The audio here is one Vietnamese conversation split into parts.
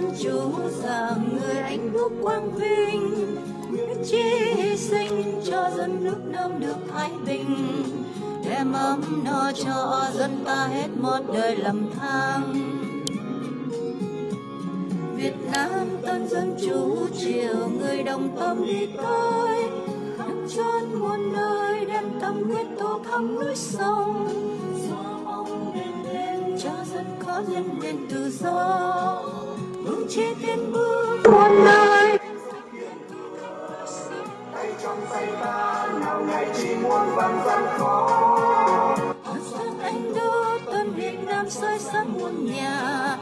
dân chủ rằng người anh quốc quang vinh những chi hy sinh cho dân nước nam được thái bình đem ấm no cho dân ta hết một đời lầm than Việt Nam tân dân chủ chiều người đồng tâm đi tới khắp chốn muôn nơi đem tâm huyết tô thắm núi sông do ông đến cho dân có nhân quyền tự do che tiến bước muôn nơi tay trong tay ta nào ngày chỉ muốn vàn gian khó hòn sơn anh đô tuần việt nam soi sáng muôn nhà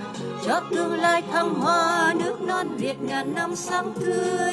cho tương lai thăng hoa nước non việt ngàn năm sáng tươi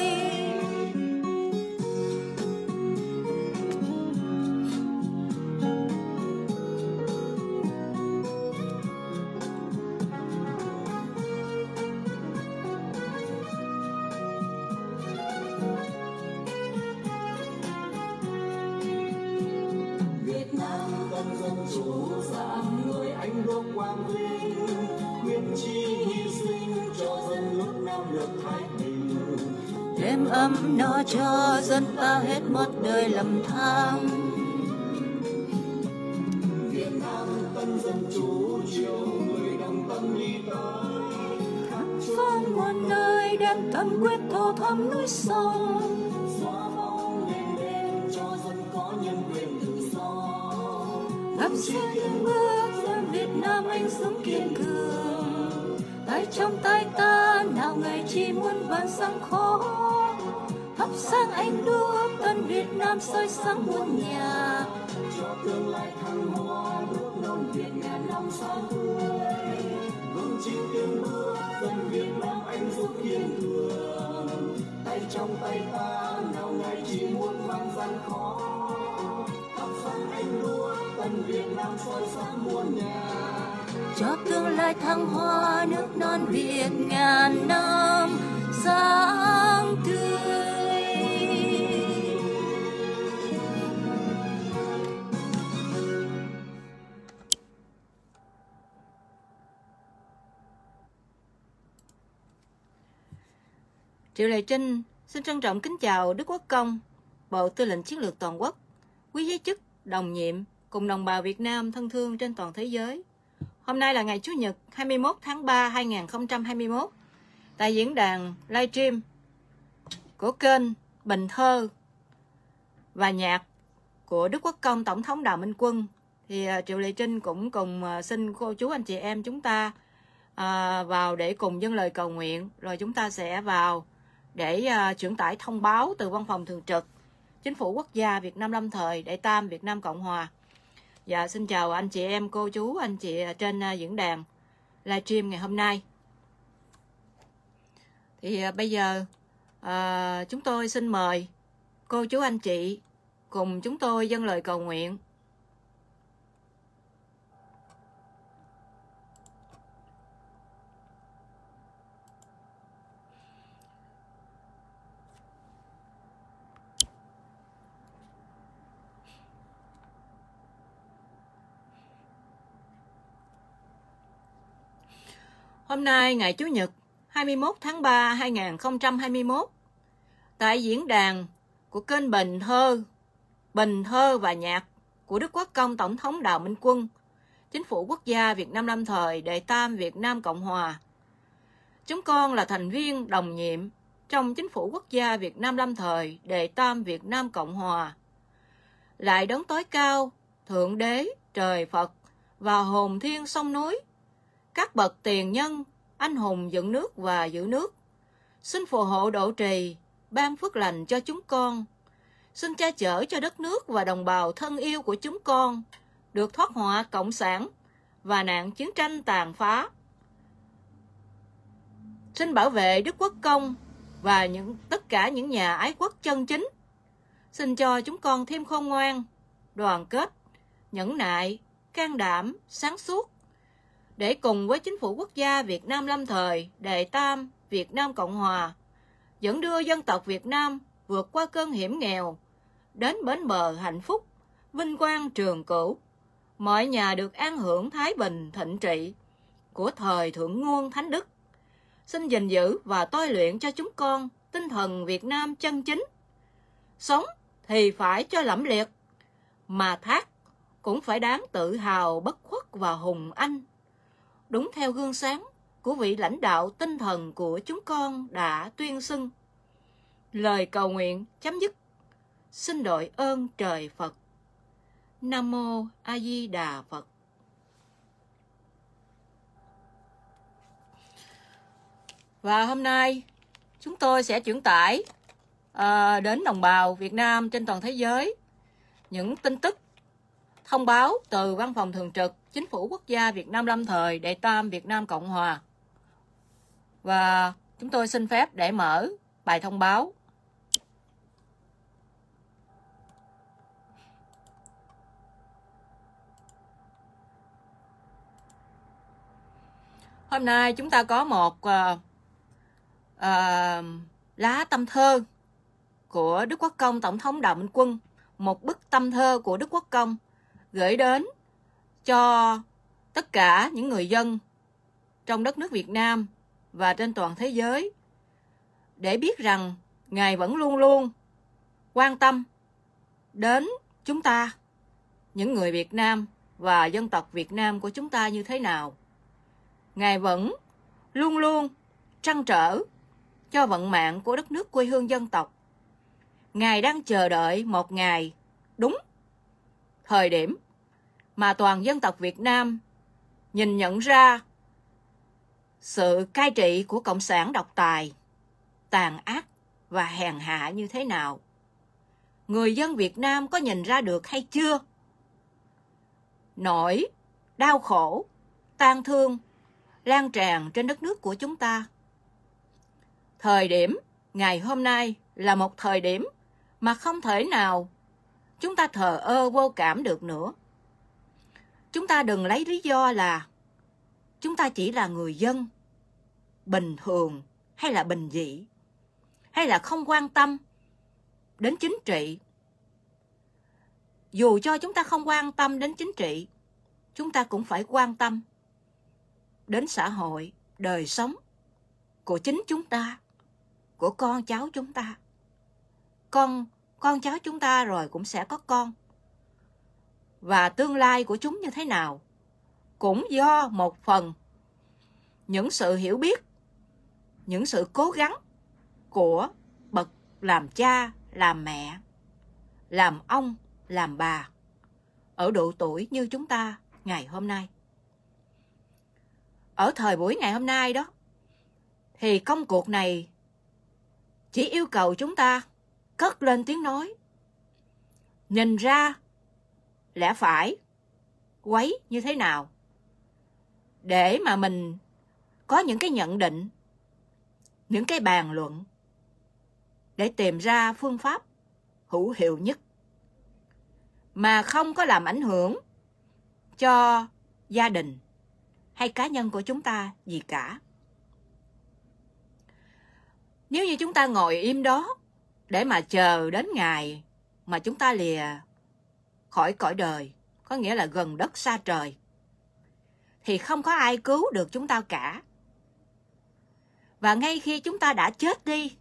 ấm no cho dân ta hết một đời lầm tham Việt Nam tân dân chủ chiều người đồng tâm đi tới khắp phương muôn nơi đem tâm quyết thâu thắm núi sông xóa mong lên đêm cho dân có nhân quyền tự do thắp xuyên những bước đem Việt Nam anh sống kiên cường tay trong tay ta nào ngày chỉ muốn vạn sang khó thắp sáng anh đuốc thân Việt Nam soi sáng muôn nhà cho tương lai thăng hoa đuốc nồng Việt Nam long son tươi vững chinh tiến bước dân Việt Nam anh dũng kiên cường tay trong tay ta nào ngày chỉ muốn vang gian khó thắp sáng anh đuốc thân Việt Nam soi sáng muôn nhà cho tương lai thăng hoa nước non Việt ngàn năm sáng tươi Triệu Lệ Trinh xin trân trọng kính chào Đức Quốc Công, Bộ Tư lệnh Chiến lược Toàn quốc, quý giới chức, đồng nhiệm cùng đồng bào Việt Nam thân thương trên toàn thế giới. Hôm nay là ngày Chủ nhật 21 tháng 3 2021 tại diễn đàn livestream của kênh Bình Thơ và nhạc của Đức Quốc Công Tổng thống Đào Minh Quân thì à, Triệu Lệ Trinh cũng cùng à, xin cô chú anh chị em chúng ta à, vào để cùng dân lời cầu nguyện rồi chúng ta sẽ vào để uh, ờ, chuyển tải thông báo từ văn phòng thường trực Chính phủ quốc gia Việt Nam lâm thời Đại Tam Việt Nam Cộng Hòa. Dạ xin chào anh chị em, cô chú, anh chị trên uh, diễn đàn livestream ngày hôm nay. Thì uh, bây giờ uh, chúng tôi xin mời cô chú anh chị cùng chúng tôi dâng lời cầu nguyện Hôm nay ngày Chủ nhật 21 tháng 3 2021 tại diễn đàn của kênh Bình Thơ, Bình Thơ và Nhạc của Đức Quốc công Tổng thống Đào Minh Quân, Chính phủ quốc gia Việt Nam lâm thời Đệ Tam Việt Nam Cộng Hòa. Chúng con là thành viên đồng nhiệm trong Chính phủ quốc gia Việt Nam lâm thời Đệ Tam Việt Nam Cộng Hòa. Lại đấng tối cao, Thượng Đế, Trời Phật và Hồn Thiên Sông Núi các bậc tiền nhân, anh hùng dựng nước và giữ nước. Xin phù hộ độ trì, ban phước lành cho chúng con. Xin che chở cho đất nước và đồng bào thân yêu của chúng con được thoát họa cộng sản và nạn chiến tranh tàn phá. Xin bảo vệ Đức Quốc Công và những tất cả những nhà ái quốc chân chính. Xin cho chúng con thêm khôn ngoan, đoàn kết, nhẫn nại, can đảm, sáng suốt để cùng với chính phủ quốc gia Việt Nam lâm thời, đệ tam Việt Nam Cộng Hòa, dẫn đưa dân tộc Việt Nam vượt qua cơn hiểm nghèo, đến bến bờ hạnh phúc, vinh quang trường cửu. Mọi nhà được an hưởng thái bình thịnh trị của thời Thượng Nguồn Thánh Đức. Xin gìn giữ và tôi luyện cho chúng con tinh thần Việt Nam chân chính. Sống thì phải cho lẫm liệt, mà thác cũng phải đáng tự hào bất khuất và hùng anh đúng theo gương sáng của vị lãnh đạo tinh thần của chúng con đã tuyên xưng. Lời cầu nguyện chấm dứt. Xin đội ơn trời Phật. Nam mô A Di Đà Phật. Và hôm nay chúng tôi sẽ chuyển tải à, đến đồng bào Việt Nam trên toàn thế giới những tin tức thông báo từ văn phòng thường trực chính phủ quốc gia Việt Nam lâm thời Đệ Tam Việt Nam Cộng Hòa. Và chúng tôi xin phép để mở bài thông báo. Hôm nay chúng ta có một uh, uh, lá tâm thơ của Đức Quốc Công Tổng thống Đạo Minh Quân, một bức tâm thơ của Đức Quốc Công gửi đến cho tất cả những người dân trong đất nước Việt Nam và trên toàn thế giới để biết rằng Ngài vẫn luôn luôn quan tâm đến chúng ta, những người Việt Nam và dân tộc Việt Nam của chúng ta như thế nào. Ngài vẫn luôn luôn trăn trở cho vận mạng của đất nước quê hương dân tộc. Ngài đang chờ đợi một ngày đúng thời điểm mà toàn dân tộc Việt Nam nhìn nhận ra sự cai trị của cộng sản độc tài, tàn ác và hèn hạ như thế nào. Người dân Việt Nam có nhìn ra được hay chưa? Nỗi đau khổ, tan thương lan tràn trên đất nước của chúng ta. Thời điểm ngày hôm nay là một thời điểm mà không thể nào chúng ta thờ ơ vô cảm được nữa. Chúng ta đừng lấy lý do là chúng ta chỉ là người dân bình thường hay là bình dị hay là không quan tâm đến chính trị. Dù cho chúng ta không quan tâm đến chính trị, chúng ta cũng phải quan tâm đến xã hội, đời sống của chính chúng ta, của con cháu chúng ta. Con con cháu chúng ta rồi cũng sẽ có con và tương lai của chúng như thế nào cũng do một phần những sự hiểu biết những sự cố gắng của bậc làm cha làm mẹ làm ông làm bà ở độ tuổi như chúng ta ngày hôm nay ở thời buổi ngày hôm nay đó thì công cuộc này chỉ yêu cầu chúng ta cất lên tiếng nói nhìn ra lẽ phải quấy như thế nào để mà mình có những cái nhận định những cái bàn luận để tìm ra phương pháp hữu hiệu nhất mà không có làm ảnh hưởng cho gia đình hay cá nhân của chúng ta gì cả nếu như chúng ta ngồi im đó để mà chờ đến ngày mà chúng ta lìa khỏi cõi đời, có nghĩa là gần đất xa trời, thì không có ai cứu được chúng ta cả. Và ngay khi chúng ta đã chết đi,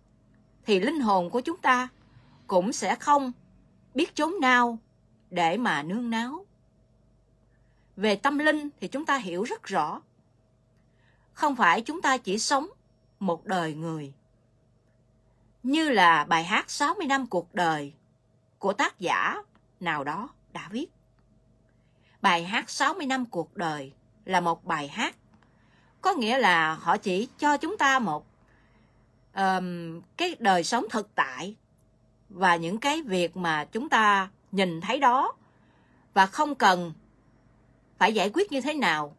thì linh hồn của chúng ta cũng sẽ không biết chốn nào để mà nương náu. Về tâm linh thì chúng ta hiểu rất rõ. Không phải chúng ta chỉ sống một đời người. Như là bài hát 60 năm cuộc đời của tác giả nào đó đã viết. Bài hát 60 năm cuộc đời là một bài hát. Có nghĩa là họ chỉ cho chúng ta một um, cái đời sống thực tại và những cái việc mà chúng ta nhìn thấy đó và không cần phải giải quyết như thế nào,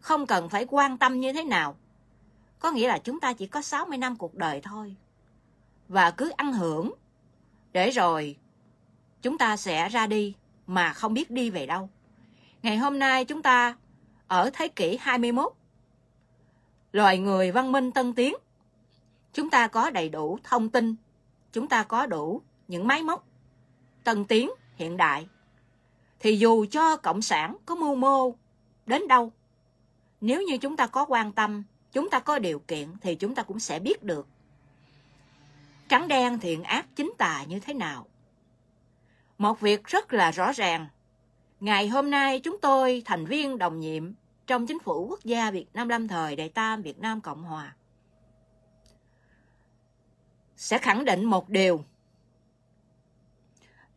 không cần phải quan tâm như thế nào. Có nghĩa là chúng ta chỉ có 60 năm cuộc đời thôi. Và cứ ăn hưởng để rồi chúng ta sẽ ra đi mà không biết đi về đâu. Ngày hôm nay chúng ta ở thế kỷ 21, loài người văn minh tân tiến. Chúng ta có đầy đủ thông tin, chúng ta có đủ những máy móc tân tiến hiện đại. Thì dù cho Cộng sản có mưu mô đến đâu, nếu như chúng ta có quan tâm, chúng ta có điều kiện thì chúng ta cũng sẽ biết được trắng đen thiện ác chính tà như thế nào một việc rất là rõ ràng. Ngày hôm nay chúng tôi thành viên đồng nhiệm trong chính phủ quốc gia Việt Nam lâm thời Đại Tam Việt Nam Cộng Hòa sẽ khẳng định một điều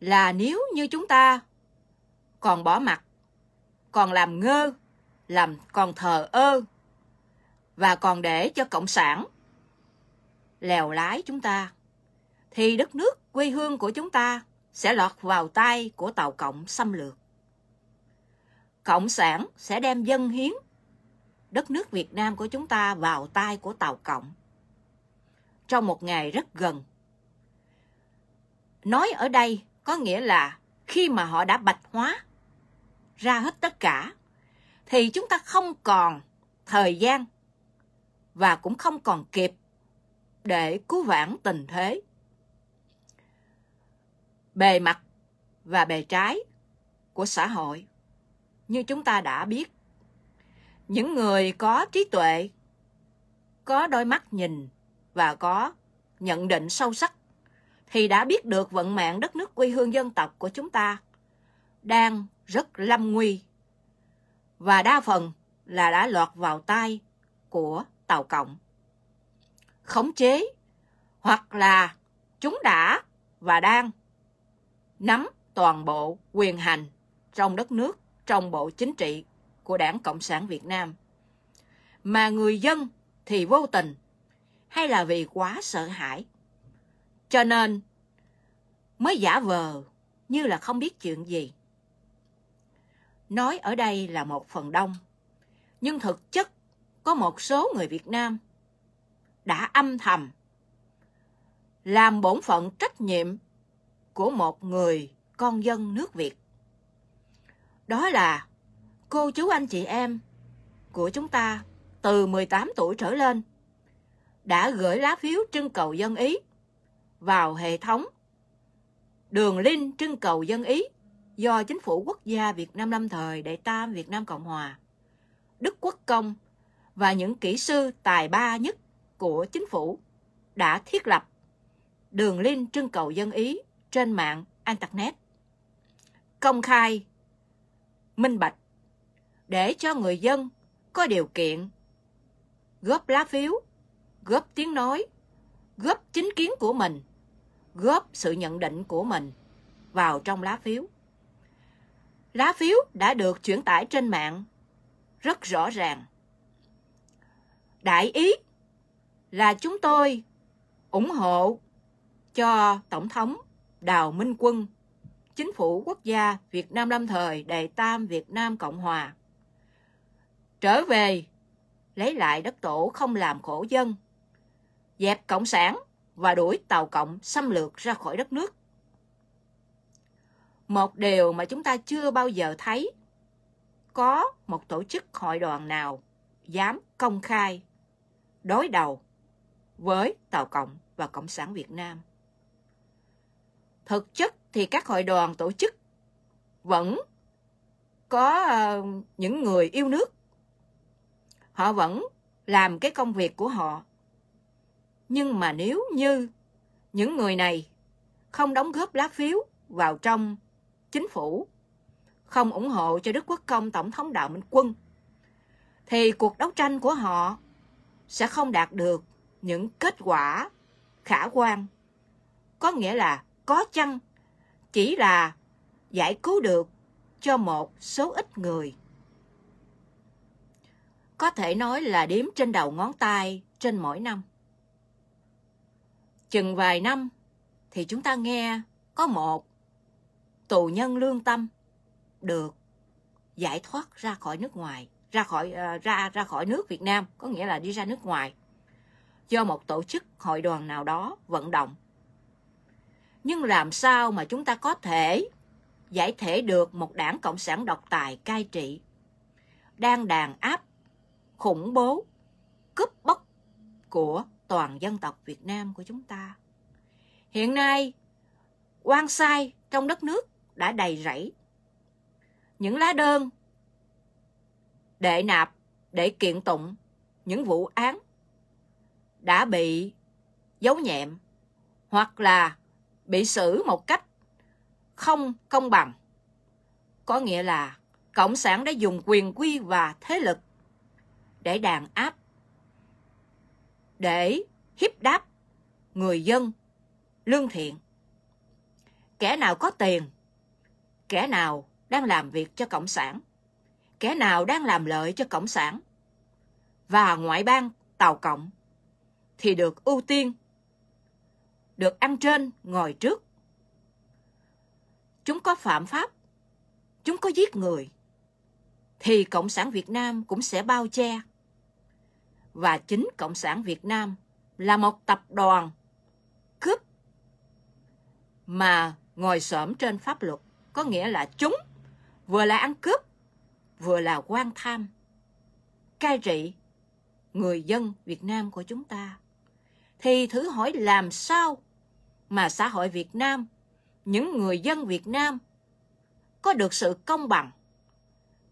là nếu như chúng ta còn bỏ mặt, còn làm ngơ, làm còn thờ ơ và còn để cho cộng sản lèo lái chúng ta thì đất nước quê hương của chúng ta sẽ lọt vào tay của tàu cộng xâm lược. Cộng sản sẽ đem dân hiến đất nước Việt Nam của chúng ta vào tay của tàu cộng. Trong một ngày rất gần. Nói ở đây có nghĩa là khi mà họ đã bạch hóa ra hết tất cả thì chúng ta không còn thời gian và cũng không còn kịp để cứu vãn tình thế bề mặt và bề trái của xã hội như chúng ta đã biết những người có trí tuệ có đôi mắt nhìn và có nhận định sâu sắc thì đã biết được vận mạng đất nước quê hương dân tộc của chúng ta đang rất lâm nguy và đa phần là đã lọt vào tay của tàu cộng khống chế hoặc là chúng đã và đang nắm toàn bộ quyền hành trong đất nước, trong bộ chính trị của Đảng Cộng sản Việt Nam. Mà người dân thì vô tình hay là vì quá sợ hãi. Cho nên mới giả vờ như là không biết chuyện gì. Nói ở đây là một phần đông, nhưng thực chất có một số người Việt Nam đã âm thầm làm bổn phận trách nhiệm của một người con dân nước Việt. Đó là cô chú anh chị em của chúng ta từ 18 tuổi trở lên đã gửi lá phiếu trưng cầu dân Ý vào hệ thống đường link trưng cầu dân Ý do Chính phủ Quốc gia Việt Nam lâm thời Đại Tam Việt Nam Cộng Hòa, Đức Quốc Công và những kỹ sư tài ba nhất của Chính phủ đã thiết lập đường link trưng cầu dân Ý trên mạng Internet. Công khai, minh bạch, để cho người dân có điều kiện góp lá phiếu, góp tiếng nói, góp chính kiến của mình, góp sự nhận định của mình vào trong lá phiếu. Lá phiếu đã được chuyển tải trên mạng rất rõ ràng. Đại ý là chúng tôi ủng hộ cho tổng thống Đào Minh Quân, Chính phủ Quốc gia Việt Nam lâm thời Đại Tam Việt Nam Cộng Hòa. Trở về, lấy lại đất tổ không làm khổ dân, dẹp Cộng sản và đuổi Tàu Cộng xâm lược ra khỏi đất nước. Một điều mà chúng ta chưa bao giờ thấy, có một tổ chức hội đoàn nào dám công khai đối đầu với Tàu Cộng và Cộng sản Việt Nam thực chất thì các hội đoàn tổ chức vẫn có uh, những người yêu nước họ vẫn làm cái công việc của họ nhưng mà nếu như những người này không đóng góp lá phiếu vào trong chính phủ không ủng hộ cho đức quốc công tổng thống đạo minh quân thì cuộc đấu tranh của họ sẽ không đạt được những kết quả khả quan có nghĩa là có chăng chỉ là giải cứu được cho một số ít người. Có thể nói là đếm trên đầu ngón tay trên mỗi năm. Chừng vài năm thì chúng ta nghe có một tù nhân lương tâm được giải thoát ra khỏi nước ngoài, ra khỏi ờ, ra ra khỏi nước Việt Nam, có nghĩa là đi ra nước ngoài do một tổ chức hội đoàn nào đó vận động nhưng làm sao mà chúng ta có thể giải thể được một đảng cộng sản độc tài cai trị đang đàn áp khủng bố cướp bóc của toàn dân tộc Việt Nam của chúng ta. Hiện nay, quan sai trong đất nước đã đầy rẫy. Những lá đơn đệ nạp để kiện tụng những vụ án đã bị giấu nhẹm hoặc là bị xử một cách không công bằng. Có nghĩa là Cộng sản đã dùng quyền quy và thế lực để đàn áp, để hiếp đáp người dân lương thiện. Kẻ nào có tiền, kẻ nào đang làm việc cho Cộng sản, kẻ nào đang làm lợi cho Cộng sản và ngoại bang Tàu Cộng thì được ưu tiên được ăn trên, ngồi trước. Chúng có phạm pháp, chúng có giết người, thì Cộng sản Việt Nam cũng sẽ bao che. Và chính Cộng sản Việt Nam là một tập đoàn cướp mà ngồi xổm trên pháp luật, có nghĩa là chúng vừa là ăn cướp, vừa là quan tham, cai trị người dân Việt Nam của chúng ta thì thử hỏi làm sao mà xã hội Việt Nam, những người dân Việt Nam có được sự công bằng,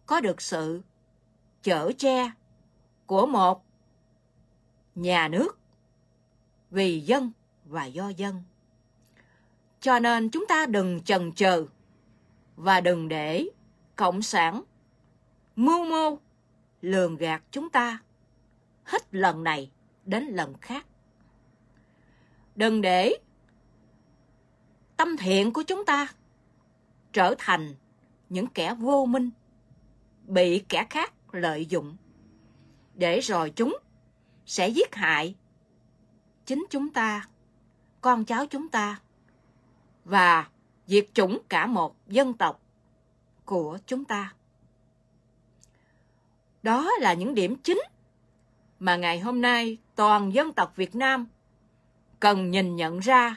có được sự chở che của một nhà nước vì dân và do dân. Cho nên chúng ta đừng chần chừ và đừng để cộng sản mưu mô lường gạt chúng ta hết lần này đến lần khác. Đừng để tâm thiện của chúng ta trở thành những kẻ vô minh bị kẻ khác lợi dụng để rồi chúng sẽ giết hại chính chúng ta con cháu chúng ta và diệt chủng cả một dân tộc của chúng ta đó là những điểm chính mà ngày hôm nay toàn dân tộc việt nam cần nhìn nhận ra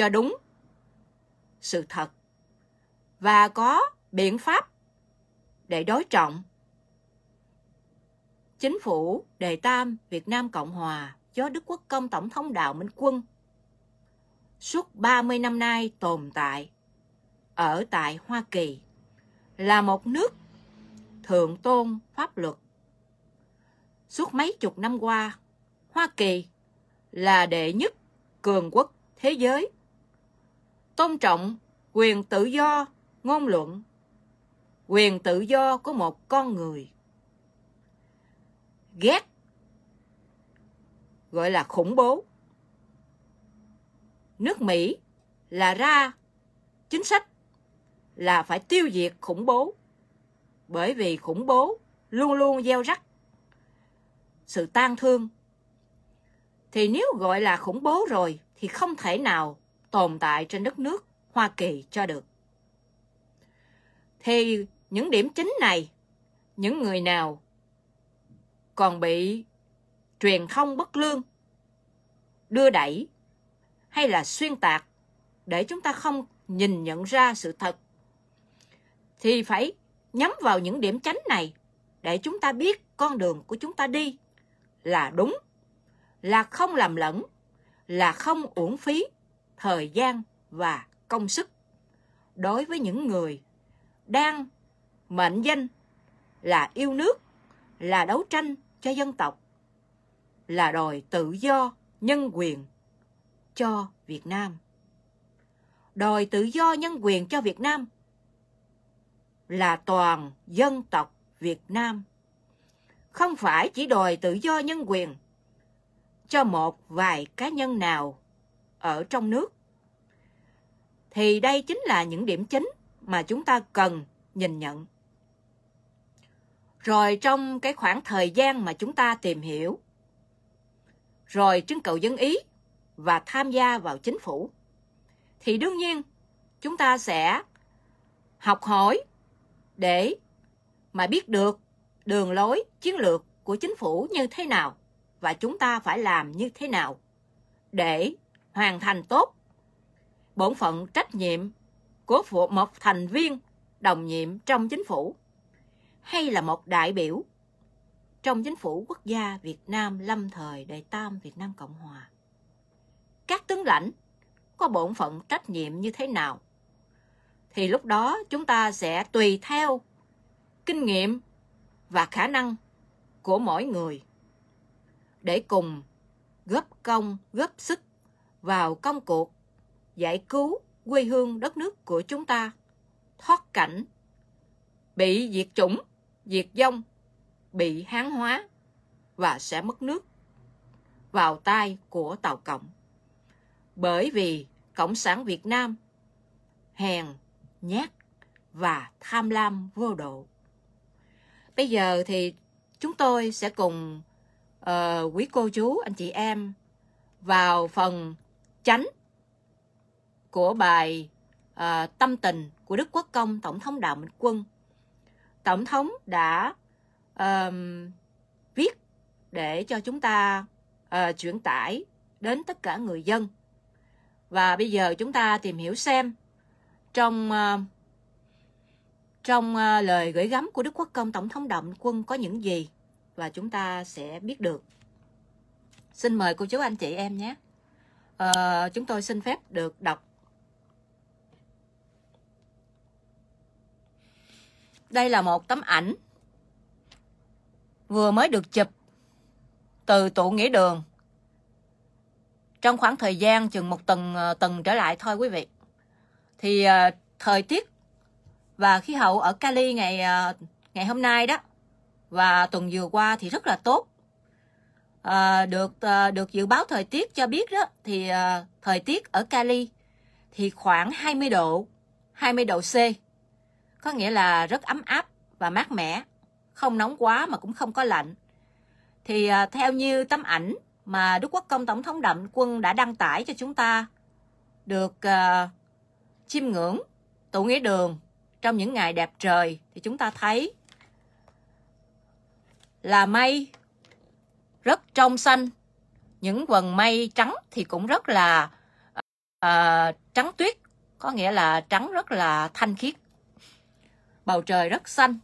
cho đúng sự thật và có biện pháp để đối trọng. Chính phủ Đề Tam Việt Nam Cộng Hòa do Đức Quốc Công Tổng thống Đạo Minh Quân suốt 30 năm nay tồn tại ở tại Hoa Kỳ là một nước thượng tôn pháp luật. Suốt mấy chục năm qua, Hoa Kỳ là đệ nhất cường quốc thế giới tôn trọng quyền tự do ngôn luận quyền tự do của một con người ghét gọi là khủng bố nước mỹ là ra chính sách là phải tiêu diệt khủng bố bởi vì khủng bố luôn luôn gieo rắc sự tan thương thì nếu gọi là khủng bố rồi thì không thể nào tồn tại trên đất nước Hoa Kỳ cho được. Thì những điểm chính này, những người nào còn bị truyền thông bất lương, đưa đẩy hay là xuyên tạc để chúng ta không nhìn nhận ra sự thật thì phải nhắm vào những điểm chánh này để chúng ta biết con đường của chúng ta đi là đúng, là không làm lẫn, là không uổng phí thời gian và công sức. Đối với những người đang mệnh danh là yêu nước, là đấu tranh cho dân tộc, là đòi tự do, nhân quyền cho Việt Nam. Đòi tự do nhân quyền cho Việt Nam là toàn dân tộc Việt Nam. Không phải chỉ đòi tự do nhân quyền cho một vài cá nhân nào ở trong nước. Thì đây chính là những điểm chính mà chúng ta cần nhìn nhận. Rồi trong cái khoảng thời gian mà chúng ta tìm hiểu, rồi trưng cầu dân ý và tham gia vào chính phủ, thì đương nhiên chúng ta sẽ học hỏi để mà biết được đường lối chiến lược của chính phủ như thế nào và chúng ta phải làm như thế nào để hoàn thành tốt bổn phận trách nhiệm của phụ một thành viên đồng nhiệm trong chính phủ hay là một đại biểu trong chính phủ quốc gia Việt Nam lâm thời Đại Tam Việt Nam Cộng Hòa. Các tướng lãnh có bổn phận trách nhiệm như thế nào? Thì lúc đó chúng ta sẽ tùy theo kinh nghiệm và khả năng của mỗi người để cùng góp công, góp sức vào công cuộc giải cứu quê hương đất nước của chúng ta thoát cảnh bị diệt chủng diệt vong bị hán hóa và sẽ mất nước vào tay của tàu cộng bởi vì cộng sản việt nam hèn nhát và tham lam vô độ bây giờ thì chúng tôi sẽ cùng uh, quý cô chú anh chị em vào phần chánh của bài à, Tâm tình của Đức Quốc Công Tổng thống Đạo Minh Quân. Tổng thống đã à, viết để cho chúng ta à, ờ, chuyển tải đến tất cả người dân. Và bây giờ chúng ta tìm hiểu xem trong à, trong à, lời gửi gắm của Đức Quốc Công Tổng thống Đạo Minh Quân có những gì và chúng ta sẽ biết được. Xin mời cô chú anh chị em nhé à, chúng tôi xin phép được đọc. Đây là một tấm ảnh vừa mới được chụp từ tụ nghĩa đường trong khoảng thời gian chừng một tuần ờ, tuần trở lại thôi quý vị thì à, thời tiết và khí hậu ở Cali ngày à, ngày hôm nay đó và tuần vừa qua thì rất là tốt à, được à, được dự báo thời tiết cho biết đó thì à, thời tiết ở Cali thì khoảng 20 độ, 20 độ C. Có nghĩa là rất ấm áp và mát mẻ, không nóng quá mà cũng không có lạnh. Thì à, theo như tấm ảnh mà Đức Quốc công tổng thống Đậm Quân đã đăng tải cho chúng ta được à, chiêm ngưỡng tụ nghĩa đường trong những ngày đẹp trời thì chúng ta thấy là mây rất trong xanh những quần mây trắng thì cũng rất là uh, trắng tuyết có nghĩa là trắng rất là thanh khiết bầu trời rất xanh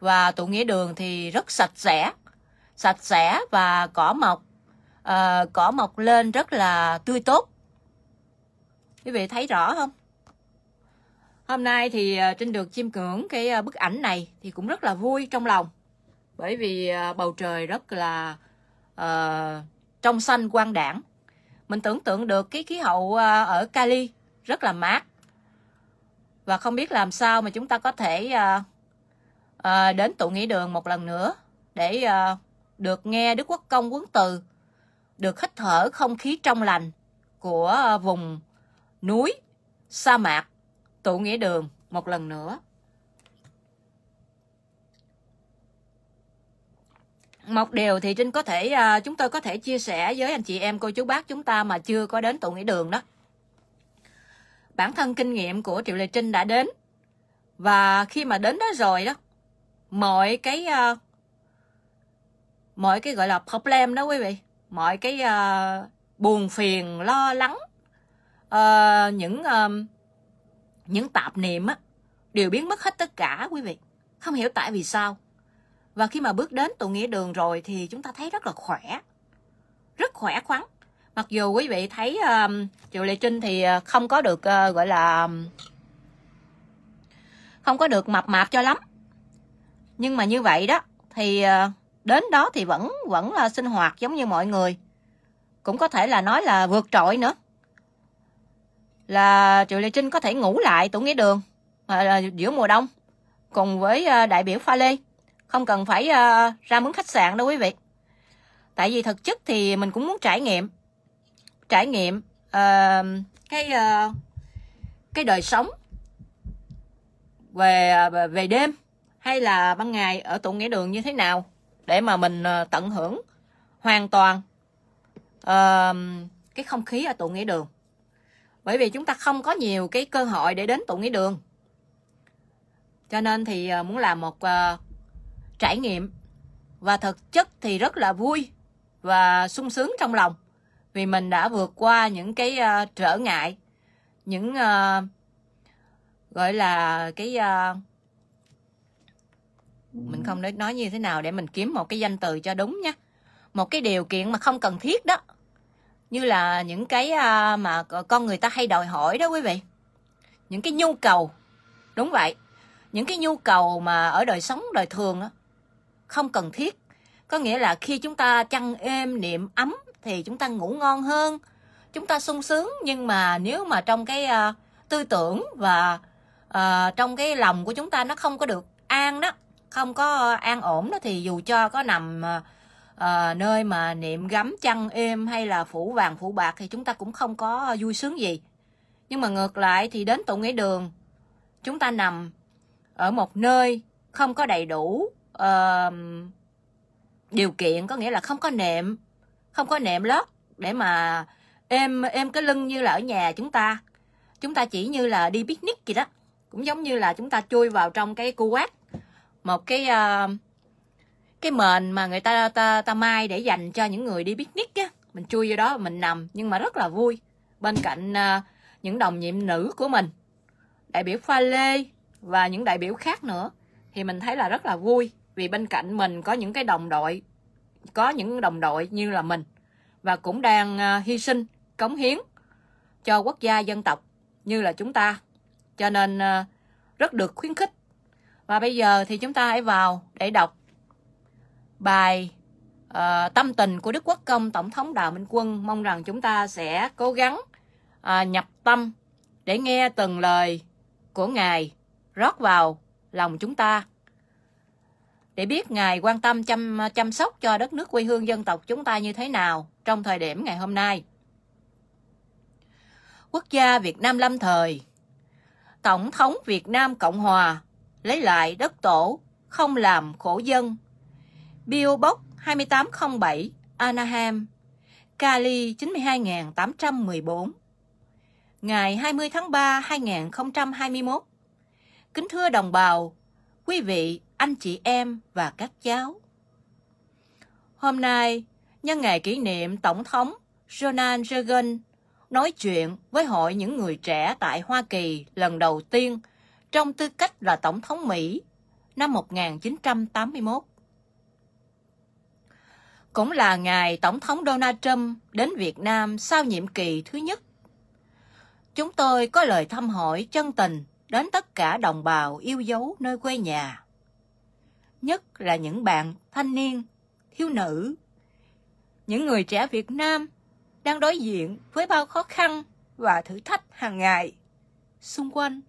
và tụ nghĩa đường thì rất sạch sẽ sạch sẽ và cỏ mọc uh, cỏ mọc lên rất là tươi tốt quý vị thấy rõ không hôm nay thì ờ, trên được chiêm ngưỡng cái bức ảnh này thì cũng rất là vui trong lòng bởi vì ờ, bầu trời rất là uh, trong xanh quang đảng mình tưởng tượng được cái khí hậu ờ, ở Cali rất là mát và không biết làm sao mà chúng ta có thể uh, uh, đến tụ nghỉ đường một lần nữa để uh, được nghe Đức Quốc Công Quấn Từ được hít thở không khí trong lành của vùng núi sa mạc tụ nghĩa đường một lần nữa một điều thì Trinh có thể à, chúng tôi có thể chia sẻ với anh chị em cô chú bác chúng ta mà chưa có đến tụ nghĩa đường đó. Bản thân kinh nghiệm của Triệu Lệ Trinh đã đến và khi mà đến đó rồi đó, mọi cái à, mọi cái gọi là problem đó quý vị, mọi cái à, buồn phiền lo lắng à, những à, những tạp niệm á đều biến mất hết tất cả quý vị. Không hiểu tại vì sao và khi mà bước đến tụ nghĩa đường rồi thì chúng ta thấy rất là khỏe, rất khỏe khoắn. Mặc dù quý vị thấy um, Triệu Lệ Trinh thì ờ, không có được uh, gọi là um, không có được mập mạp cho lắm. Nhưng mà như vậy đó thì uh, đến đó thì vẫn vẫn là sinh hoạt giống như mọi người. Cũng có thể là nói là vượt trội nữa. Là Triệu Lệ Trinh có thể ngủ lại tụ nghĩa đường mà giữa mùa đông cùng với đại biểu pha lê không cần phải uh, ra mướn khách sạn đâu quý vị tại vì thực chất thì mình cũng muốn trải nghiệm trải nghiệm uh, cái uh, cái đời sống về về đêm hay là ban ngày ở tụng nghĩa đường như thế nào để mà mình tận hưởng hoàn toàn uh, cái không khí ở tụng nghĩa đường bởi vì chúng ta không có nhiều cái cơ hội để đến tụng nghĩa đường cho nên thì muốn làm một trải nghiệm và thực chất thì rất là vui và sung sướng trong lòng vì mình đã vượt qua những cái uh, trở ngại những uh, gọi là cái uh, mình không nói nói như thế nào để mình kiếm một cái danh từ cho đúng nhé một cái điều kiện mà không cần thiết đó như là những cái uh, mà con người ta hay đòi hỏi đó quý vị những cái nhu cầu đúng vậy những cái nhu cầu mà ở đời sống đời thường đó, không cần thiết có nghĩa là khi chúng ta chăn êm niệm ấm thì chúng ta ngủ ngon hơn chúng ta sung sướng nhưng mà nếu mà trong cái uh, tư tưởng và uh, trong cái lòng của chúng ta nó không có được an đó không có an ổn đó thì dù cho có nằm uh, nơi mà niệm gắm chăn êm hay là phủ vàng phủ bạc thì chúng ta cũng không có vui sướng gì nhưng mà ngược lại thì đến tụng nghĩa đường chúng ta nằm ở một nơi không có đầy đủ điều kiện có nghĩa là không có nệm không có nệm lót để mà êm êm cái lưng như là ở nhà chúng ta chúng ta chỉ như là đi picnic gì đó cũng giống như là chúng ta chui vào trong cái cu quát một cái uh, cái mền mà người ta ta, ta mai để dành cho những người đi picnic á mình chui vô đó mình nằm nhưng mà rất là vui bên cạnh uh, những đồng nhiệm nữ của mình đại biểu pha lê và những đại biểu khác nữa thì mình thấy là rất là vui vì bên cạnh mình có những cái đồng đội có những đồng đội như là mình và cũng đang à, hy sinh cống hiến cho quốc gia dân tộc như là chúng ta cho nên à, rất được khuyến khích và bây giờ thì chúng ta hãy vào để đọc bài uh, tâm tình của đức quốc công tổng thống đào minh quân mong rằng chúng ta sẽ cố gắng uh, nhập tâm để nghe từng lời của ngài rót vào lòng chúng ta để biết Ngài quan tâm chăm, chăm sóc cho đất nước quê hương dân tộc chúng ta như thế nào trong thời điểm ngày hôm nay. Quốc gia Việt Nam lâm thời Tổng thống Việt Nam Cộng Hòa lấy lại đất tổ, không làm khổ dân. Bill Box 2807, Anaheim, Cali 92814. Ngày 20 tháng 3 2021. Kính thưa đồng bào, quý vị anh chị em và các cháu. Hôm nay, nhân ngày kỷ niệm Tổng thống Ronald Reagan nói chuyện với Hội những người trẻ tại Hoa Kỳ lần đầu tiên trong tư cách là Tổng thống Mỹ năm 1981. Cũng là ngày Tổng thống Donald Trump đến Việt Nam sau nhiệm kỳ thứ nhất. Chúng tôi có lời thăm hỏi chân tình đến tất cả đồng bào yêu dấu nơi quê nhà nhất là những bạn thanh niên, thiếu nữ, những người trẻ Việt Nam đang đối diện với bao khó khăn và thử thách hàng ngày xung quanh.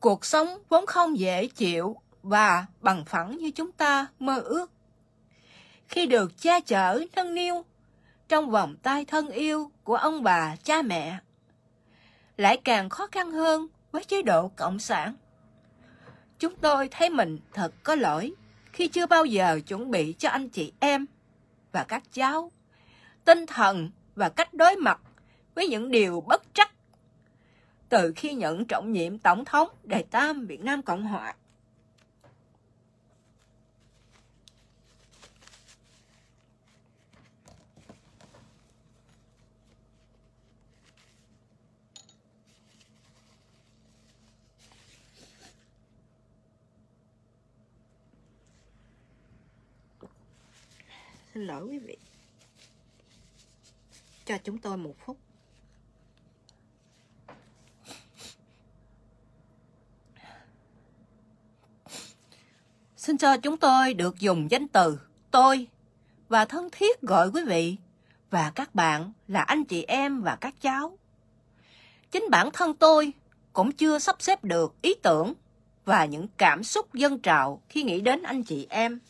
Cuộc sống vốn không dễ chịu và bằng phẳng như chúng ta mơ ước. Khi được che chở nâng niu trong vòng tay thân yêu của ông bà cha mẹ, lại càng khó khăn hơn với chế độ cộng sản. Chúng tôi thấy mình thật có lỗi khi chưa bao giờ chuẩn bị cho anh chị em và các cháu tinh thần và cách đối mặt với những điều bất trắc từ khi nhận trọng nhiệm tổng thống Đại Tam Việt Nam Cộng Hòa. Xin lỗi quý vị. Cho chúng tôi một phút. Xin cho chúng tôi được dùng danh từ tôi và thân thiết gọi quý vị và các bạn là anh chị em và các cháu. Chính bản thân tôi cũng chưa sắp xếp được ý tưởng và những cảm xúc dân trào khi nghĩ đến anh chị em.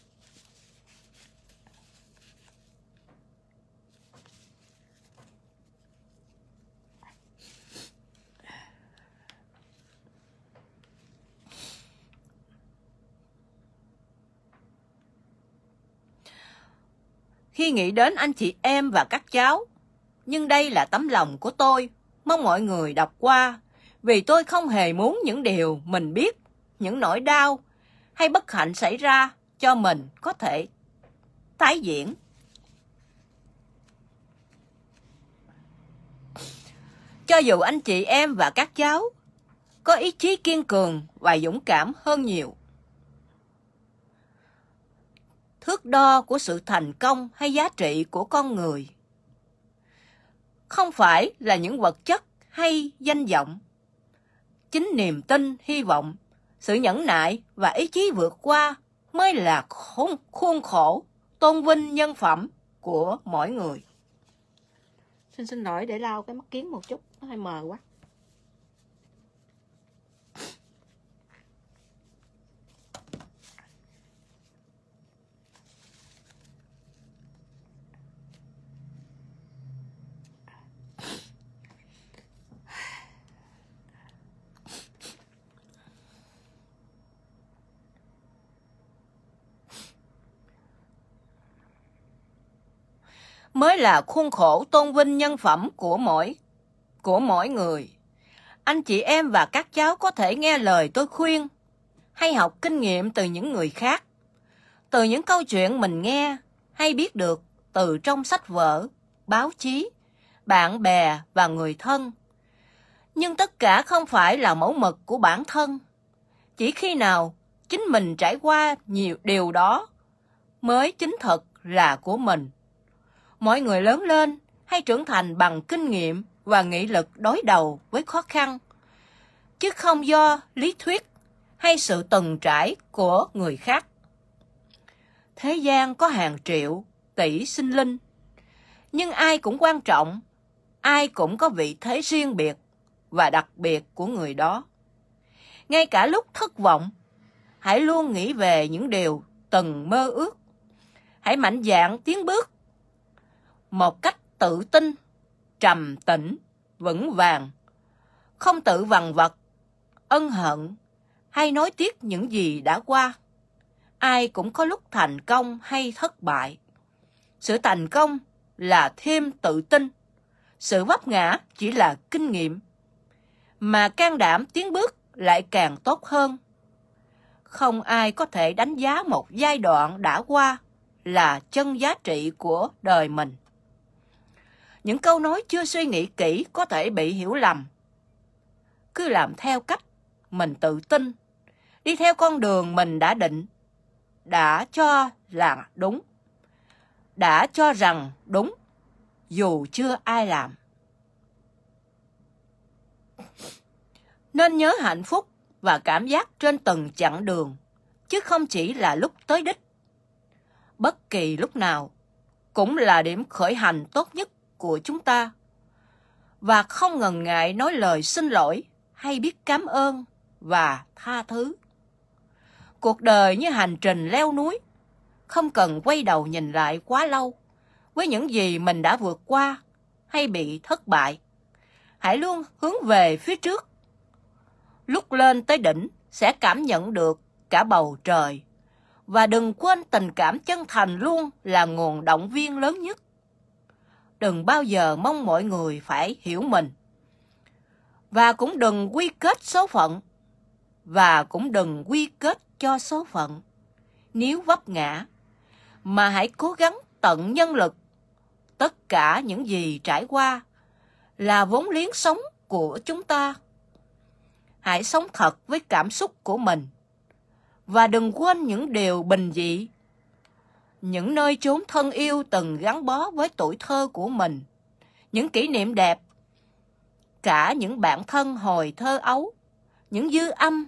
khi nghĩ đến anh chị em và các cháu. Nhưng đây là tấm lòng của tôi, mong mọi người đọc qua, vì tôi không hề muốn những điều mình biết, những nỗi đau hay bất hạnh xảy ra cho mình có thể tái diễn. Cho dù anh chị em và các cháu có ý chí kiên cường và dũng cảm hơn nhiều thước đo của sự thành công hay giá trị của con người không phải là những vật chất hay danh vọng chính niềm tin hy vọng sự nhẫn nại và ý chí vượt qua mới là khuôn, khuôn khổ tôn vinh nhân phẩm của mỗi người xin xin lỗi để lau cái mắt kiến một chút nó hơi mờ quá mới là khuôn khổ tôn vinh nhân phẩm của mỗi của mỗi người. Anh chị em và các cháu có thể nghe lời tôi khuyên hay học kinh nghiệm từ những người khác, từ những câu chuyện mình nghe hay biết được từ trong sách vở, báo chí, bạn bè và người thân. Nhưng tất cả không phải là mẫu mực của bản thân. Chỉ khi nào chính mình trải qua nhiều điều đó mới chính thật là của mình mọi người lớn lên hay trưởng thành bằng kinh nghiệm và nghị lực đối đầu với khó khăn, chứ không do lý thuyết hay sự từng trải của người khác. Thế gian có hàng triệu, tỷ sinh linh, nhưng ai cũng quan trọng, ai cũng có vị thế riêng biệt và đặc biệt của người đó. Ngay cả lúc thất vọng, hãy luôn nghĩ về những điều từng mơ ước. Hãy mạnh dạn tiến bước một cách tự tin, trầm tĩnh, vững vàng, không tự vằn vật, ân hận hay nói tiếc những gì đã qua. Ai cũng có lúc thành công hay thất bại. Sự thành công là thêm tự tin, sự vấp ngã chỉ là kinh nghiệm, mà can đảm tiến bước lại càng tốt hơn. Không ai có thể đánh giá một giai đoạn đã qua là chân giá trị của đời mình những câu nói chưa suy nghĩ kỹ có thể bị hiểu lầm. Cứ làm theo cách mình tự tin, đi theo con đường mình đã định, đã cho là đúng, đã cho rằng đúng, dù chưa ai làm. Nên nhớ hạnh phúc và cảm giác trên từng chặng đường, chứ không chỉ là lúc tới đích. Bất kỳ lúc nào cũng là điểm khởi hành tốt nhất của chúng ta và không ngần ngại nói lời xin lỗi hay biết cảm ơn và tha thứ. Cuộc đời như hành trình leo núi, không cần quay đầu nhìn lại quá lâu với những gì mình đã vượt qua hay bị thất bại. Hãy luôn hướng về phía trước. Lúc lên tới đỉnh sẽ cảm nhận được cả bầu trời. Và đừng quên tình cảm chân thành luôn là nguồn động viên lớn nhất đừng bao giờ mong mọi người phải hiểu mình. Và cũng đừng quy kết số phận. Và cũng đừng quy kết cho số phận. Nếu vấp ngã, mà hãy cố gắng tận nhân lực. Tất cả những gì trải qua là vốn liếng sống của chúng ta. Hãy sống thật với cảm xúc của mình. Và đừng quên những điều bình dị những nơi chốn thân yêu từng gắn bó với tuổi thơ của mình, những kỷ niệm đẹp, cả những bạn thân hồi thơ ấu, những dư âm,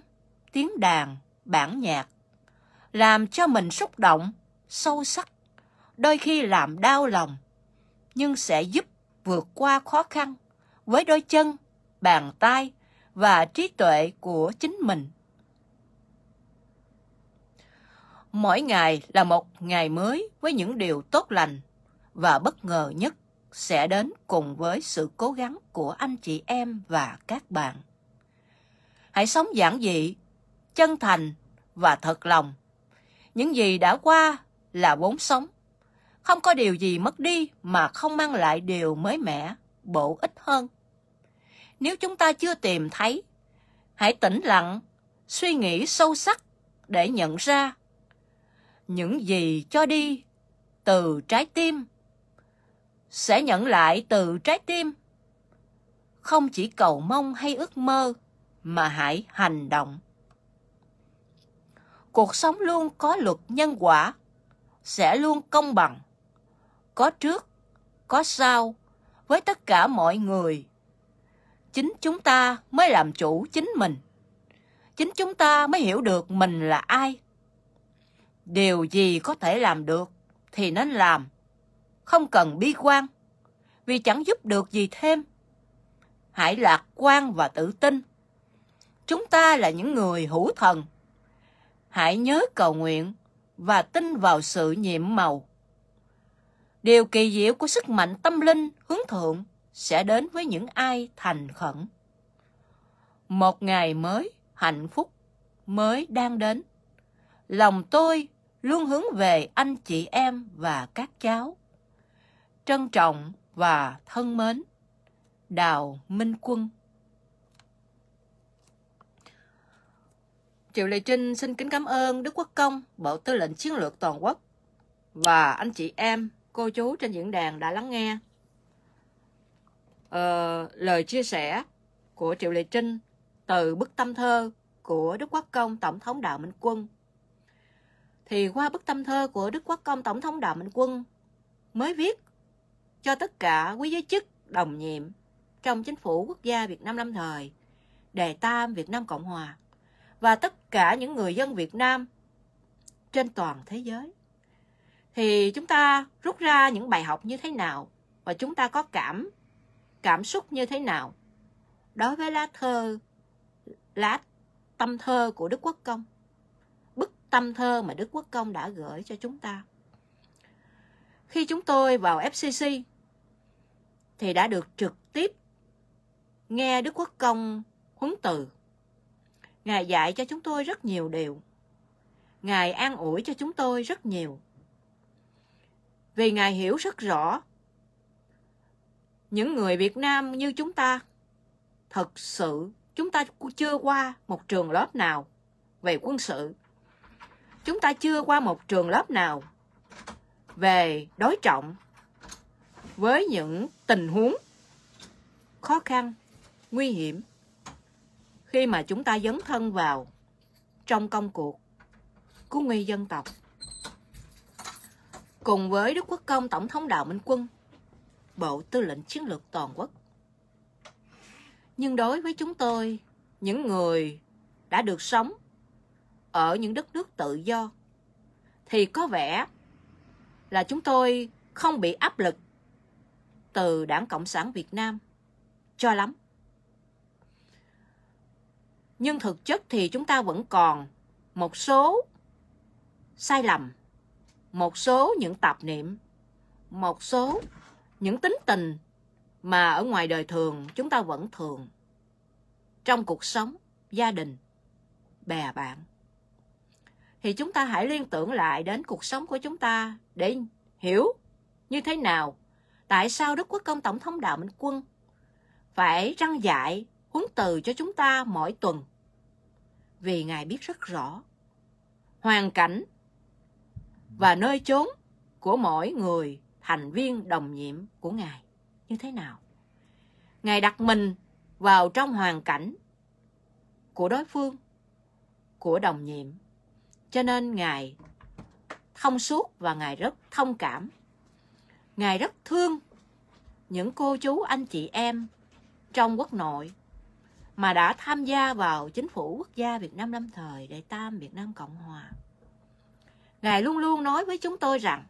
tiếng đàn, bản nhạc, làm cho mình xúc động, sâu sắc, đôi khi làm đau lòng, nhưng sẽ giúp vượt qua khó khăn với đôi chân, bàn tay và trí tuệ của chính mình. Mỗi ngày là một ngày mới với những điều tốt lành và bất ngờ nhất sẽ đến cùng với sự cố gắng của anh chị em và các bạn. Hãy sống giản dị, chân thành và thật lòng. Những gì đã qua là vốn sống. Không có điều gì mất đi mà không mang lại điều mới mẻ, bổ ích hơn. Nếu chúng ta chưa tìm thấy, hãy tĩnh lặng, suy nghĩ sâu sắc để nhận ra những gì cho đi từ trái tim sẽ nhận lại từ trái tim không chỉ cầu mong hay ước mơ mà hãy hành động cuộc sống luôn có luật nhân quả sẽ luôn công bằng có trước có sau với tất cả mọi người chính chúng ta mới làm chủ chính mình chính chúng ta mới hiểu được mình là ai Điều gì có thể làm được thì nên làm, không cần bi quan, vì chẳng giúp được gì thêm. Hãy lạc quan và tự tin. Chúng ta là những người hữu thần. Hãy nhớ cầu nguyện và tin vào sự nhiệm màu. Điều kỳ diệu của sức mạnh tâm linh hướng thượng sẽ đến với những ai thành khẩn. Một ngày mới, hạnh phúc mới đang đến. Lòng tôi luôn hướng về anh chị em và các cháu. Trân trọng và thân mến, Đào Minh Quân Triệu Lê Trinh xin kính cảm ơn Đức Quốc Công, Bộ Tư lệnh Chiến lược Toàn quốc và anh chị em, cô chú trên diễn đàn đã lắng nghe. Ờ, lời chia sẻ của Triệu Lê Trinh từ bức tâm thơ của Đức Quốc Công Tổng thống Đạo Minh Quân thì qua bức tâm thơ của Đức Quốc Công Tổng thống Đạo minh Quân mới viết cho tất cả quý giới chức đồng nhiệm trong chính phủ quốc gia Việt Nam lâm thời, đề tam Việt Nam Cộng Hòa và tất cả những người dân Việt Nam trên toàn thế giới. Thì chúng ta rút ra những bài học như thế nào và chúng ta có cảm cảm xúc như thế nào đối với lá thơ lá tâm thơ của Đức Quốc Công tâm thơ mà Đức Quốc Công đã gửi cho chúng ta. Khi chúng tôi vào FCC thì đã được trực tiếp nghe Đức Quốc Công huấn từ. Ngài dạy cho chúng tôi rất nhiều điều. Ngài an ủi cho chúng tôi rất nhiều. Vì Ngài hiểu rất rõ những người Việt Nam như chúng ta thật sự chúng ta chưa qua một trường lớp nào về quân sự chúng ta chưa qua một trường lớp nào về đối trọng với những tình huống khó khăn, nguy hiểm khi mà chúng ta dấn thân vào trong công cuộc của nguy dân tộc. Cùng với Đức Quốc Công Tổng thống Đạo Minh Quân, Bộ Tư lệnh Chiến lược Toàn quốc. Nhưng đối với chúng tôi, những người đã được sống ở những đất nước tự do thì có vẻ là chúng tôi không bị áp lực từ Đảng Cộng sản Việt Nam cho lắm. Nhưng thực chất thì chúng ta vẫn còn một số sai lầm, một số những tạp niệm, một số những tính tình mà ở ngoài đời thường chúng ta vẫn thường trong cuộc sống, gia đình, bè bạn thì chúng ta hãy liên tưởng lại đến cuộc sống của chúng ta để hiểu như thế nào tại sao Đức Quốc công Tổng thống Đạo Minh Quân phải răng dạy huấn từ cho chúng ta mỗi tuần. Vì Ngài biết rất rõ hoàn cảnh và nơi chốn của mỗi người thành viên đồng nhiệm của Ngài như thế nào. Ngài đặt mình vào trong hoàn cảnh của đối phương, của đồng nhiệm cho nên ngài thông suốt và ngài rất thông cảm ngài rất thương những cô chú anh chị em trong quốc nội mà đã tham gia vào chính phủ quốc gia Việt Nam lâm thời Đại Tam Việt Nam Cộng Hòa. Ngài luôn luôn nói với chúng tôi rằng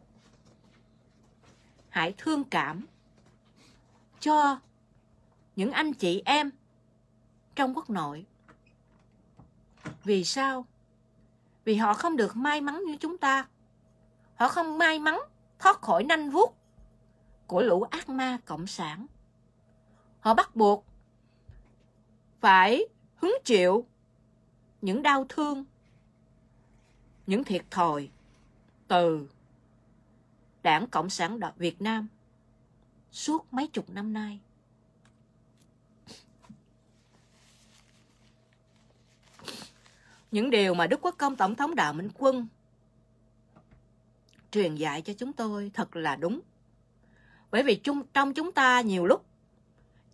hãy thương cảm cho những anh chị em trong quốc nội. Vì sao? vì họ không được may mắn như chúng ta. Họ không may mắn thoát khỏi nanh vuốt của lũ ác ma cộng sản. Họ bắt buộc phải hứng chịu những đau thương, những thiệt thòi từ Đảng Cộng sản Việt Nam suốt mấy chục năm nay. những điều mà Đức Quốc Công Tổng thống Đào Minh Quân truyền dạy cho chúng tôi thật là đúng. Bởi vì chung, trong chúng ta nhiều lúc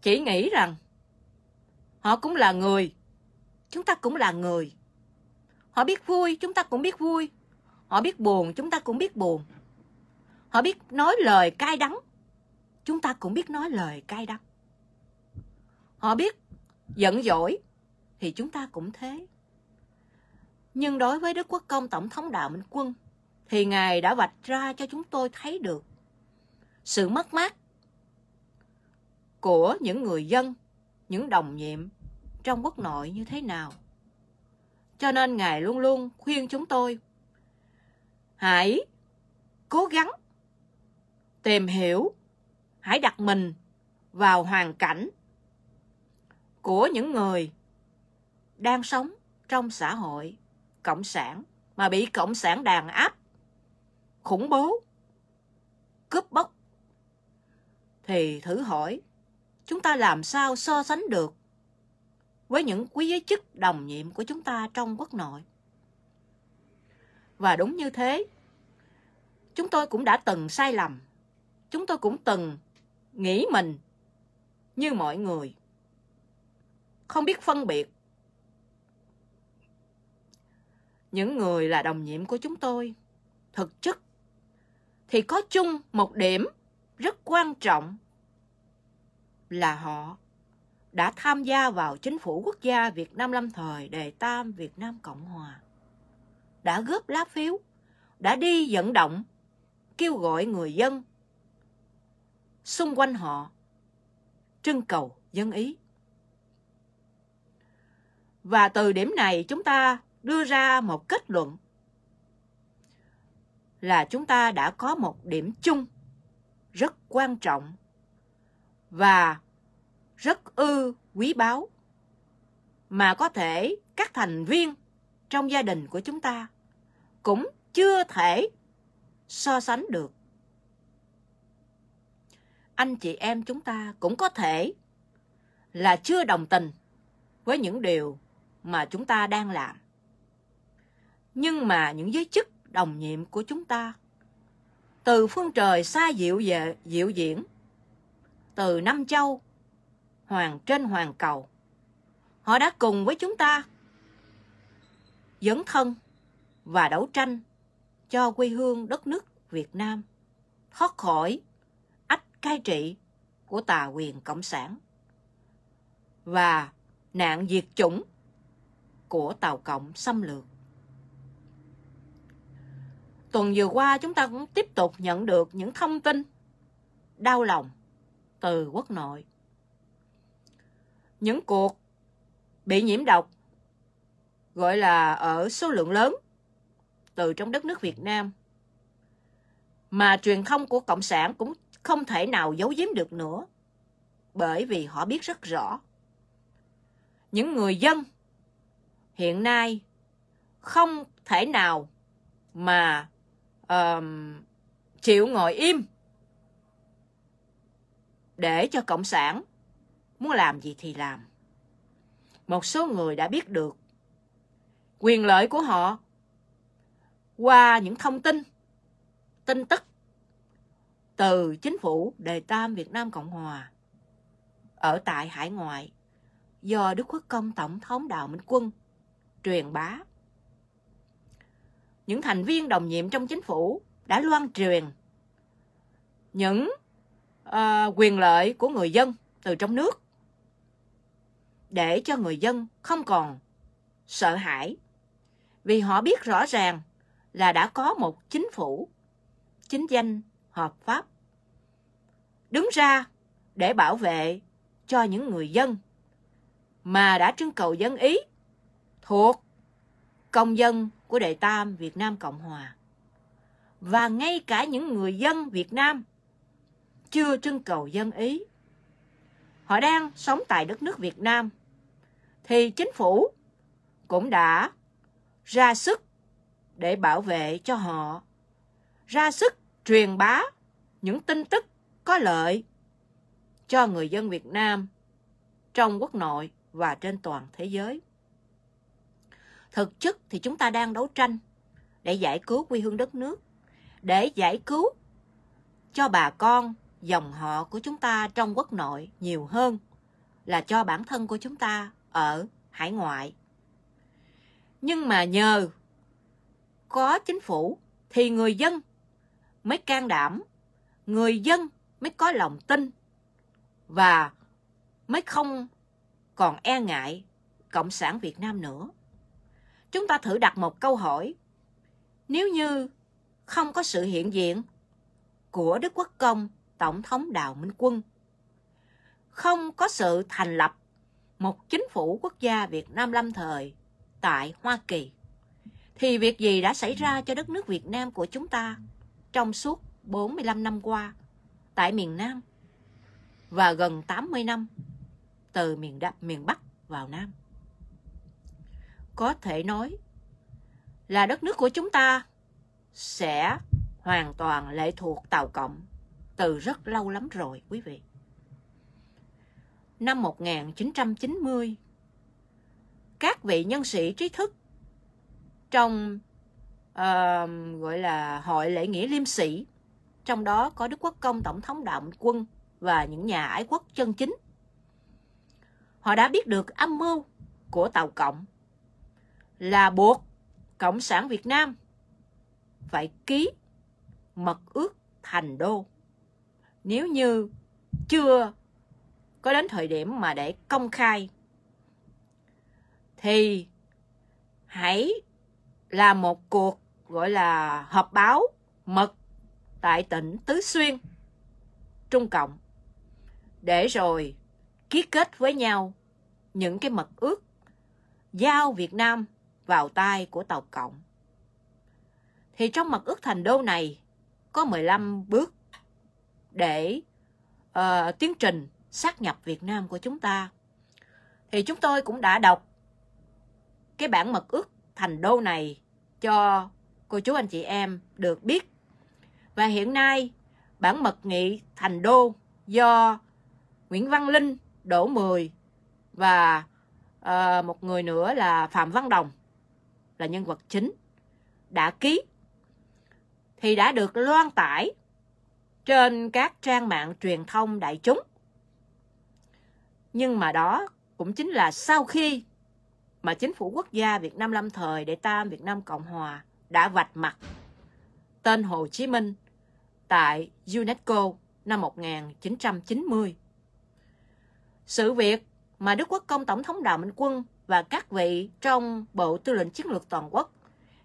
chỉ nghĩ rằng họ cũng là người, chúng ta cũng là người. Họ biết vui, chúng ta cũng biết vui. Họ biết buồn, chúng ta cũng biết buồn. Họ biết nói lời cay đắng, chúng ta cũng biết nói lời cay đắng. Họ biết giận dỗi, thì chúng ta cũng thế. Nhưng đối với Đức Quốc Công Tổng thống Đạo Minh Quân thì Ngài đã vạch ra cho chúng tôi thấy được sự mất mát của những người dân, những đồng nhiệm trong quốc nội như thế nào. Cho nên Ngài luôn luôn khuyên chúng tôi hãy cố gắng tìm hiểu, hãy đặt mình vào hoàn cảnh của những người đang sống trong xã hội cộng sản mà bị cộng sản đàn áp khủng bố cướp bóc thì thử hỏi chúng ta làm sao so sánh được với những quý giới chức đồng nhiệm của chúng ta trong quốc nội và đúng như thế chúng tôi cũng đã từng sai lầm chúng tôi cũng từng nghĩ mình như mọi người không biết phân biệt những người là đồng nhiệm của chúng tôi thực chất thì có chung một điểm rất quan trọng là họ đã tham gia vào chính phủ quốc gia Việt Nam lâm thời đề tam Việt Nam Cộng Hòa. Đã góp lá phiếu, đã đi vận động, kêu gọi người dân xung quanh họ trưng cầu dân ý. Và từ điểm này chúng ta đưa ra một kết luận là chúng ta đã có một điểm chung rất quan trọng và rất ư quý báu mà có thể các thành viên trong gia đình của chúng ta cũng chưa thể so sánh được anh chị em chúng ta cũng có thể là chưa đồng tình với những điều mà chúng ta đang làm nhưng mà những giới chức đồng nhiệm của chúng ta từ phương trời xa diệu về diệu diễn từ năm châu hoàng trên hoàng cầu họ đã cùng với chúng ta dấn thân và đấu tranh cho quê hương đất nước Việt Nam thoát khỏi ách cai trị của tà quyền cộng sản và nạn diệt chủng của tàu cộng xâm lược tuần vừa qua chúng ta cũng tiếp tục nhận được những thông tin đau lòng từ quốc nội. Những cuộc bị nhiễm độc gọi là ở số lượng lớn từ trong đất nước Việt Nam mà truyền thông của cộng sản cũng không thể nào giấu giếm được nữa bởi vì họ biết rất rõ những người dân hiện nay không thể nào mà um, chịu ngồi im để cho cộng sản muốn làm gì thì làm một số người đã biết được quyền lợi của họ qua những thông tin tin tức từ chính phủ đề tam Việt Nam Cộng Hòa ở tại hải ngoại do Đức Quốc Công Tổng thống Đào Minh Quân truyền bá những thành viên đồng nhiệm trong chính phủ đã loan truyền những uh, quyền lợi của người dân từ trong nước để cho người dân không còn sợ hãi vì họ biết rõ ràng là đã có một chính phủ chính danh hợp pháp đứng ra để bảo vệ cho những người dân mà đã trưng cầu dân ý thuộc công dân của Đại Tam Việt Nam Cộng Hòa. Và ngay cả những người dân Việt Nam chưa trưng cầu dân Ý, họ đang sống tại đất nước Việt Nam, thì chính phủ cũng đã ra sức để bảo vệ cho họ, ra sức truyền bá những tin tức có lợi cho người dân Việt Nam trong quốc nội và trên toàn thế giới. Thực chất thì chúng ta đang đấu tranh để giải cứu quê hương đất nước, để giải cứu cho bà con, dòng họ của chúng ta trong quốc nội nhiều hơn là cho bản thân của chúng ta ở hải ngoại. Nhưng mà nhờ có chính phủ thì người dân mới can đảm, người dân mới có lòng tin và mới không còn e ngại Cộng sản Việt Nam nữa chúng ta thử đặt một câu hỏi. Nếu như không có sự hiện diện của Đức Quốc Công, Tổng thống Đào Minh Quân, không có sự thành lập một chính phủ quốc gia Việt Nam lâm thời tại Hoa Kỳ, thì việc gì đã xảy ra cho đất nước Việt Nam của chúng ta trong suốt 45 năm qua tại miền Nam và gần 80 năm từ miền, Đa, miền Bắc vào Nam? có thể nói là đất nước của chúng ta sẽ hoàn toàn lệ thuộc Tàu Cộng từ rất lâu lắm rồi quý vị. Năm 1990, các vị nhân sĩ trí thức trong uh, gọi là hội lễ nghĩa liêm sĩ, trong đó có Đức Quốc Công Tổng thống Đạo Quân và những nhà ái quốc chân chính. Họ đã biết được âm mưu của Tàu Cộng là buộc Cộng sản Việt Nam phải ký mật ước thành đô. Nếu như chưa có đến thời điểm mà để công khai thì hãy là một cuộc gọi là họp báo mật tại tỉnh Tứ Xuyên, Trung Cộng để rồi ký kết với nhau những cái mật ước giao Việt Nam vào tay của Tàu Cộng. Thì trong mặt ước thành đô này có 15 bước để uh, tiến trình sát nhập Việt Nam của chúng ta. Thì chúng tôi cũng đã đọc cái bản mật ước thành đô này cho cô chú anh chị em được biết. Và hiện nay bản mật nghị thành đô do Nguyễn Văn Linh, Đỗ Mười và uh, một người nữa là Phạm Văn Đồng là nhân vật chính đã ký thì đã được loan tải trên các trang mạng truyền thông đại chúng. Nhưng mà đó cũng chính là sau khi mà chính phủ quốc gia Việt Nam lâm thời Đệ Tam Việt Nam Cộng Hòa đã vạch mặt tên Hồ Chí Minh tại UNESCO năm 1990. Sự việc mà Đức Quốc Công Tổng thống Đào Minh Quân và các vị trong Bộ Tư lệnh Chiến lược Toàn quốc,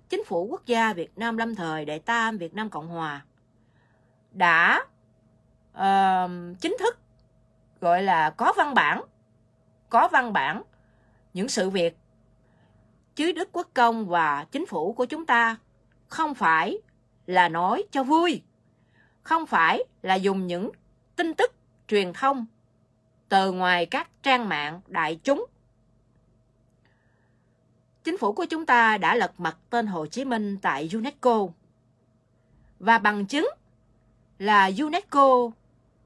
Chính phủ Quốc gia Việt Nam lâm thời Đại Tam Việt Nam Cộng Hòa đã uh, chính thức gọi là có văn bản, có văn bản những sự việc chứ Đức Quốc Công và chính phủ của chúng ta không phải là nói cho vui, không phải là dùng những tin tức truyền thông từ ngoài các trang mạng đại chúng chính phủ của chúng ta đã lật mặt tên Hồ Chí Minh tại UNESCO. Và bằng chứng là UNESCO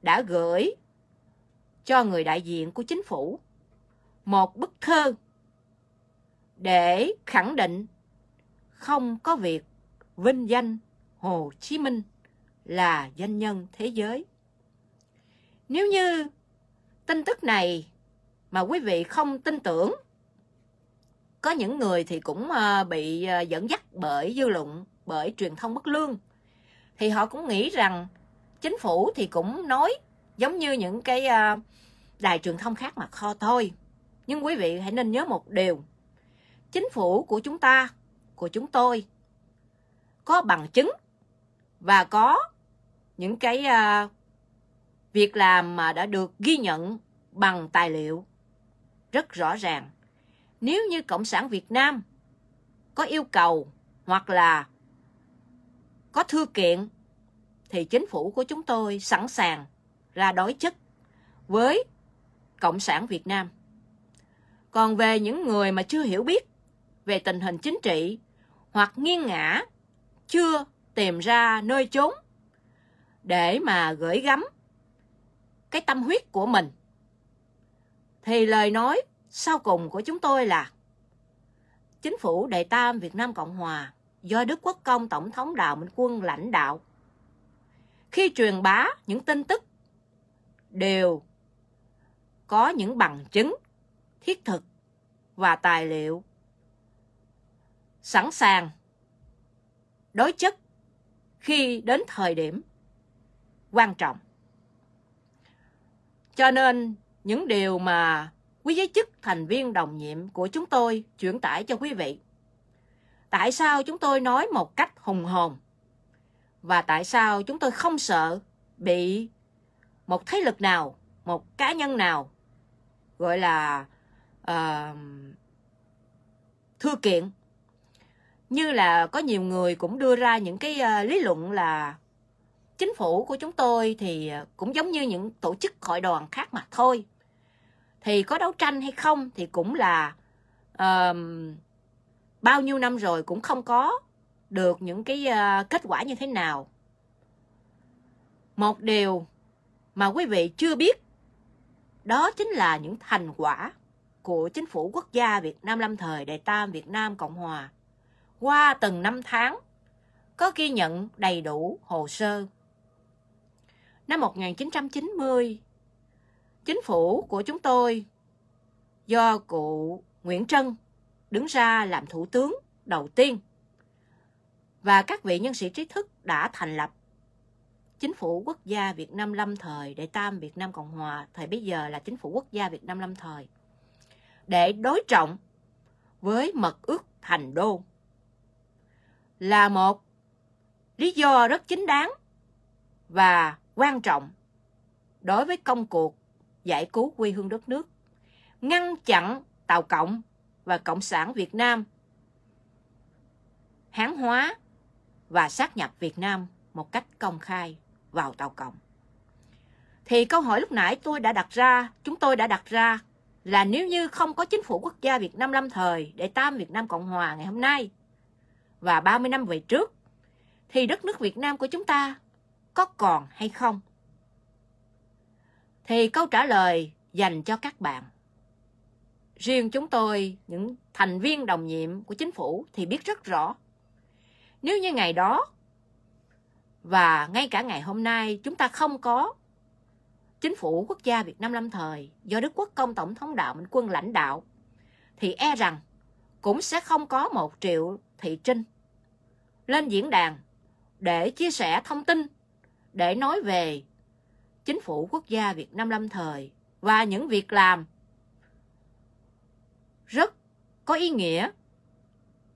đã gửi cho người đại diện của chính phủ một bức thư để khẳng định không có việc vinh danh Hồ Chí Minh là danh nhân thế giới. Nếu như tin tức này mà quý vị không tin tưởng có những người thì cũng ờ, bị ờ, dẫn dắt bởi dư luận bởi truyền thông bất lương thì họ cũng nghĩ rằng chính phủ thì cũng nói giống như những cái ờ, đài truyền thông khác mà kho thôi nhưng quý vị hãy nên nhớ một điều chính phủ của chúng ta của chúng tôi có bằng chứng và có những cái việc làm mà đã được ghi nhận bằng tài liệu rất rõ ràng nếu như cộng sản việt nam có yêu cầu hoặc là có thư kiện thì chính phủ của chúng tôi sẵn sàng ra đối chất với cộng sản việt nam còn về những người mà chưa hiểu biết về tình hình chính trị hoặc nghiêng ngã chưa tìm ra nơi chốn để mà gửi gắm cái tâm huyết của mình thì lời nói sau cùng của chúng tôi là Chính phủ đại Tam Việt Nam Cộng Hòa do Đức Quốc Công Tổng thống Đào Minh Quân lãnh đạo. Khi truyền bá những tin tức đều có những bằng chứng thiết thực và tài liệu sẵn sàng đối chất khi đến thời điểm quan trọng. Cho nên những điều mà quý giới chức thành viên đồng nhiệm của chúng tôi chuyển tải cho quý vị. Tại sao chúng tôi nói một cách hùng hồn? Và tại sao chúng tôi không sợ bị một thế lực nào, một cá nhân nào gọi là uh, thư kiện? Như là có nhiều người cũng đưa ra những cái uh, lý luận là chính phủ của chúng tôi thì cũng giống như những tổ chức hội đoàn khác mà thôi thì có đấu tranh hay không thì cũng là uh, bao nhiêu năm rồi cũng không có được những cái uh, kết quả như thế nào một điều mà quý vị chưa biết đó chính là những thành quả của chính phủ quốc gia Việt Nam lâm thời Đại Tam Việt Nam Cộng Hòa qua từng năm tháng có ghi nhận đầy đủ hồ sơ. Năm 1990, chính phủ của chúng tôi do cụ Nguyễn Trân đứng ra làm thủ tướng đầu tiên và các vị nhân sĩ trí thức đã thành lập chính phủ quốc gia Việt Nam lâm thời Đệ Tam Việt Nam Cộng Hòa thời bây giờ là chính phủ quốc gia Việt Nam lâm thời để đối trọng với mật ước thành đô là một lý do rất chính đáng và quan trọng đối với công cuộc giải cứu quê hương đất nước, ngăn chặn Tàu Cộng và Cộng sản Việt Nam hán hóa và sát nhập Việt Nam một cách công khai vào Tàu Cộng. Thì câu hỏi lúc nãy tôi đã đặt ra, chúng tôi đã đặt ra là nếu như không có chính phủ quốc gia Việt Nam lâm thời để tam Việt Nam Cộng Hòa ngày hôm nay và 30 năm về trước, thì đất nước Việt Nam của chúng ta có còn hay không? thì câu trả lời dành cho các bạn. Riêng chúng tôi, những thành viên đồng nhiệm của chính phủ thì biết rất rõ. Nếu như ngày đó và ngay cả ngày hôm nay chúng ta không có chính phủ quốc gia Việt Nam lâm thời do Đức Quốc Công Tổng thống Đạo Minh Quân lãnh đạo thì e rằng cũng sẽ không có một triệu thị trinh lên diễn đàn để chia sẻ thông tin, để nói về chính phủ quốc gia Việt Nam lâm thời và những việc làm rất có ý nghĩa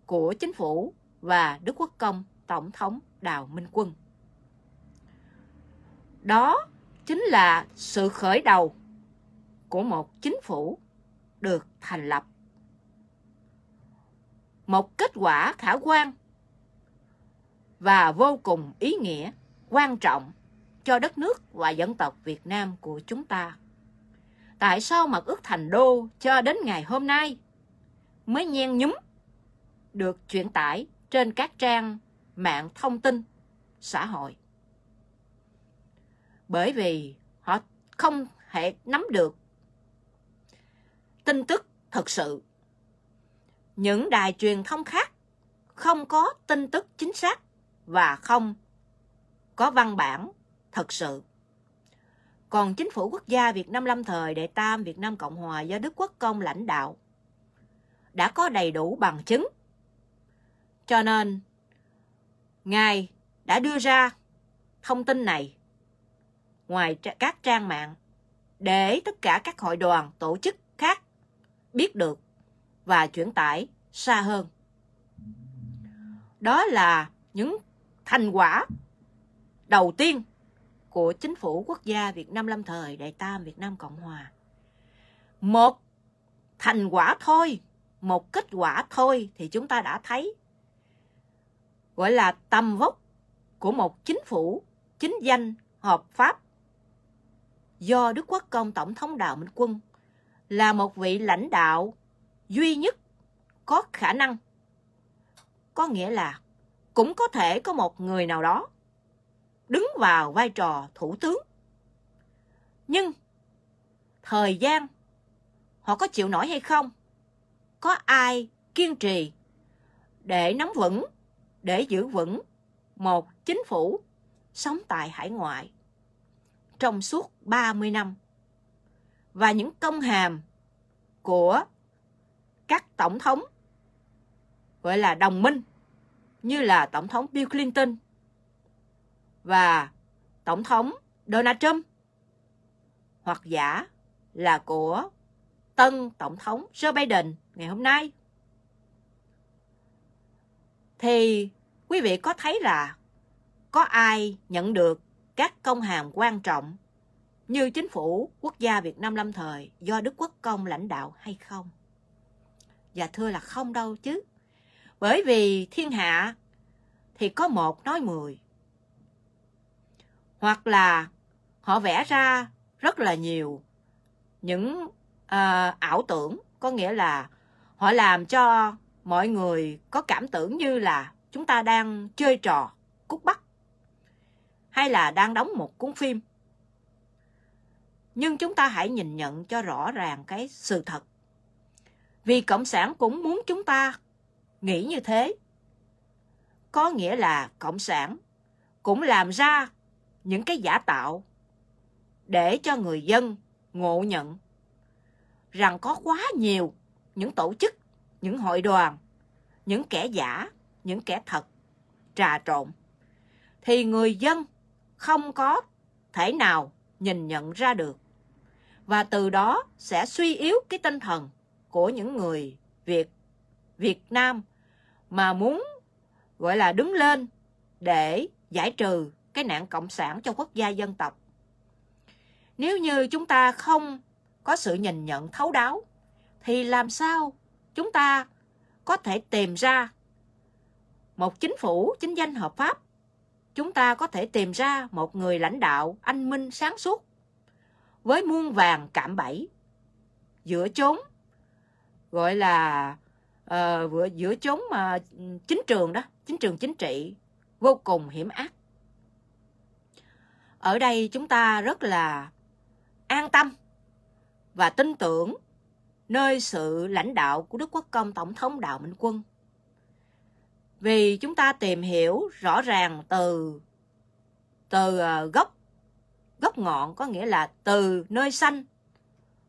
của chính phủ và Đức Quốc Công Tổng thống Đào Minh Quân. Đó chính là sự khởi đầu của một chính phủ được thành lập. Một kết quả khả quan và vô cùng ý nghĩa, quan trọng cho đất nước và dân tộc Việt Nam của chúng ta. Tại sao mật ước thành đô cho đến ngày hôm nay mới nhen nhúm được truyền tải trên các trang mạng thông tin xã hội? Bởi vì họ không thể nắm được tin tức thật sự. Những đài truyền thông khác không có tin tức chính xác và không có văn bản thật sự. Còn chính phủ quốc gia Việt Nam lâm thời Đệ Tam Việt Nam Cộng Hòa do Đức Quốc Công lãnh đạo đã có đầy đủ bằng chứng. Cho nên, Ngài đã đưa ra thông tin này ngoài các trang mạng để tất cả các hội đoàn, tổ chức khác biết được và chuyển tải xa hơn. Đó là những thành quả đầu tiên của chính phủ quốc gia Việt Nam lâm thời Đại Tam Việt Nam Cộng Hòa. Một thành quả thôi, một kết quả thôi thì chúng ta đã thấy gọi là tầm vóc của một chính phủ chính danh hợp pháp do Đức Quốc Công Tổng thống Đào Minh Quân là một vị lãnh đạo duy nhất có khả năng. Có nghĩa là cũng có thể có một người nào đó đứng vào vai trò thủ tướng. Nhưng thời gian họ có chịu nổi hay không? Có ai kiên trì để nắm vững, để giữ vững một chính phủ sống tại hải ngoại trong suốt 30 năm và những công hàm của các tổng thống gọi là đồng minh như là tổng thống Bill Clinton và Tổng thống Donald Trump hoặc giả là của tân Tổng thống Joe Biden ngày hôm nay. Thì quý vị có thấy là có ai nhận được các công hàm quan trọng như chính phủ quốc gia Việt Nam lâm thời do Đức Quốc Công lãnh đạo hay không? Dạ thưa là không đâu chứ. Bởi vì thiên hạ thì có một nói mười, hoặc là họ vẽ ra rất là nhiều những uh, ảo tưởng có nghĩa là họ làm cho mọi người có cảm tưởng như là chúng ta đang chơi trò cút bắt hay là đang đóng một cuốn phim nhưng chúng ta hãy nhìn nhận cho rõ ràng cái sự thật vì cộng sản cũng muốn chúng ta nghĩ như thế có nghĩa là cộng sản cũng làm ra những cái giả tạo để cho người dân ngộ nhận rằng có quá nhiều những tổ chức, những hội đoàn, những kẻ giả, những kẻ thật trà trộn thì người dân không có thể nào nhìn nhận ra được và từ đó sẽ suy yếu cái tinh thần của những người Việt Việt Nam mà muốn gọi là đứng lên để giải trừ cái nạn cộng sản cho quốc gia dân tộc. Nếu như chúng ta không có sự nhìn nhận thấu đáo thì làm sao chúng ta có thể tìm ra một chính phủ chính danh hợp pháp chúng ta có thể tìm ra một người lãnh đạo anh minh sáng suốt với muôn vàng cảm bẫy giữa chốn gọi là uh, giữa chốn mà ờ, chính trường đó chính trường chính trị vô cùng hiểm ác ở đây chúng ta rất là an tâm và tin tưởng nơi sự lãnh đạo của Đức Quốc Công Tổng thống Đạo Minh Quân. Vì chúng ta tìm hiểu rõ ràng từ từ ờ, gốc gốc ngọn có nghĩa là từ nơi sanh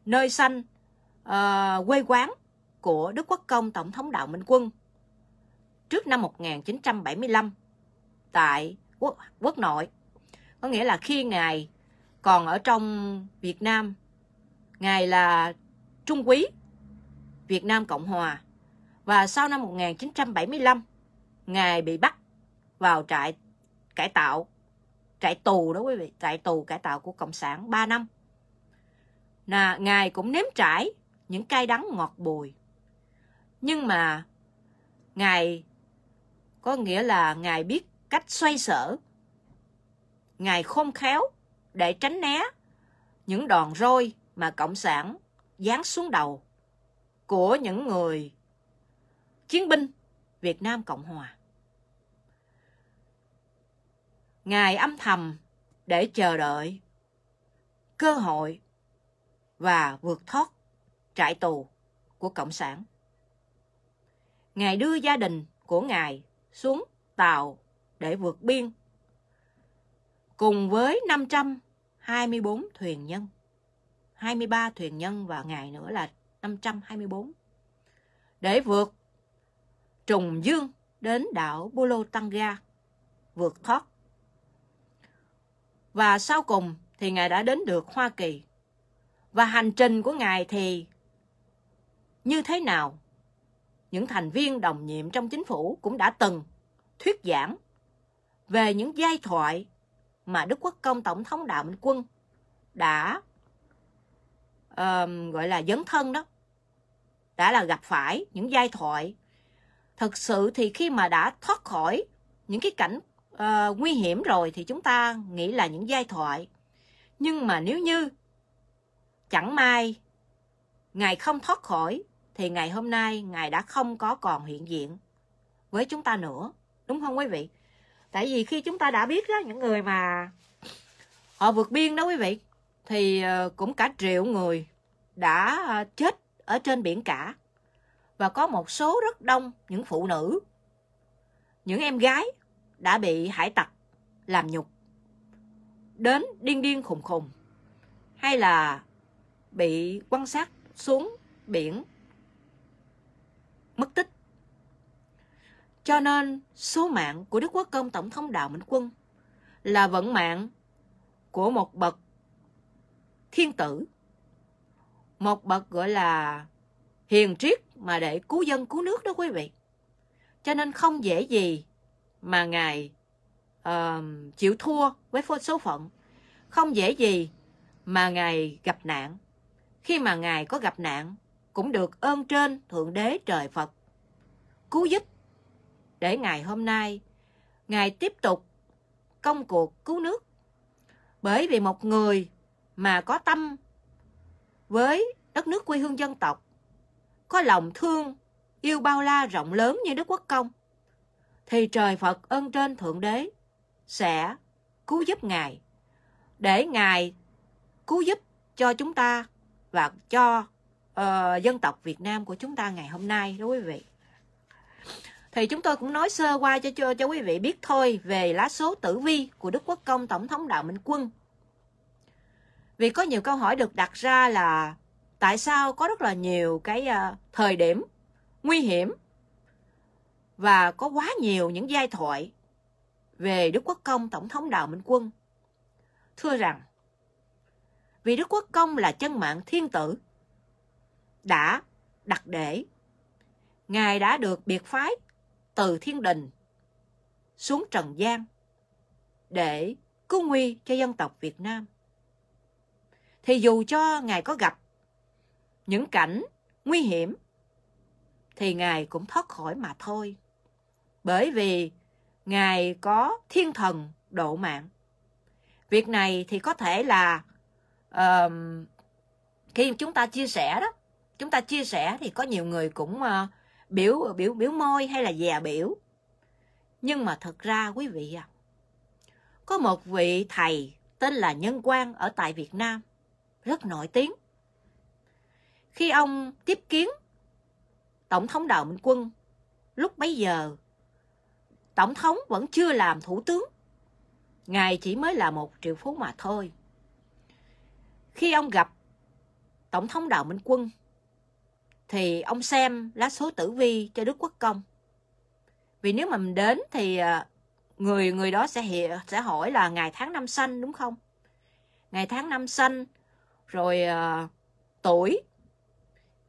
nơi sanh uh, quê quán của Đức Quốc Công Tổng thống Đạo Minh Quân trước năm 1975 tại quốc, quốc nội có nghĩa là khi ngài còn ở trong Việt Nam ngài là trung quý Việt Nam Cộng Hòa và sau năm 1975 ngài bị bắt vào trại cải tạo trại tù đó quý vị trại tù cải tạo của cộng sản 3 năm là ngài cũng nếm trải những cay đắng ngọt bùi nhưng mà ngài có nghĩa là ngài biết cách xoay sở ngài khôn khéo để tránh né những đòn roi mà cộng sản giáng xuống đầu của những người chiến binh Việt Nam Cộng Hòa. Ngài âm thầm để chờ đợi cơ hội và vượt thoát trại tù của Cộng sản. Ngài đưa gia đình của Ngài xuống tàu để vượt biên cùng với 524 thuyền nhân. 23 thuyền nhân và ngày nữa là 524. Để vượt trùng dương đến đảo Bolotanga, vượt thoát. Và sau cùng thì Ngài đã đến được Hoa Kỳ. Và hành trình của Ngài thì như thế nào? Những thành viên đồng nhiệm trong chính phủ cũng đã từng thuyết giảng về những giai thoại mà Đức Quốc Công Tổng thống Đạo Minh Quân đã um, gọi là dấn thân đó đã là gặp phải những giai thoại thực sự thì khi mà đã thoát khỏi những cái cảnh uh, nguy hiểm rồi thì chúng ta nghĩ là những giai thoại nhưng mà nếu như chẳng may ngài không thoát khỏi thì ngày hôm nay ngài đã không có còn hiện diện với chúng ta nữa đúng không quý vị tại vì khi chúng ta đã biết đó những người mà họ vượt biên đó quý vị thì ờ, cũng cả triệu người đã ờ, chết ở trên biển cả và có một số rất đông những phụ nữ những em gái đã bị hải tặc làm nhục đến điên điên khùng khùng hay là bị quan sát xuống biển mất tích cho nên số mạng của Đức Quốc Công Tổng thống Đạo Minh Quân là vận mạng của một bậc thiên tử. Một bậc gọi là hiền triết mà để cứu dân cứu nước đó quý vị. Cho nên không dễ gì mà Ngài uh, chịu thua với số phận. Không dễ gì mà Ngài gặp nạn. Khi mà Ngài có gặp nạn cũng được ơn trên Thượng Đế Trời Phật cứu giúp để ngày hôm nay Ngài tiếp tục công cuộc cứu nước. Bởi vì một người mà có tâm với đất nước quê hương dân tộc, có lòng thương, yêu bao la rộng lớn như Đức Quốc Công, thì trời Phật ơn trên Thượng Đế sẽ cứu giúp Ngài, để Ngài cứu giúp cho chúng ta và cho uh, dân tộc Việt Nam của chúng ta ngày hôm nay đó quý vị thì chúng tôi cũng nói sơ qua cho, cho cho quý vị biết thôi về lá số tử vi của Đức Quốc Công Tổng thống Đạo Minh Quân. Vì có nhiều câu hỏi được đặt ra là tại sao có rất là nhiều cái à, thời điểm nguy hiểm và có quá nhiều những giai thoại về Đức Quốc Công Tổng thống Đào Minh Quân. Thưa rằng, vì Đức Quốc Công là chân mạng thiên tử, đã đặt để, Ngài đã được biệt phái từ thiên đình xuống trần gian để cứu nguy cho dân tộc Việt Nam. Thì dù cho Ngài có gặp những cảnh nguy hiểm, thì Ngài cũng thoát khỏi mà thôi. Bởi vì Ngài có thiên thần độ mạng. Việc này thì có thể là uh, khi chúng ta chia sẻ đó, chúng ta chia sẻ thì có nhiều người cũng uh, biểu biểu biểu môi hay là dè biểu nhưng mà thật ra quý vị à có một vị thầy tên là nhân quang ở tại việt nam rất nổi tiếng khi ông tiếp kiến tổng thống đào minh quân lúc bấy giờ tổng thống vẫn chưa làm thủ tướng ngài chỉ mới là một triệu phú mà thôi khi ông gặp tổng thống đào minh quân thì ông xem lá số tử vi cho Đức Quốc Công. Vì nếu mà mình đến thì à, người người đó sẽ hiểu, sẽ hỏi là ngày tháng năm sanh đúng không? Ngày tháng năm sanh rồi uh, tuổi.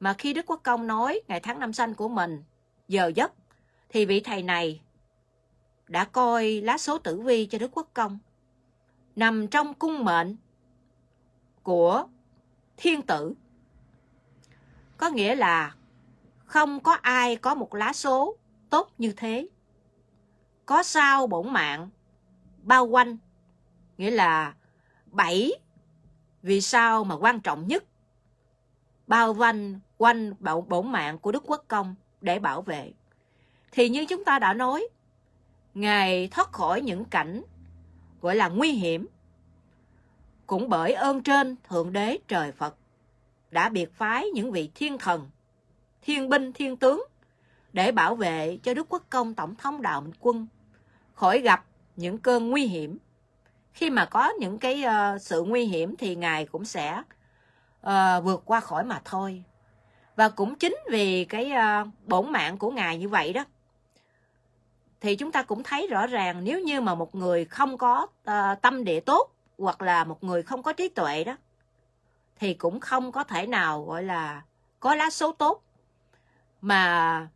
Mà khi Đức Quốc Công nói ngày tháng năm sanh của mình, giờ giấc thì vị thầy này đã coi lá số tử vi cho Đức Quốc Công nằm trong cung mệnh của thiên tử có nghĩa là không có ai có một lá số tốt như thế. Có sao bổn mạng bao quanh, nghĩa là bảy vì sao mà quan trọng nhất bao quanh quanh bổn mạng của Đức Quốc Công để bảo vệ. Thì như chúng ta đã nói, Ngài thoát khỏi những cảnh gọi là nguy hiểm, cũng bởi ơn trên Thượng Đế Trời Phật đã biệt phái những vị thiên thần, thiên binh, thiên tướng để bảo vệ cho Đức Quốc Công Tổng thống Đạo Minh Quân khỏi gặp những cơn nguy hiểm. Khi mà có những cái uh, sự nguy hiểm thì Ngài cũng sẽ uh, vượt qua khỏi mà thôi. Và cũng chính vì cái uh, bổn mạng của Ngài như vậy đó, thì chúng ta cũng thấy rõ ràng nếu như mà một người không có uh, tâm địa tốt hoặc là một người không có trí tuệ đó thì cũng không có thể nào gọi là có lá số tốt mà uh,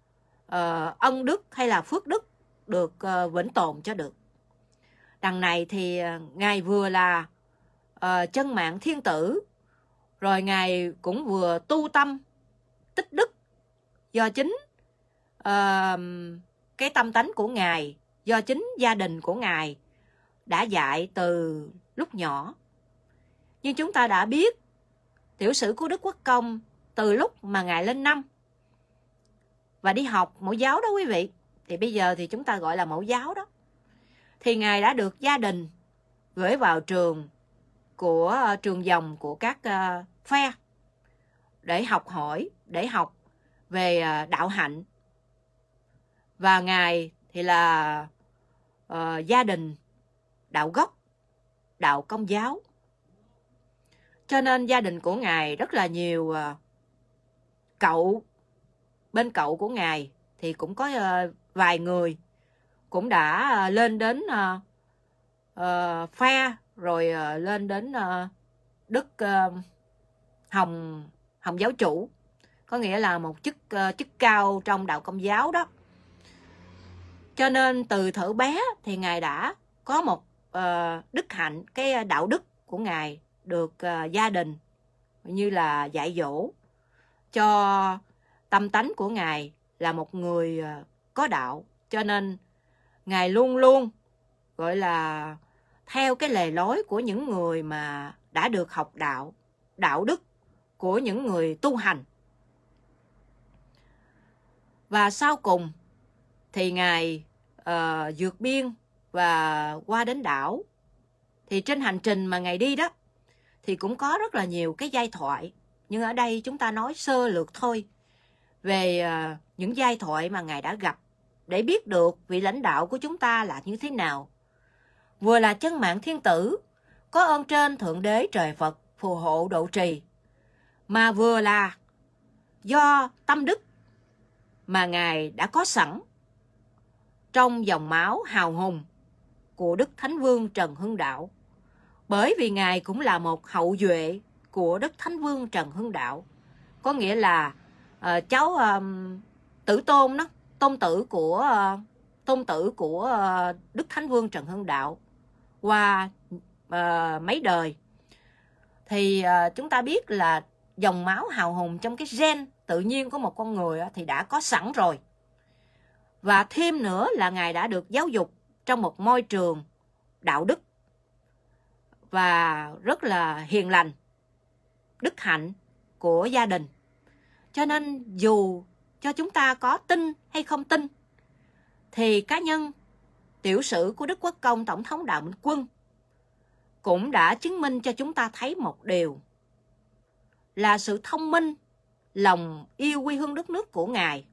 ờ, ông đức hay là phước đức được uh, vĩnh tồn cho được đằng này thì ờ, ngài vừa là uh, chân mạng thiên tử rồi ngài cũng vừa tu tâm tích đức do chính uh, cái tâm tánh của ngài do chính gia đình của ngài đã dạy từ lúc nhỏ nhưng chúng ta đã biết tiểu sử của Đức Quốc Công từ lúc mà Ngài lên năm. Và đi học mẫu giáo đó quý vị. Thì bây giờ thì chúng ta gọi là mẫu giáo đó. Thì Ngài đã được gia đình gửi vào trường của ờ, trường dòng của các uh, phe để học hỏi, để học về uh, đạo hạnh. Và Ngài thì là uh, gia đình đạo gốc, đạo công giáo cho nên gia đình của Ngài rất là nhiều ờ, cậu, bên cậu của Ngài thì cũng có ờ, vài người cũng đã ờ, lên đến pha rồi lên đến Đức Hồng Hồng giáo chủ có nghĩa là một chức chức cao trong đạo công giáo đó cho nên từ thở bé thì ngài đã có một đức hạnh cái đạo đức của ngài được ờ, gia đình như là dạy dỗ cho tâm tánh của ngài là một người ờ, có đạo cho nên ngài luôn luôn gọi là theo cái lề lối của những người mà đã được học đạo đạo đức của những người tu hành và sau cùng thì ngài uh, ờ, dược biên và qua đến đảo thì trên hành trình mà ngài đi đó thì cũng có rất là nhiều cái giai thoại nhưng ở đây chúng ta nói sơ lược thôi về ờ, những giai thoại mà ngài đã gặp để biết được vị lãnh đạo của chúng ta là như thế nào vừa là chân mạng thiên tử có ơn trên thượng đế trời phật phù hộ độ trì mà vừa là do tâm đức mà ngài đã có sẵn trong dòng máu hào hùng của đức thánh vương trần hưng đạo bởi vì ngài cũng là một hậu duệ của đức thánh vương trần hưng đạo có nghĩa là uh, cháu um, tử tôn đó tôn tử của uh, tôn tử của uh, đức thánh vương trần hưng đạo qua uh, mấy đời thì uh, chúng ta biết là dòng máu hào hùng trong cái gen tự nhiên của một con người thì đã có sẵn rồi và thêm nữa là ngài đã được giáo dục trong một môi trường đạo đức và rất là hiền lành, đức hạnh của gia đình. Cho nên dù cho chúng ta có tin hay không tin thì cá nhân tiểu sử của Đức Quốc Công Tổng thống Đạo Minh Quân cũng đã chứng minh cho chúng ta thấy một điều là sự thông minh, lòng yêu quê hương đất nước của Ngài.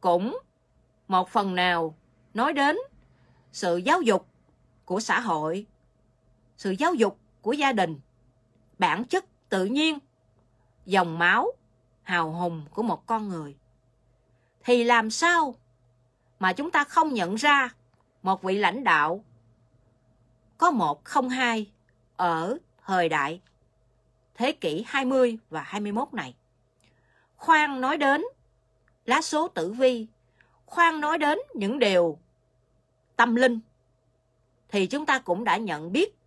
Cũng một phần nào nói đến sự giáo dục của xã hội sự giáo dục của gia đình, bản chất tự nhiên, dòng máu, hào hùng của một con người. Thì làm sao mà chúng ta không nhận ra một vị lãnh đạo có một không hai ở thời đại thế kỷ 20 và 21 này. Khoan nói đến lá số tử vi, khoan nói đến những điều tâm linh, thì chúng ta cũng đã nhận biết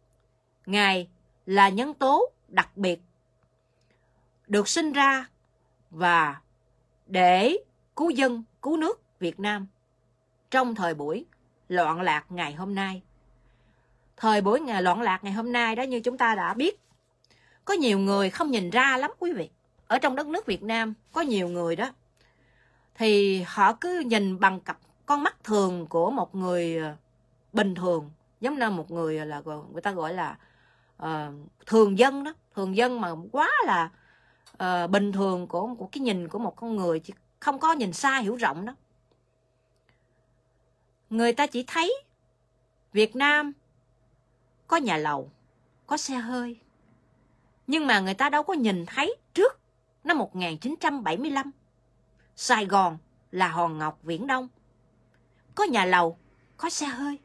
Ngài là nhân tố đặc biệt được sinh ra và để cứu dân, cứu nước Việt Nam trong thời buổi loạn lạc ngày hôm nay. Thời buổi ngày loạn lạc ngày hôm nay đó như chúng ta đã biết, có nhiều người không nhìn ra lắm quý vị. Ở trong đất nước Việt Nam có nhiều người đó thì họ cứ nhìn bằng cặp con mắt thường của một người ờ, bình thường giống như một người ờ, là người ta gọi là Ờ, thường dân đó thường dân mà quá là uh, bình thường của của cái nhìn của một con người chứ không có nhìn xa hiểu rộng đó người ta chỉ thấy Việt Nam có nhà lầu có xe hơi nhưng mà người ta đâu có nhìn thấy trước năm 1975 Sài Gòn là hòn ngọc viễn đông có nhà lầu có xe hơi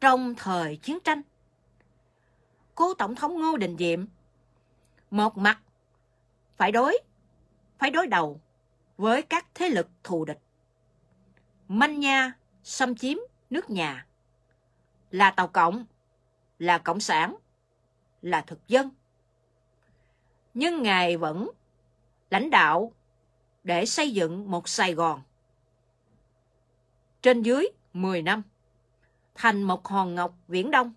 trong thời chiến tranh cố tổng thống Ngô Đình Diệm. Một mặt phải đối, phải đối đầu với các thế lực thù địch. Manh nha xâm chiếm nước nhà là Tàu Cộng, là Cộng sản, là thực dân. Nhưng Ngài vẫn lãnh đạo để xây dựng một Sài Gòn trên dưới 10 năm thành một hòn ngọc viễn đông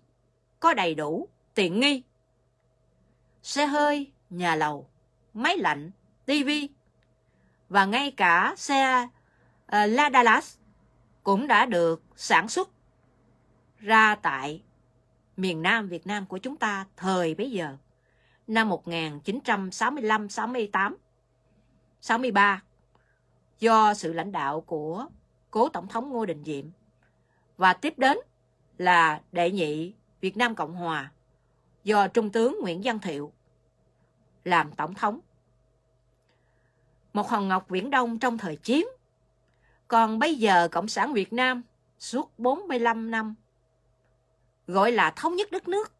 có đầy đủ tiện nghi. Xe hơi, nhà lầu, máy lạnh, tivi và ngay cả xe uh, La Dallas cũng đã được sản xuất ra tại miền Nam Việt Nam của chúng ta thời bấy giờ năm 1965 68 63 do sự lãnh đạo của cố tổng thống Ngô Đình Diệm và tiếp đến là đệ nhị Việt Nam Cộng hòa do Trung tướng Nguyễn Văn Thiệu làm tổng thống. Một hòn ngọc viễn đông trong thời chiến, Còn bây giờ Cộng sản Việt Nam suốt 45 năm gọi là thống nhất đất nước.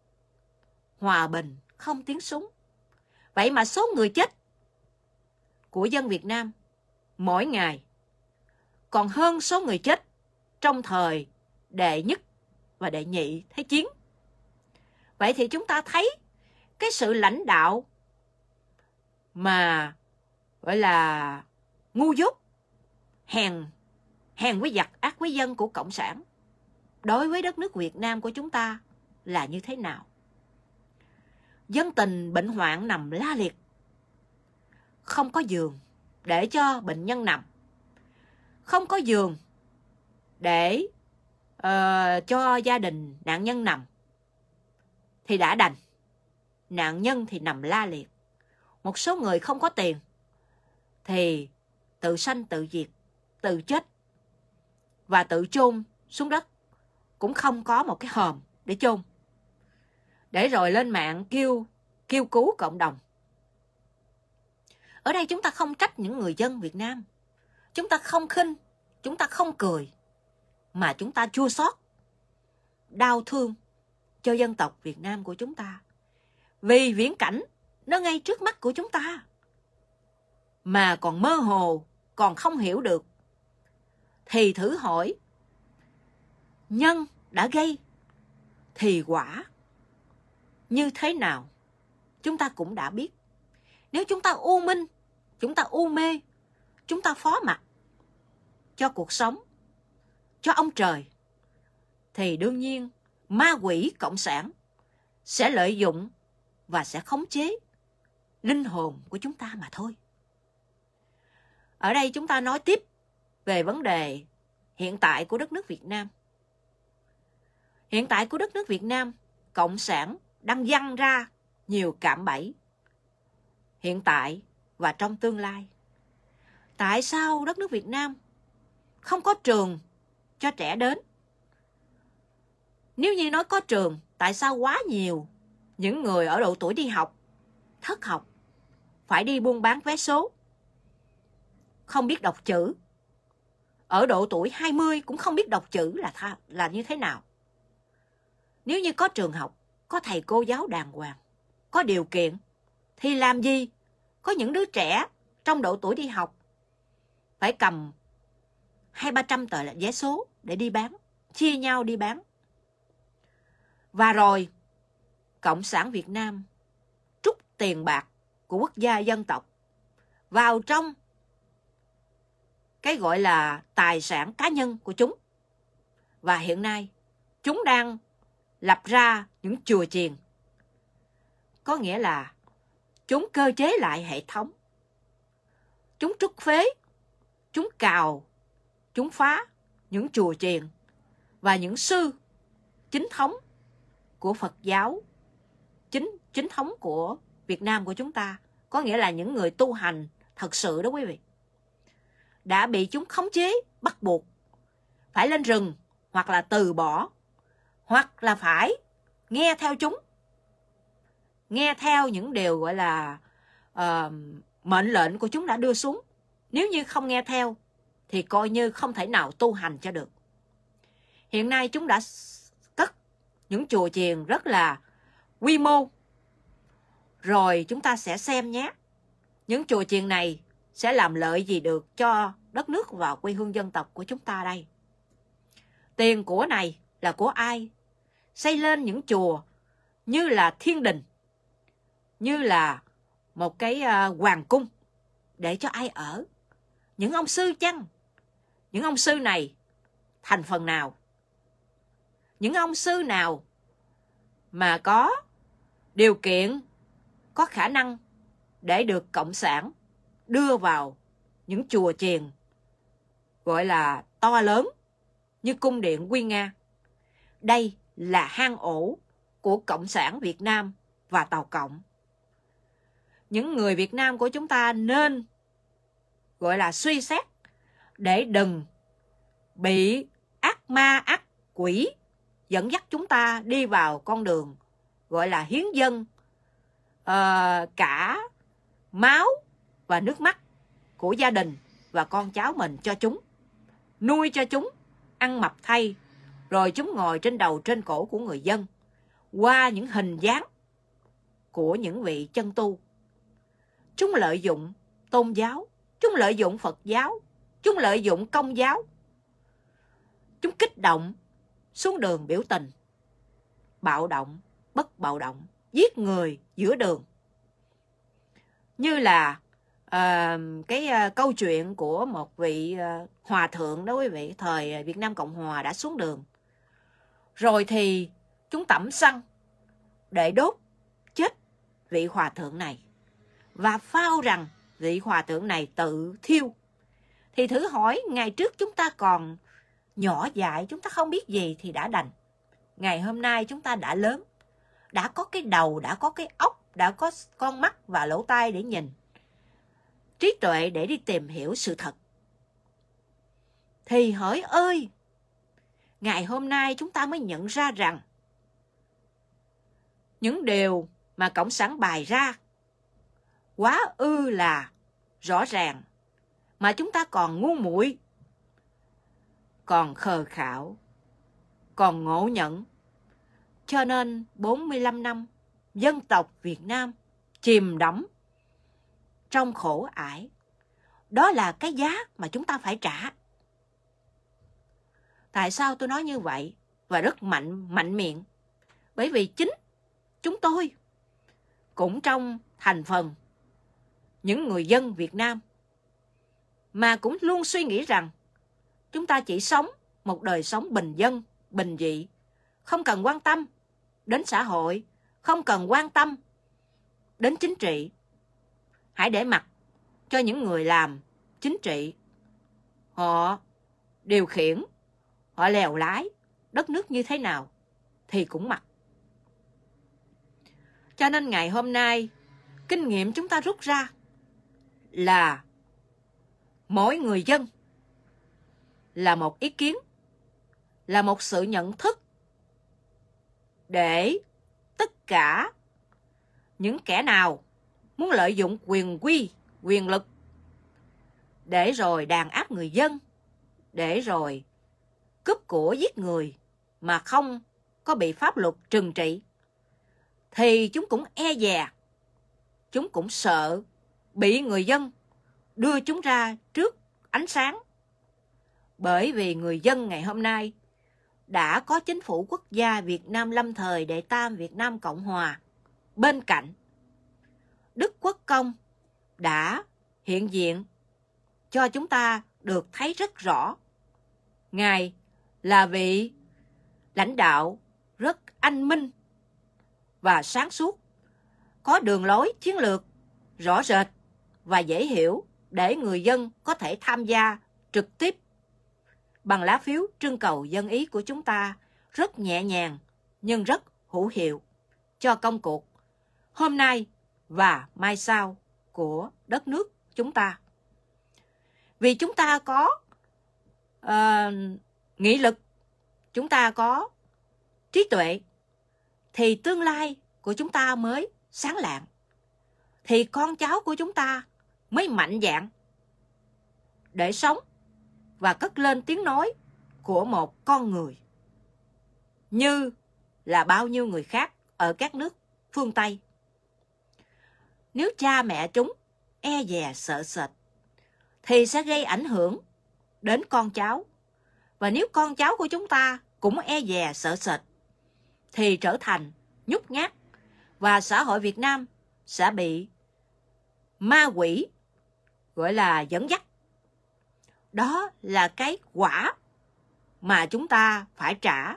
Hòa bình, không tiếng súng. Vậy mà số người chết của dân Việt Nam mỗi ngày còn hơn số người chết trong thời đệ nhất và đệ nhị thế chiến. Vậy thì chúng ta thấy cái sự lãnh đạo mà gọi là ngu dốt, hèn hèn với giặc, ác với dân của cộng sản đối với đất nước Việt Nam của chúng ta là như thế nào? Dân tình bệnh hoạn nằm la liệt. Không có giường để cho bệnh nhân nằm. Không có giường để uh, cho gia đình nạn nhân nằm thì đã đành. Nạn nhân thì nằm la liệt. Một số người không có tiền thì tự sanh tự diệt, tự chết và tự chôn xuống đất. Cũng không có một cái hòm để chôn. Để rồi lên mạng kêu, kêu cứu cộng đồng. Ở đây chúng ta không trách những người dân Việt Nam. Chúng ta không khinh, chúng ta không cười. Mà chúng ta chua xót, đau thương cho dân tộc Việt Nam của chúng ta. Vì viễn cảnh nó ngay trước mắt của chúng ta mà còn mơ hồ, còn không hiểu được thì thử hỏi nhân đã gây thì quả như thế nào chúng ta cũng đã biết nếu chúng ta u minh chúng ta u mê chúng ta phó mặc cho cuộc sống cho ông trời thì đương nhiên ma quỷ cộng sản sẽ lợi dụng và sẽ khống chế linh hồn của chúng ta mà thôi. Ở đây chúng ta nói tiếp về vấn đề hiện tại của đất nước Việt Nam. Hiện tại của đất nước Việt Nam, cộng sản đang dăng ra nhiều cạm bẫy. Hiện tại và trong tương lai. Tại sao đất nước Việt Nam không có trường cho trẻ đến? Nếu như nói có trường, tại sao quá nhiều những người ở độ tuổi đi học, thất học, phải đi buôn bán vé số, không biết đọc chữ. Ở độ tuổi 20 cũng không biết đọc chữ là tha, là như thế nào. Nếu như có trường học, có thầy cô giáo đàng hoàng, có điều kiện, thì làm gì? Có những đứa trẻ trong độ tuổi đi học phải cầm hai ba trăm tờ vé số để đi bán, chia nhau đi bán và rồi, Cộng sản Việt Nam trút tiền bạc của quốc gia dân tộc vào trong cái gọi là tài sản cá nhân của chúng. Và hiện nay, chúng đang lập ra những chùa chiền. Có nghĩa là chúng cơ chế lại hệ thống. Chúng trút phế, chúng cào, chúng phá những chùa chiền và những sư chính thống của Phật giáo chính chính thống của Việt Nam của chúng ta có nghĩa là những người tu hành thật sự đó quý vị đã bị chúng khống chế bắt buộc phải lên rừng hoặc là từ bỏ hoặc là phải nghe theo chúng nghe theo những điều gọi là uh, mệnh lệnh của chúng đã đưa xuống nếu như không nghe theo thì coi như không thể nào tu hành cho được hiện nay chúng đã những chùa chiền rất là quy mô. Rồi chúng ta sẽ xem nhé. Những chùa chiền này sẽ làm lợi gì được cho đất nước và quê hương dân tộc của chúng ta đây. Tiền của này là của ai? Xây lên những chùa như là thiên đình, như là một cái ờ, hoàng cung để cho ai ở? Những ông sư chăng? Những ông sư này thành phần nào? những ông sư nào mà có điều kiện có khả năng để được cộng sản đưa vào những chùa chiền gọi là to lớn như cung điện Quy Nga. Đây là hang ổ của Cộng sản Việt Nam và Tàu Cộng. Những người Việt Nam của chúng ta nên gọi là suy xét để đừng bị ác ma ác quỷ dẫn dắt chúng ta đi vào con đường gọi là hiến dân uh, cả máu và nước mắt của gia đình và con cháu mình cho chúng nuôi cho chúng ăn mập thay rồi chúng ngồi trên đầu trên cổ của người dân qua những hình dáng của những vị chân tu chúng lợi dụng tôn giáo chúng lợi dụng phật giáo chúng lợi dụng công giáo chúng kích động xuống đường biểu tình. Bạo động, bất bạo động, giết người giữa đường. Như là uh, cái uh, câu chuyện của một vị uh, hòa thượng đó quý vị, thời Việt Nam Cộng Hòa đã xuống đường. Rồi thì chúng tẩm xăng để đốt chết vị hòa thượng này và phao rằng vị hòa thượng này tự thiêu. Thì thử hỏi ngày trước chúng ta còn nhỏ dại chúng ta không biết gì thì đã đành ngày hôm nay chúng ta đã lớn đã có cái đầu đã có cái óc đã có con mắt và lỗ tai để nhìn trí tuệ để đi tìm hiểu sự thật thì hỡi ơi ngày hôm nay chúng ta mới nhận ra rằng những điều mà cộng sản bài ra quá ư là rõ ràng mà chúng ta còn ngu muội còn khờ khảo, còn ngộ nhẫn. Cho nên 45 năm, dân tộc Việt Nam chìm đắm trong khổ ải. Đó là cái giá mà chúng ta phải trả. Tại sao tôi nói như vậy? Và rất mạnh, mạnh miệng. Bởi vì chính chúng tôi cũng trong thành phần những người dân Việt Nam mà cũng luôn suy nghĩ rằng Chúng ta chỉ sống một đời sống bình dân, bình dị, không cần quan tâm đến xã hội, không cần quan tâm đến chính trị. Hãy để mặt cho những người làm chính trị. Họ điều khiển, họ lèo lái đất nước như thế nào thì cũng mặc. Cho nên ngày hôm nay, kinh nghiệm chúng ta rút ra là mỗi người dân là một ý kiến là một sự nhận thức để tất cả những kẻ nào muốn lợi dụng quyền quy quyền lực để rồi đàn áp người dân để rồi cướp của giết người mà không có bị pháp luật trừng trị thì chúng cũng e dè chúng cũng sợ bị người dân đưa chúng ra trước ánh sáng bởi vì người dân ngày hôm nay đã có chính phủ quốc gia Việt Nam lâm thời đệ tam Việt Nam Cộng Hòa. Bên cạnh, Đức Quốc Công đã hiện diện cho chúng ta được thấy rất rõ. Ngài là vị lãnh đạo rất anh minh và sáng suốt, có đường lối chiến lược rõ rệt và dễ hiểu để người dân có thể tham gia trực tiếp bằng lá phiếu trưng cầu dân ý của chúng ta rất nhẹ nhàng nhưng rất hữu hiệu cho công cuộc hôm nay và mai sau của đất nước chúng ta. Vì chúng ta có uh, nghị lực, chúng ta có trí tuệ, thì tương lai của chúng ta mới sáng lạng, thì con cháu của chúng ta mới mạnh dạn để sống và cất lên tiếng nói của một con người. Như là bao nhiêu người khác ở các nước phương Tây. Nếu cha mẹ chúng e dè sợ sệt, thì sẽ gây ảnh hưởng đến con cháu. Và nếu con cháu của chúng ta cũng e dè sợ sệt, thì trở thành nhút nhát và xã hội Việt Nam sẽ bị ma quỷ gọi là dẫn dắt đó là cái quả mà chúng ta phải trả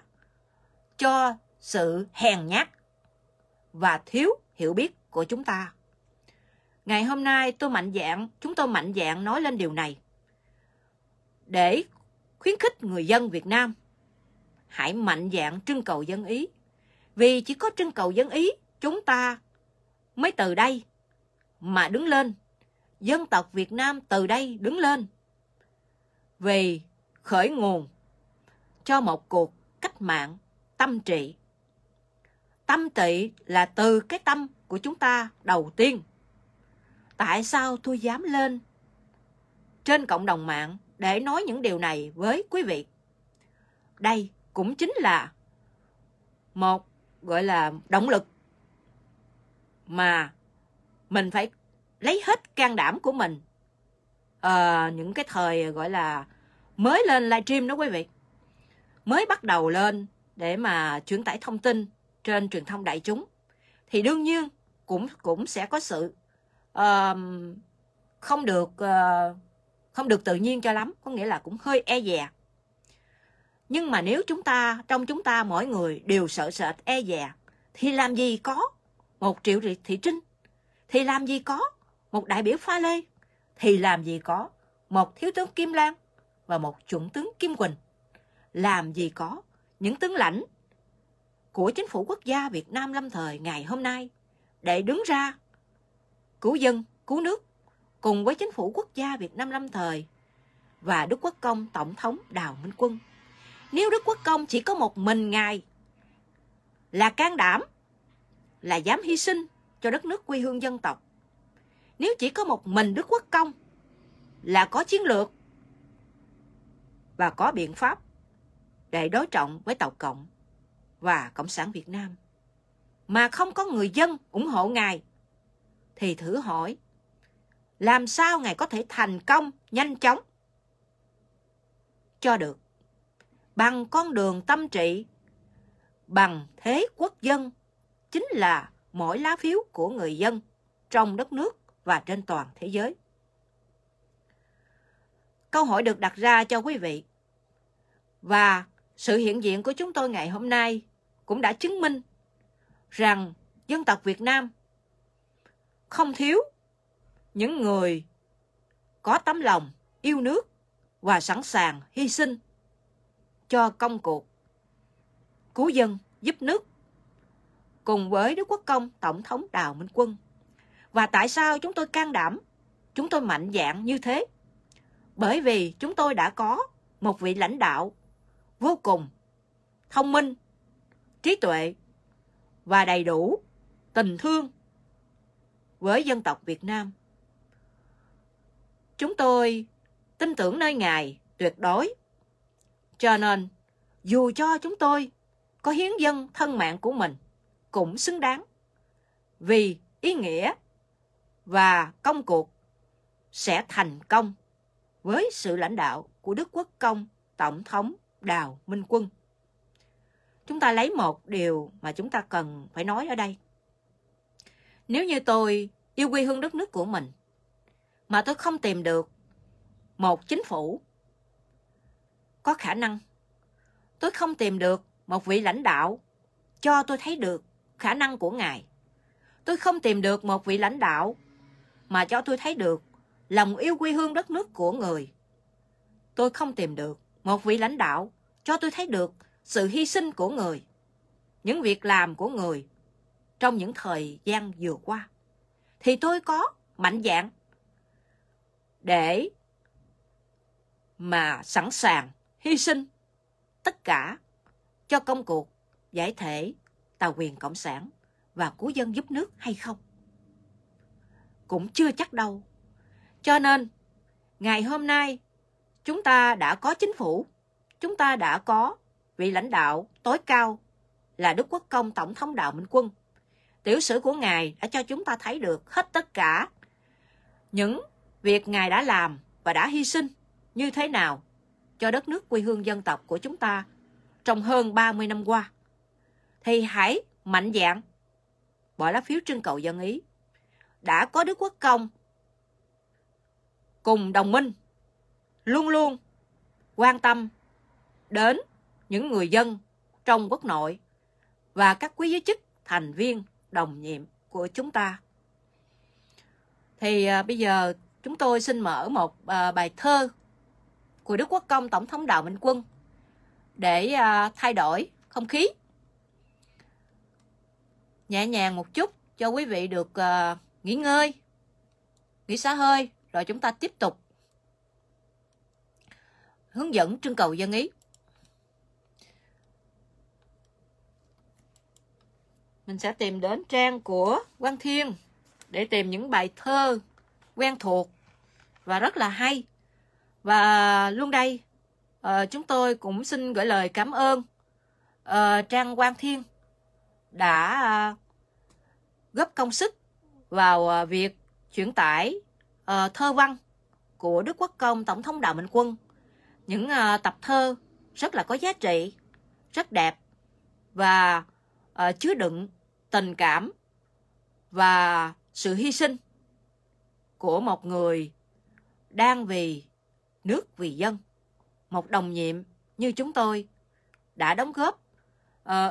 cho sự hèn nhát và thiếu hiểu biết của chúng ta. Ngày hôm nay tôi mạnh dạn, chúng tôi mạnh dạn nói lên điều này để khuyến khích người dân Việt Nam hãy mạnh dạn trưng cầu dân ý. Vì chỉ có trưng cầu dân ý, chúng ta mới từ đây mà đứng lên. Dân tộc Việt Nam từ đây đứng lên vì khởi nguồn cho một cuộc cách mạng tâm trị. Tâm trị là từ cái tâm của chúng ta đầu tiên. Tại sao tôi dám lên trên cộng đồng mạng để nói những điều này với quý vị? Đây cũng chính là một gọi là động lực mà mình phải lấy hết can đảm của mình uh, những cái thời ờ, gọi là mới lên livestream đó quý vị mới bắt đầu lên để mà truyền tải thông tin trên truyền thông đại chúng thì đương nhiên cũng cũng sẽ có sự uh, không được uh, không được tự nhiên cho lắm có nghĩa là cũng hơi e dè nhưng mà nếu chúng ta trong chúng ta mỗi người đều sợ sệt e dè thì làm gì có một triệu thị trinh thì làm gì có một đại biểu pha lê thì làm gì có một thiếu tướng Kim Lan và một chuẩn tướng Kim Quỳnh. Làm gì có những tướng lãnh của chính phủ quốc gia Việt Nam lâm thời ngày hôm nay để đứng ra cứu dân, cứu nước cùng với chính phủ quốc gia Việt Nam lâm thời và Đức Quốc Công Tổng thống Đào Minh Quân. Nếu Đức Quốc Công chỉ có một mình ngài là can đảm, là dám hy sinh cho đất nước quê hương dân tộc, nếu chỉ có một mình Đức Quốc Công là có chiến lược và có biện pháp để đối trọng với Tàu Cộng và Cộng sản Việt Nam mà không có người dân ủng hộ ngài thì thử hỏi làm sao ngài có thể thành công nhanh chóng cho được bằng con đường tâm trị bằng thế quốc dân chính là mỗi lá phiếu của người dân trong đất nước và trên toàn thế giới. Câu hỏi được đặt ra cho quý vị. Và sự hiện diện của chúng tôi ngày hôm nay cũng đã chứng minh rằng dân tộc Việt Nam không thiếu những người có tấm lòng yêu nước và sẵn sàng hy sinh cho công cuộc cứu dân giúp nước cùng với Đức Quốc Công Tổng thống Đào Minh Quân và tại sao chúng tôi can đảm, chúng tôi mạnh dạn như thế? Bởi vì chúng tôi đã có một vị lãnh đạo vô cùng thông minh, trí tuệ và đầy đủ tình thương với dân tộc Việt Nam. Chúng tôi tin tưởng nơi Ngài tuyệt đối. Cho nên, dù cho chúng tôi có hiến dân thân mạng của mình, cũng xứng đáng vì ý nghĩa và công cuộc sẽ thành công với sự lãnh đạo của Đức Quốc Công Tổng thống Đào Minh Quân. Chúng ta lấy một điều mà chúng ta cần phải nói ở đây. Nếu như tôi yêu quê hương đất nước của mình mà tôi không tìm được một chính phủ có khả năng tôi không tìm được một vị lãnh đạo cho tôi thấy được khả năng của ngài. Tôi không tìm được một vị lãnh đạo mà cho tôi thấy được lòng yêu quê hương đất nước của người. Tôi không tìm được một vị lãnh đạo cho tôi thấy được sự hy sinh của người, những việc làm của người trong những thời gian vừa qua. Thì tôi có mạnh dạn để mà sẵn sàng hy sinh tất cả cho công cuộc giải thể tàu quyền cộng sản và cứu dân giúp nước hay không? cũng chưa chắc đâu. Cho nên, ngày hôm nay chúng ta đã có chính phủ, chúng ta đã có vị lãnh đạo tối cao là Đức Quốc Công Tổng thống Đạo Minh Quân. Tiểu sử của Ngài đã cho chúng ta thấy được hết tất cả những việc Ngài đã làm và đã hy sinh như thế nào cho đất nước quê hương dân tộc của chúng ta trong hơn 30 năm qua. Thì hãy mạnh dạn bỏ lá phiếu trưng cầu dân Ý đã có Đức Quốc Công cùng đồng minh luôn luôn quan tâm đến những người dân trong quốc nội và các quý giới chức thành viên đồng nhiệm của chúng ta. Thì à, bây giờ chúng tôi xin mở một à, bài thơ của Đức Quốc Công Tổng thống Đào Minh Quân để à, thay đổi không khí. Nhẹ nhàng một chút cho quý vị được à, nghỉ ngơi, nghỉ xả hơi, rồi chúng ta tiếp tục hướng dẫn trưng cầu dân ý. Mình sẽ tìm đến trang của Quang Thiên để tìm những bài thơ quen thuộc và rất là hay. Và luôn đây, ờ, chúng tôi cũng xin gửi lời cảm ơn ờ, trang Quang Thiên đã ờ, góp công sức vào ờ, việc chuyển tải ờ, thơ văn của Đức Quốc Công Tổng thống Đạo Minh Quân. Những ờ, tập thơ rất là có giá trị, rất đẹp và chứa đựng tình cảm và sự hy sinh của một người đang vì nước vì dân, một đồng nhiệm như chúng tôi đã đóng góp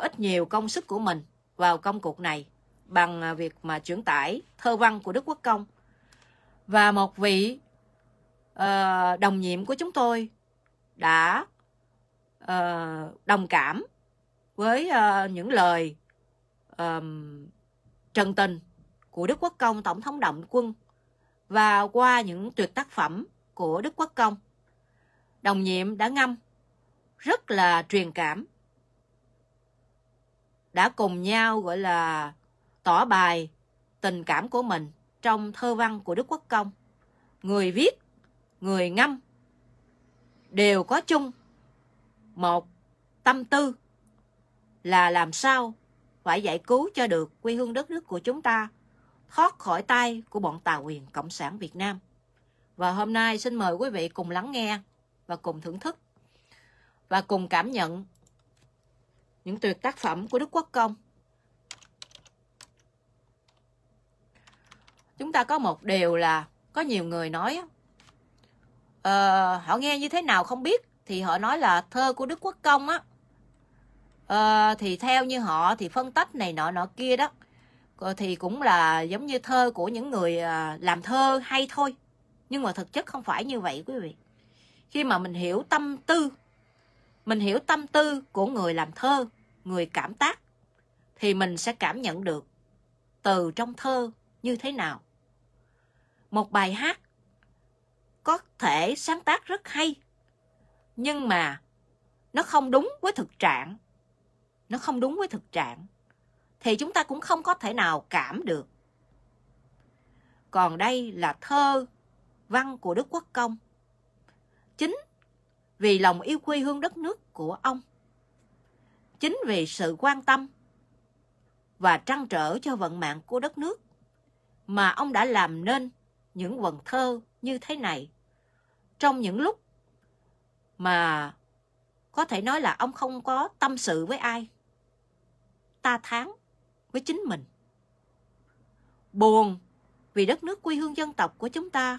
ít nhiều công sức của mình vào công cuộc này bằng à, việc mà chuyển tải thơ văn của Đức Quốc Công. Và một vị uh, đồng nhiệm của chúng tôi đã uh, đồng cảm với uh, những lời uh, trần tình của Đức Quốc Công Tổng thống Động Quân và qua những tuyệt tác phẩm của Đức Quốc Công. Đồng nhiệm đã ngâm rất là truyền cảm đã cùng nhau gọi là tỏ bài tình cảm của mình trong thơ văn của Đức Quốc Công. Người viết, người ngâm đều có chung một tâm tư là làm sao phải giải cứu cho được quê hương đất nước của chúng ta thoát khỏi tay của bọn tà quyền Cộng sản Việt Nam. Và hôm nay xin mời quý vị cùng lắng nghe và cùng thưởng thức và cùng cảm nhận những tuyệt tác phẩm của Đức Quốc Công chúng ta có một điều là có nhiều người nói uh, họ nghe như thế nào không biết thì họ nói là thơ của đức quốc công á uh, thì theo như họ thì phân tách này nọ nọ kia đó ờ, thì cũng là giống như thơ của những người làm thơ hay thôi nhưng mà thực chất không phải như vậy quý vị khi mà mình hiểu tâm tư mình hiểu tâm tư của người làm thơ người cảm tác thì mình sẽ cảm nhận được từ trong thơ như thế nào một bài hát có thể sáng tác rất hay nhưng mà nó không đúng với thực trạng nó không đúng với thực trạng thì chúng ta cũng không có thể nào cảm được còn đây là thơ văn của đức quốc công chính vì lòng yêu quê hương đất nước của ông chính vì sự quan tâm và trăn trở cho vận mạng của đất nước mà ông đã làm nên những quần thơ như thế này. Trong những lúc mà có thể nói là ông không có tâm sự với ai. Ta tháng với chính mình. Buồn vì đất nước quê hương dân tộc của chúng ta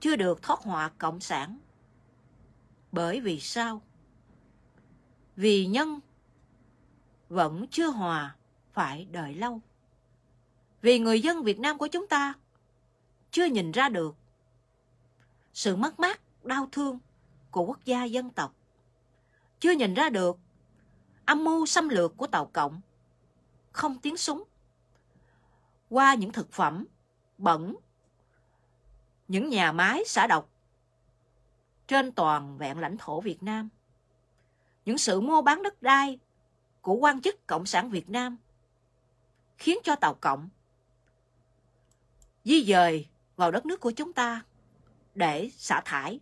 chưa được thoát họa cộng sản. Bởi vì sao? Vì nhân vẫn chưa hòa phải đợi lâu. Vì người dân Việt Nam của chúng ta chưa nhìn ra được sự mất mát đau thương của quốc gia dân tộc chưa nhìn ra được âm mưu xâm lược của tàu cộng không tiếng súng qua những thực phẩm bẩn những nhà máy xả độc trên toàn vẹn lãnh thổ Việt Nam. Những sự mua bán đất đai của quan chức Cộng sản Việt Nam khiến cho Tàu Cộng di dời vào đất nước của chúng ta để xả thải.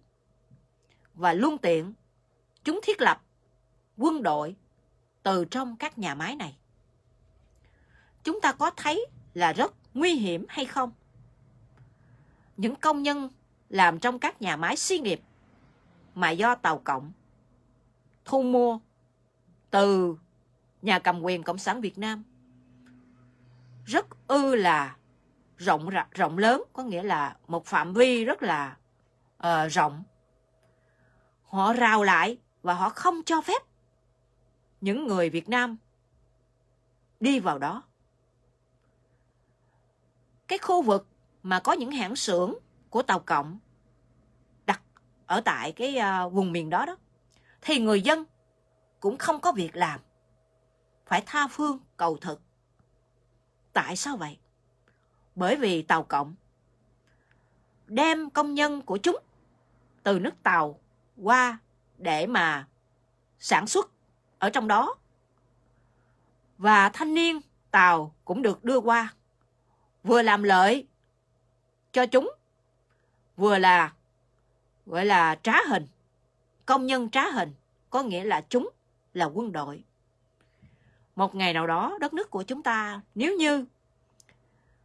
Và luôn tiện, chúng thiết lập quân đội từ trong các nhà máy này. Chúng ta có thấy là rất nguy hiểm hay không? Những công nhân làm trong các nhà máy xí nghiệp mà do Tàu Cộng thu mua từ nhà cầm quyền Cộng sản Việt Nam rất ư là rộng rộng lớn có nghĩa là một phạm vi rất là uh, rộng họ rào lại và họ không cho phép những người Việt Nam đi vào đó cái khu vực mà có những hãng xưởng của tàu cộng đặt ở tại cái uh, vùng miền đó đó thì người dân cũng không có việc làm phải tha phương cầu thực tại sao vậy bởi vì Tàu Cộng đem công nhân của chúng từ nước Tàu qua để mà sản xuất ở trong đó. Và thanh niên Tàu cũng được đưa qua, vừa làm lợi cho chúng, vừa là gọi là trá hình, công nhân trá hình, có nghĩa là chúng là quân đội. Một ngày nào đó đất nước của chúng ta nếu như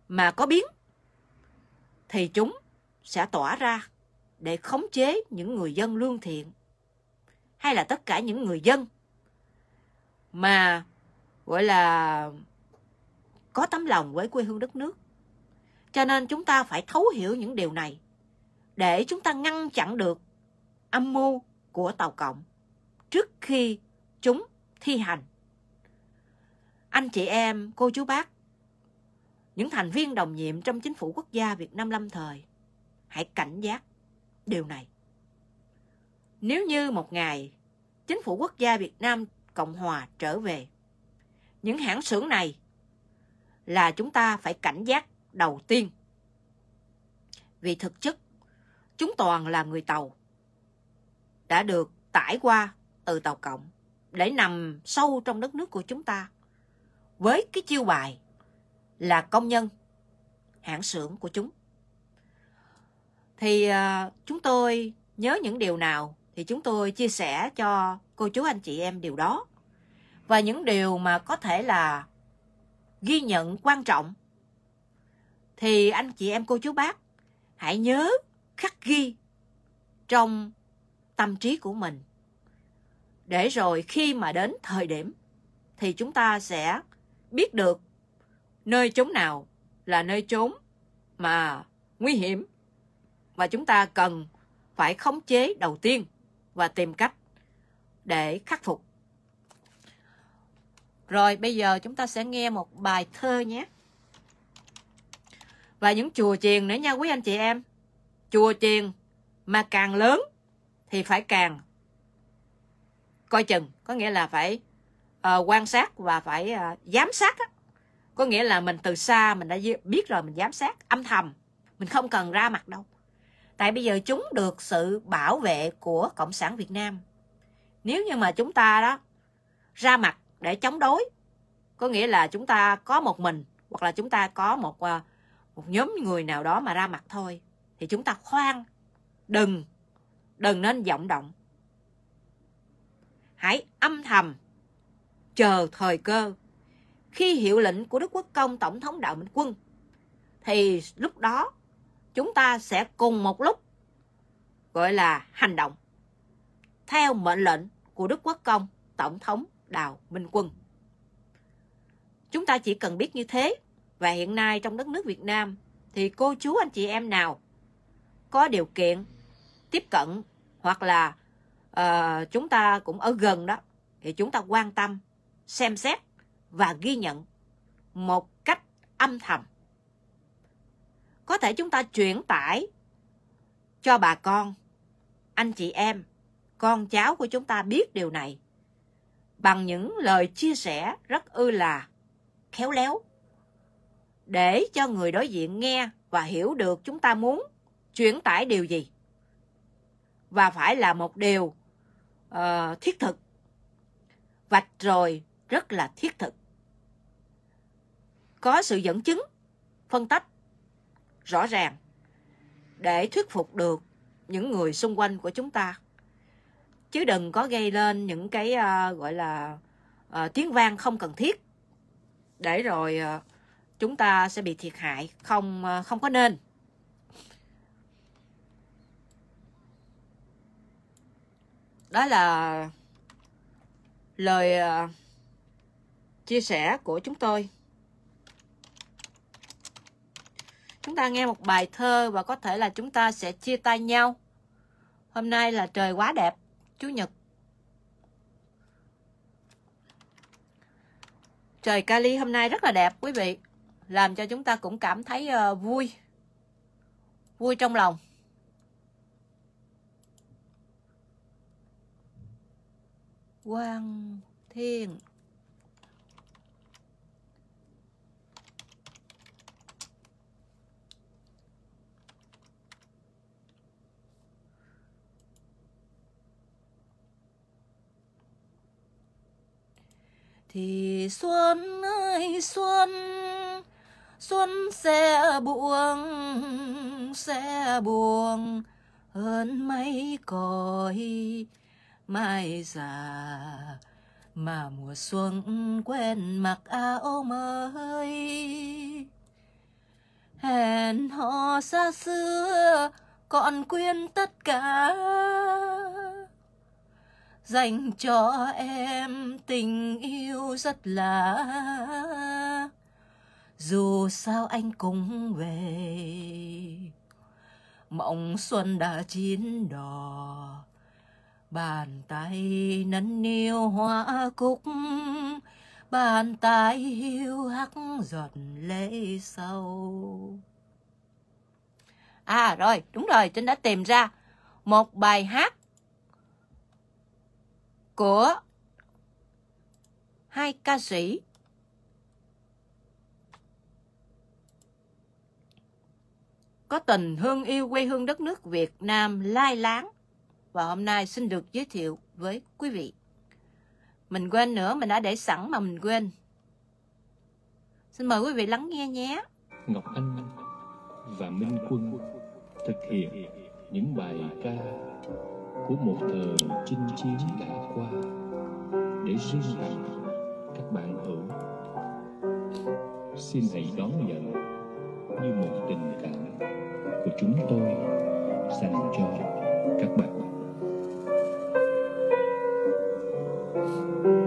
mà có biến thì chúng sẽ tỏa ra để khống chế những người dân lương thiện hay là tất cả những người dân mà gọi là có tấm lòng với quê hương đất nước. Cho nên chúng ta phải thấu hiểu những điều này để chúng ta ngăn chặn được âm mưu của Tàu Cộng trước khi chúng thi hành. Anh chị em, cô chú bác những thành viên đồng nhiệm trong chính phủ quốc gia Việt Nam lâm thời. Hãy cảnh giác điều này. Nếu như một ngày chính phủ quốc gia Việt Nam Cộng Hòa trở về, những hãng xưởng này là chúng ta phải cảnh giác đầu tiên. Vì thực chất, chúng toàn là người tàu đã được tải qua từ tàu cộng để nằm sâu trong đất nước của chúng ta với cái chiêu bài là công nhân hãng xưởng của chúng. Thì à, chúng tôi nhớ những điều nào thì chúng tôi chia sẻ cho cô chú anh chị em điều đó. Và những điều mà có thể là ghi nhận quan trọng thì anh chị em cô chú bác hãy nhớ khắc ghi trong tâm trí của mình. Để rồi khi mà đến thời điểm thì chúng ta sẽ biết được nơi chốn nào là nơi chốn mà nguy hiểm và chúng ta cần phải khống chế đầu tiên và tìm cách để khắc phục. Rồi bây giờ chúng ta sẽ nghe một bài thơ nhé. Và những chùa chiền nữa nha quý anh chị em. Chùa chiền mà càng lớn thì phải càng coi chừng, có nghĩa là phải uh, quan sát và phải uh, giám sát á, có nghĩa là mình từ xa mình đã biết rồi mình giám sát âm thầm mình không cần ra mặt đâu tại bây giờ chúng được sự bảo vệ của cộng sản việt nam nếu như mà chúng ta đó ra mặt để chống đối có nghĩa là chúng ta có một mình hoặc là chúng ta có một ờ, một nhóm người nào đó mà ra mặt thôi thì chúng ta khoan đừng đừng nên vọng động hãy âm thầm chờ thời cơ khi hiệu lệnh của Đức Quốc Công Tổng thống Đạo Minh Quân, thì lúc đó chúng ta sẽ cùng một lúc gọi là hành động theo mệnh lệnh của Đức Quốc Công Tổng thống Đào Minh Quân. Chúng ta chỉ cần biết như thế và hiện nay trong đất nước Việt Nam thì cô chú anh chị em nào có điều kiện tiếp cận hoặc là uh, chúng ta cũng ở gần đó thì chúng ta quan tâm xem xét và ghi nhận một cách âm thầm. Có thể chúng ta chuyển tải cho bà con, anh chị em, con cháu của chúng ta biết điều này bằng những lời chia sẻ rất ư là khéo léo để cho người đối diện nghe và hiểu được chúng ta muốn chuyển tải điều gì và phải là một điều uh, thiết thực vạch rồi rất là thiết thực có sự dẫn chứng, phân tích rõ ràng để thuyết phục được những người xung quanh của chúng ta. Chứ đừng có gây lên những cái uh, gọi là uh, tiếng vang không cần thiết để rồi uh, chúng ta sẽ bị thiệt hại không uh, không có nên. Đó là lời chia sẻ của chúng tôi chúng ta nghe một bài thơ và có thể là chúng ta sẽ chia tay nhau hôm nay là trời quá đẹp chủ nhật trời kali hôm nay rất là đẹp quý vị làm cho chúng ta cũng cảm thấy uh, vui vui trong lòng quang thiên thì xuân ơi xuân xuân sẽ buông sẽ buông hơn mấy còi mai già mà mùa xuân quên mặc áo mới hẹn hò xa xưa còn quên tất cả dành cho em tình yêu rất lạ dù sao anh cũng về mộng xuân đã chín đỏ bàn tay nấn niu hoa cúc bàn tay hiu hắt giọt lệ sâu à rồi đúng rồi trinh đã tìm ra một bài hát của hai ca sĩ có tình hương yêu quê hương đất nước Việt Nam lai láng và hôm nay xin được giới thiệu với quý vị. Mình quên nữa, mình đã để sẵn mà mình quên. Xin mời quý vị lắng nghe nhé. Ngọc Anh và Minh Quân thực hiện những bài ca của một thời chinh chiến đã qua để riêng tặng các bạn hữu xin hãy đón nhận như một tình cảm của chúng tôi dành cho các bạn thank you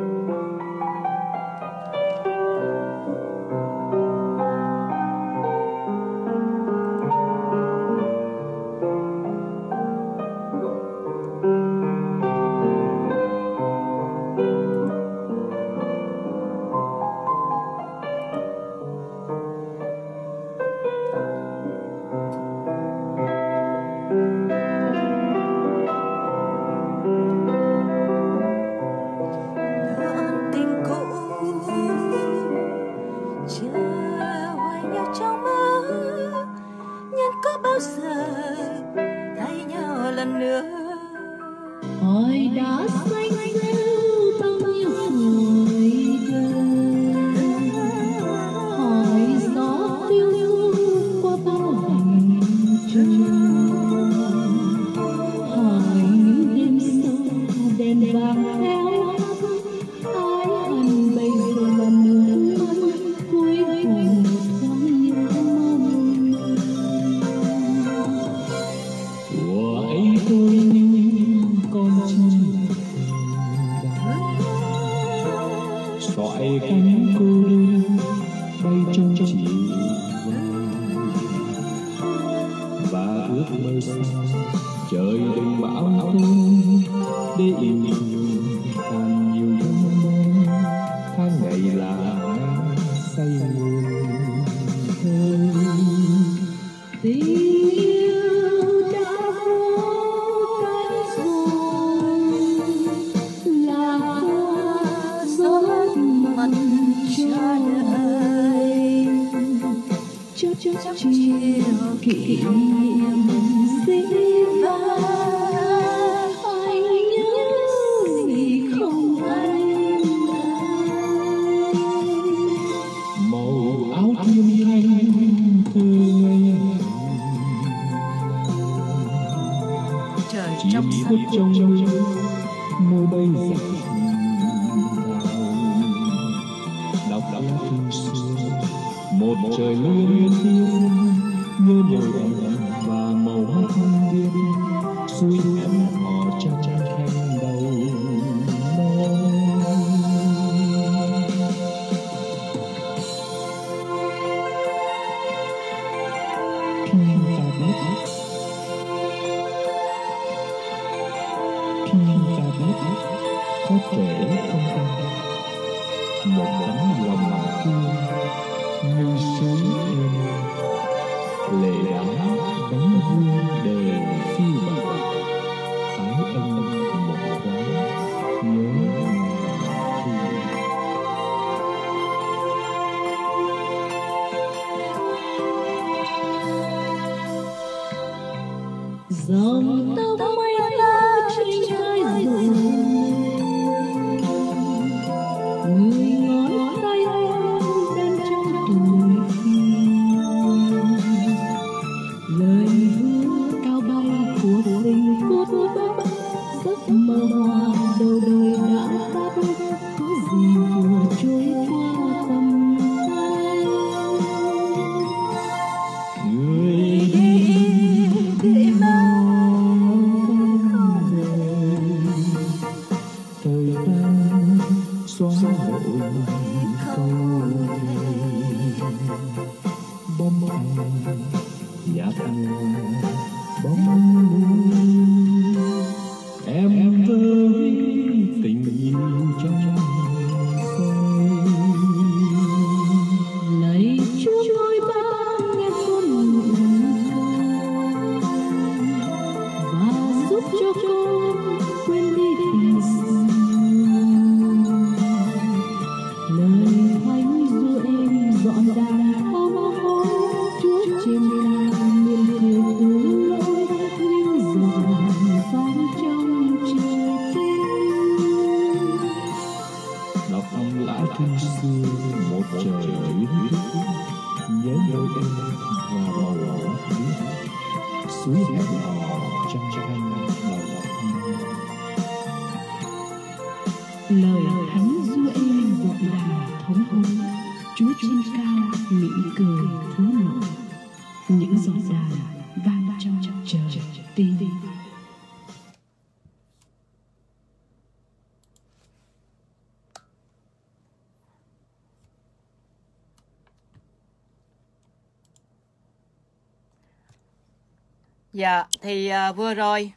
thì ờ, vừa rồi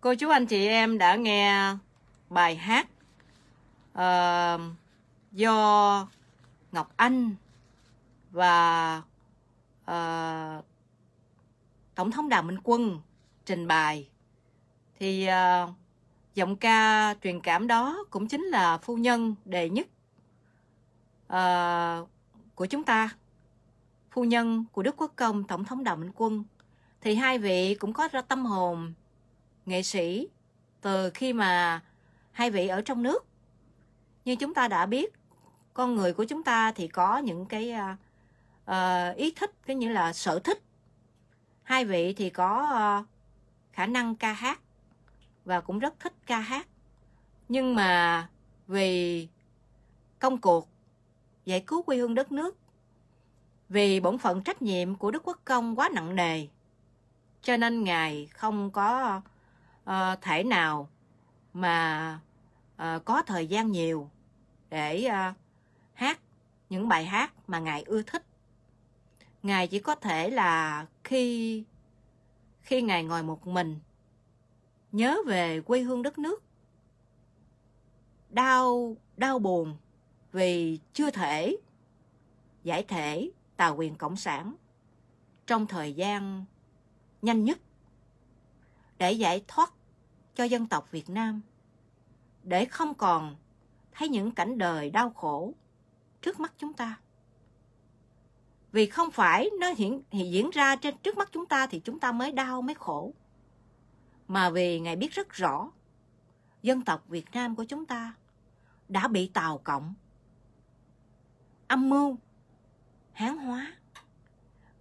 cô chú anh chị em đã nghe bài hát uh, do Ngọc Anh và uh, Tổng thống Đào Minh Quân trình bày thì uh, giọng ca truyền cảm đó cũng chính là phu nhân đệ nhất uh, của chúng ta phu nhân của Đức Quốc Công Tổng thống Đào Minh Quân thì hai vị cũng có ra tâm hồn nghệ sĩ từ khi mà hai vị ở trong nước như chúng ta đã biết con người của chúng ta thì có những cái uh, ý thích cái như là sở thích hai vị thì có uh, khả năng ca hát và cũng rất thích ca hát nhưng mà vì công cuộc giải cứu quê hương đất nước vì bổn phận trách nhiệm của đức quốc công quá nặng nề cho nên ngài không có uh, thể nào mà uh, có thời gian nhiều để uh, hát những bài hát mà ngài ưa thích ngài chỉ có thể là khi khi ngài ngồi một mình nhớ về quê hương đất nước đau đau buồn vì chưa thể giải thể tà quyền cộng sản trong thời gian nhanh nhất để giải thoát cho dân tộc Việt Nam, để không còn thấy những cảnh đời đau khổ trước mắt chúng ta. Vì không phải nó hiện, hiện diễn ra trên trước mắt chúng ta thì chúng ta mới đau mới khổ. Mà vì Ngài biết rất rõ, dân tộc Việt Nam của chúng ta đã bị tàu cộng, âm mưu, hán hóa.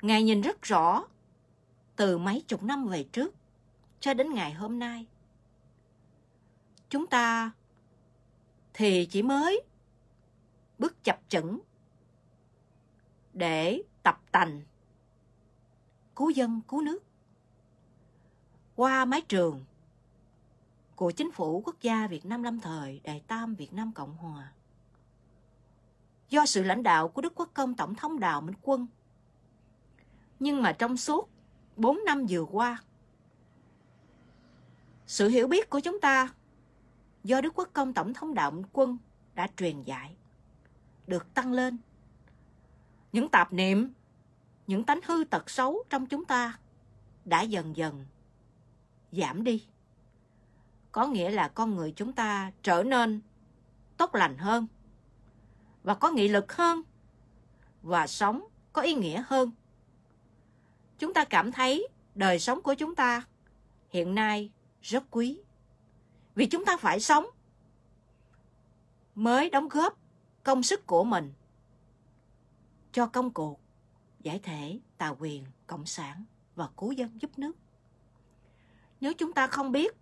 Ngài nhìn rất rõ từ mấy chục năm về trước cho đến ngày hôm nay. Chúng ta thì chỉ mới bước chập chững để tập tành cứu dân cứu nước qua mái trường của chính phủ quốc gia Việt Nam lâm thời Đại Tam Việt Nam Cộng Hòa. Do sự lãnh đạo của Đức Quốc Công Tổng thống Đào Minh Quân. Nhưng mà trong suốt 4 năm vừa qua. Sự hiểu biết của chúng ta do Đức Quốc Công Tổng thống Đạo Quân đã truyền dạy được tăng lên. Những tạp niệm, những tánh hư tật xấu trong chúng ta đã dần dần giảm đi. Có nghĩa là con người chúng ta trở nên tốt lành hơn và có nghị lực hơn và sống có ý nghĩa hơn chúng ta cảm thấy đời sống của chúng ta hiện nay rất quý. Vì chúng ta phải sống mới đóng góp công sức của mình cho công cuộc giải thể tà quyền cộng sản và cứu dân giúp nước. Nếu chúng ta không biết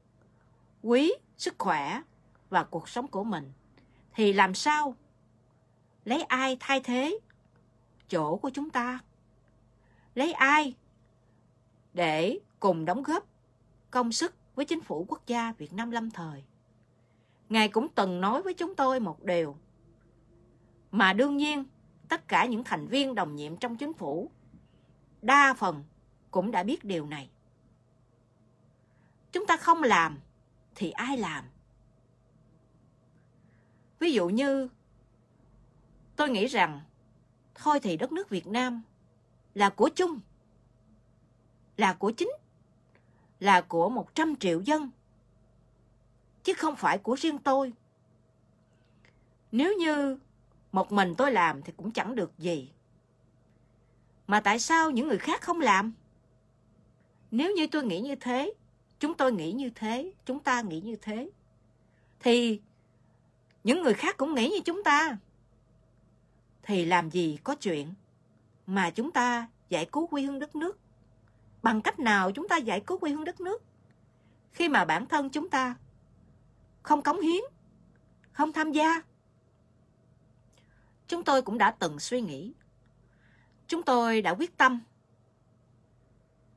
quý sức khỏe và cuộc sống của mình thì làm sao lấy ai thay thế chỗ của chúng ta? Lấy ai để cùng đóng góp công sức với chính phủ quốc gia Việt Nam lâm thời. Ngài cũng từng nói với chúng tôi một điều mà đương nhiên tất cả những thành viên đồng nhiệm trong chính phủ đa phần cũng đã biết điều này. Chúng ta không làm thì ai làm? Ví dụ như tôi nghĩ rằng thôi thì đất nước Việt Nam là của chung là của chính, là của 100 triệu dân, chứ không phải của riêng tôi. Nếu như một mình tôi làm thì cũng chẳng được gì. Mà tại sao những người khác không làm? Nếu như tôi nghĩ như thế, chúng tôi nghĩ như thế, chúng ta nghĩ như thế, thì những người khác cũng nghĩ như chúng ta. Thì làm gì có chuyện mà chúng ta giải cứu quê hương đất nước bằng cách nào chúng ta giải cứu quê hương đất nước khi mà bản thân chúng ta không cống hiến không tham gia chúng tôi cũng đã từng suy nghĩ chúng tôi đã quyết tâm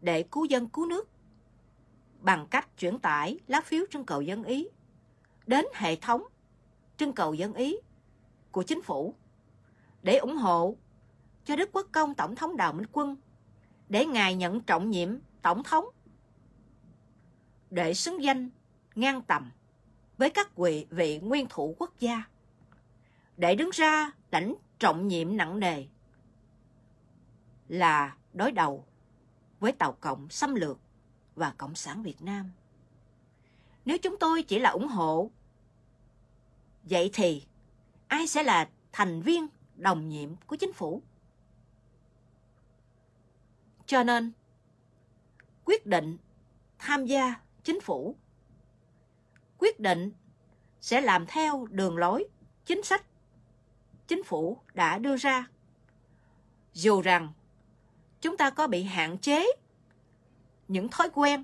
để cứu dân cứu nước bằng cách chuyển tải lá phiếu trưng cầu dân ý đến hệ thống trưng cầu dân ý của chính phủ để ủng hộ cho Đức Quốc Công Tổng thống Đào Minh Quân để Ngài nhận trọng nhiệm Tổng thống. Để xứng danh ngang tầm với các vị, vị nguyên thủ quốc gia. Để đứng ra lãnh trọng nhiệm nặng nề là đối đầu với tàu cộng xâm lược và Cộng sản Việt Nam. Nếu chúng tôi chỉ là ủng hộ, vậy thì ai sẽ là thành viên đồng nhiệm của chính phủ? Cho nên, quyết định tham gia chính phủ, quyết định sẽ làm theo đường lối, chính sách chính phủ đã đưa ra. Dù rằng chúng ta có bị hạn chế những thói quen,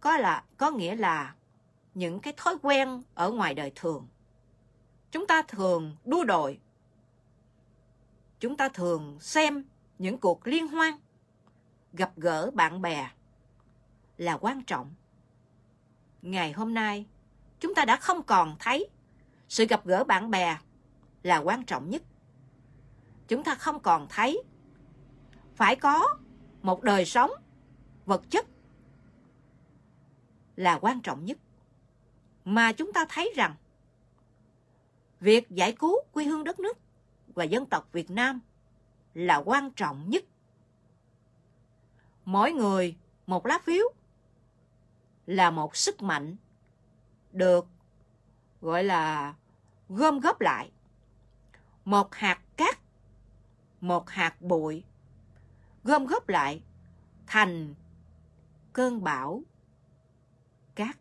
có là có nghĩa là những cái thói quen ở ngoài đời thường. Chúng ta thường đua đòi Chúng ta thường xem những cuộc liên hoan, gặp gỡ bạn bè là quan trọng. Ngày hôm nay, chúng ta đã không còn thấy sự gặp gỡ bạn bè là quan trọng nhất. Chúng ta không còn thấy phải có một đời sống vật chất là quan trọng nhất. Mà chúng ta thấy rằng việc giải cứu quê hương đất nước và dân tộc Việt Nam là quan trọng nhất. Mỗi người một lá phiếu là một sức mạnh được gọi là gom góp lại. Một hạt cát, một hạt bụi gom góp lại thành cơn bão cát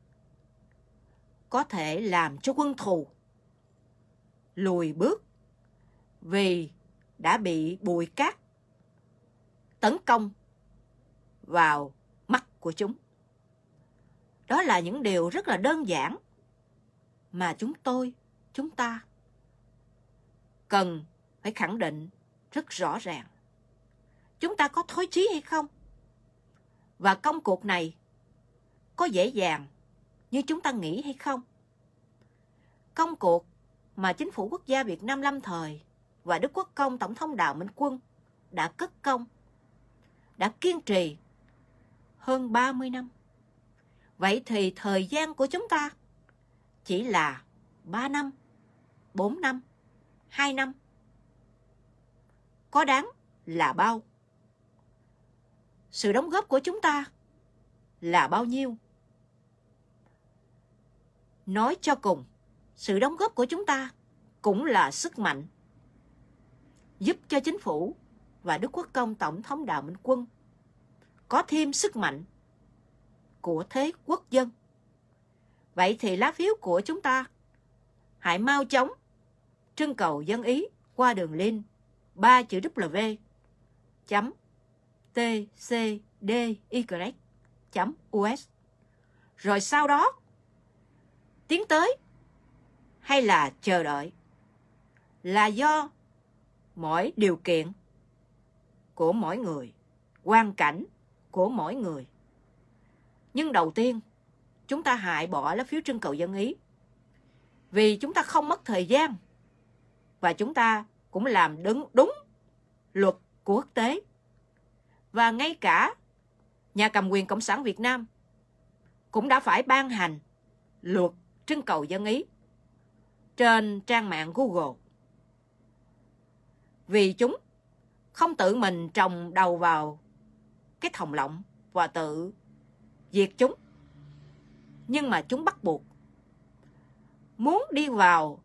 có thể làm cho quân thù lùi bước vì đã bị bụi cát tấn công vào mắt của chúng. Đó là những điều rất là đơn giản mà chúng tôi, chúng ta cần phải khẳng định rất rõ ràng. Chúng ta có thối chí hay không? Và công cuộc này có dễ dàng như chúng ta nghĩ hay không? Công cuộc mà chính phủ quốc gia Việt Nam lâm thời và Đức Quốc Công Tổng thống đào Minh Quân đã cất công, đã kiên trì hơn 30 năm. Vậy thì thời gian của chúng ta chỉ là 3 năm, 4 năm, 2 năm. Có đáng là bao? Sự đóng góp của chúng ta là bao nhiêu? Nói cho cùng, sự đóng góp của chúng ta cũng là sức mạnh giúp cho chính phủ và Đức Quốc Công Tổng thống Đào Minh Quân có thêm sức mạnh của thế quốc dân. Vậy thì lá phiếu của chúng ta hãy mau chóng trưng cầu dân ý qua đường link 3 chữ W chấm T C D Y chấm U S rồi sau đó tiến tới hay là chờ đợi là do mỗi điều kiện của mỗi người, quan cảnh của mỗi người. Nhưng đầu tiên, chúng ta hại bỏ lá phiếu trưng cầu dân ý. Vì chúng ta không mất thời gian và chúng ta cũng làm đúng, đúng luật của quốc tế. Và ngay cả nhà cầm quyền Cộng sản Việt Nam cũng đã phải ban hành luật trưng cầu dân ý trên trang mạng Google vì chúng không tự mình trồng đầu vào cái thòng lọng và tự diệt chúng. Nhưng mà chúng bắt buộc muốn đi vào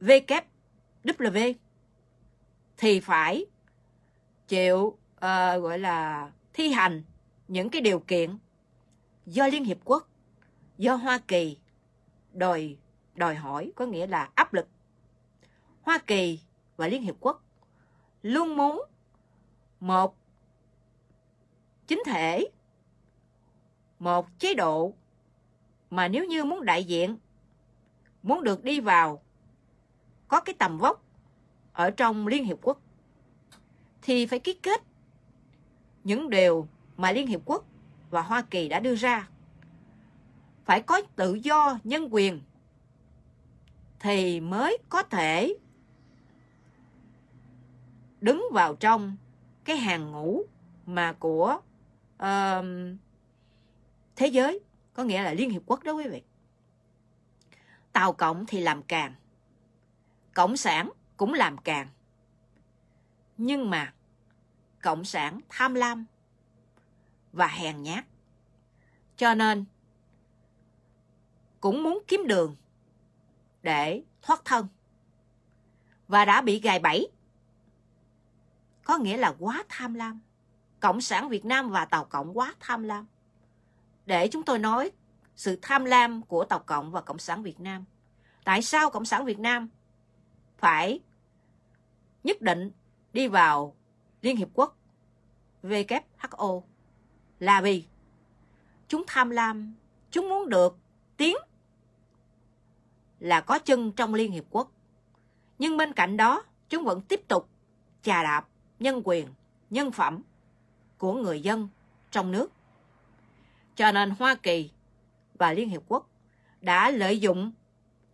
WW thì phải chịu uh, gọi là thi hành những cái điều kiện do Liên Hiệp Quốc, do Hoa Kỳ đòi đòi hỏi có nghĩa là áp lực. Hoa Kỳ và Liên Hiệp Quốc luôn muốn một chính thể, một chế độ mà nếu như muốn đại diện, muốn được đi vào, có cái tầm vóc ở trong Liên Hiệp Quốc, thì phải ký kết những điều mà Liên Hiệp Quốc và Hoa Kỳ đã đưa ra. Phải có tự do, nhân quyền thì mới có thể đứng vào trong cái hàng ngũ mà của uh, thế giới có nghĩa là liên hiệp quốc đó quý vị tàu cộng thì làm càng cộng sản cũng làm càng nhưng mà cộng sản tham lam và hèn nhát cho nên cũng muốn kiếm đường để thoát thân và đã bị gài bẫy có nghĩa là quá tham lam. Cộng sản Việt Nam và Tàu Cộng quá tham lam. Để chúng tôi nói sự tham lam của Tàu Cộng và Cộng sản Việt Nam. Tại sao Cộng sản Việt Nam phải nhất định đi vào Liên Hiệp Quốc WHO là vì chúng tham lam, chúng muốn được tiếng là có chân trong Liên Hiệp Quốc. Nhưng bên cạnh đó, chúng vẫn tiếp tục chà đạp nhân quyền, nhân phẩm của người dân trong nước. Cho nên Hoa Kỳ và Liên Hiệp Quốc đã lợi dụng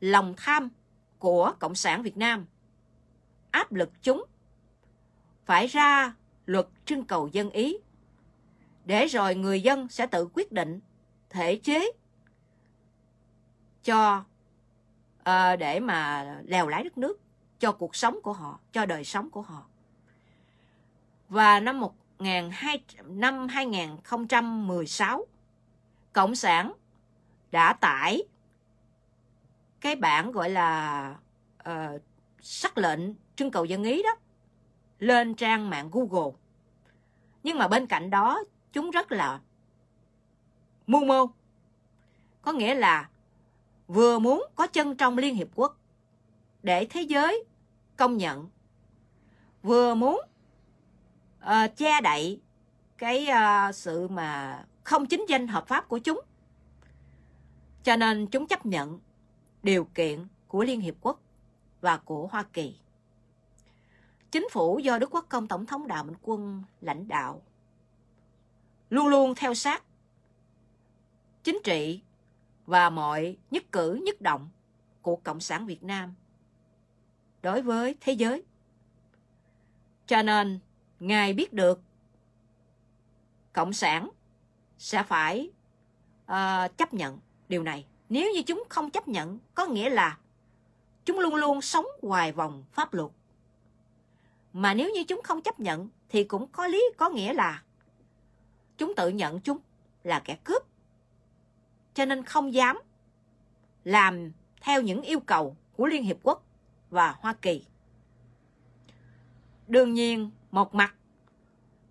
lòng tham của Cộng sản Việt Nam áp lực chúng phải ra luật trưng cầu dân ý để rồi người dân sẽ tự quyết định thể chế cho uh, để mà lèo lái đất nước cho cuộc sống của họ, cho đời sống của họ và năm một hai năm 2016 Cộng sản đã tải cái bản gọi là uh, sắc lệnh trưng cầu dân ý đó lên trang mạng Google. Nhưng mà bên cạnh đó chúng rất là mưu mô. Có nghĩa là vừa muốn có chân trong Liên Hiệp Quốc để thế giới công nhận, vừa muốn uh, che đậy cái uh, sự mà không chính danh hợp pháp của chúng. Cho nên chúng chấp nhận điều kiện của Liên Hiệp Quốc và của Hoa Kỳ. Chính phủ do Đức Quốc Công Tổng thống Đạo Minh Quân lãnh đạo luôn luôn theo sát chính trị và mọi nhất cử nhất động của Cộng sản Việt Nam đối với thế giới. Cho nên ngài biết được cộng sản sẽ phải uh, chấp nhận điều này nếu như chúng không chấp nhận có nghĩa là chúng luôn luôn sống ngoài vòng pháp luật mà nếu như chúng không chấp nhận thì cũng có lý có nghĩa là chúng tự nhận chúng là kẻ cướp cho nên không dám làm theo những yêu cầu của liên hiệp quốc và hoa kỳ đương nhiên một mặt,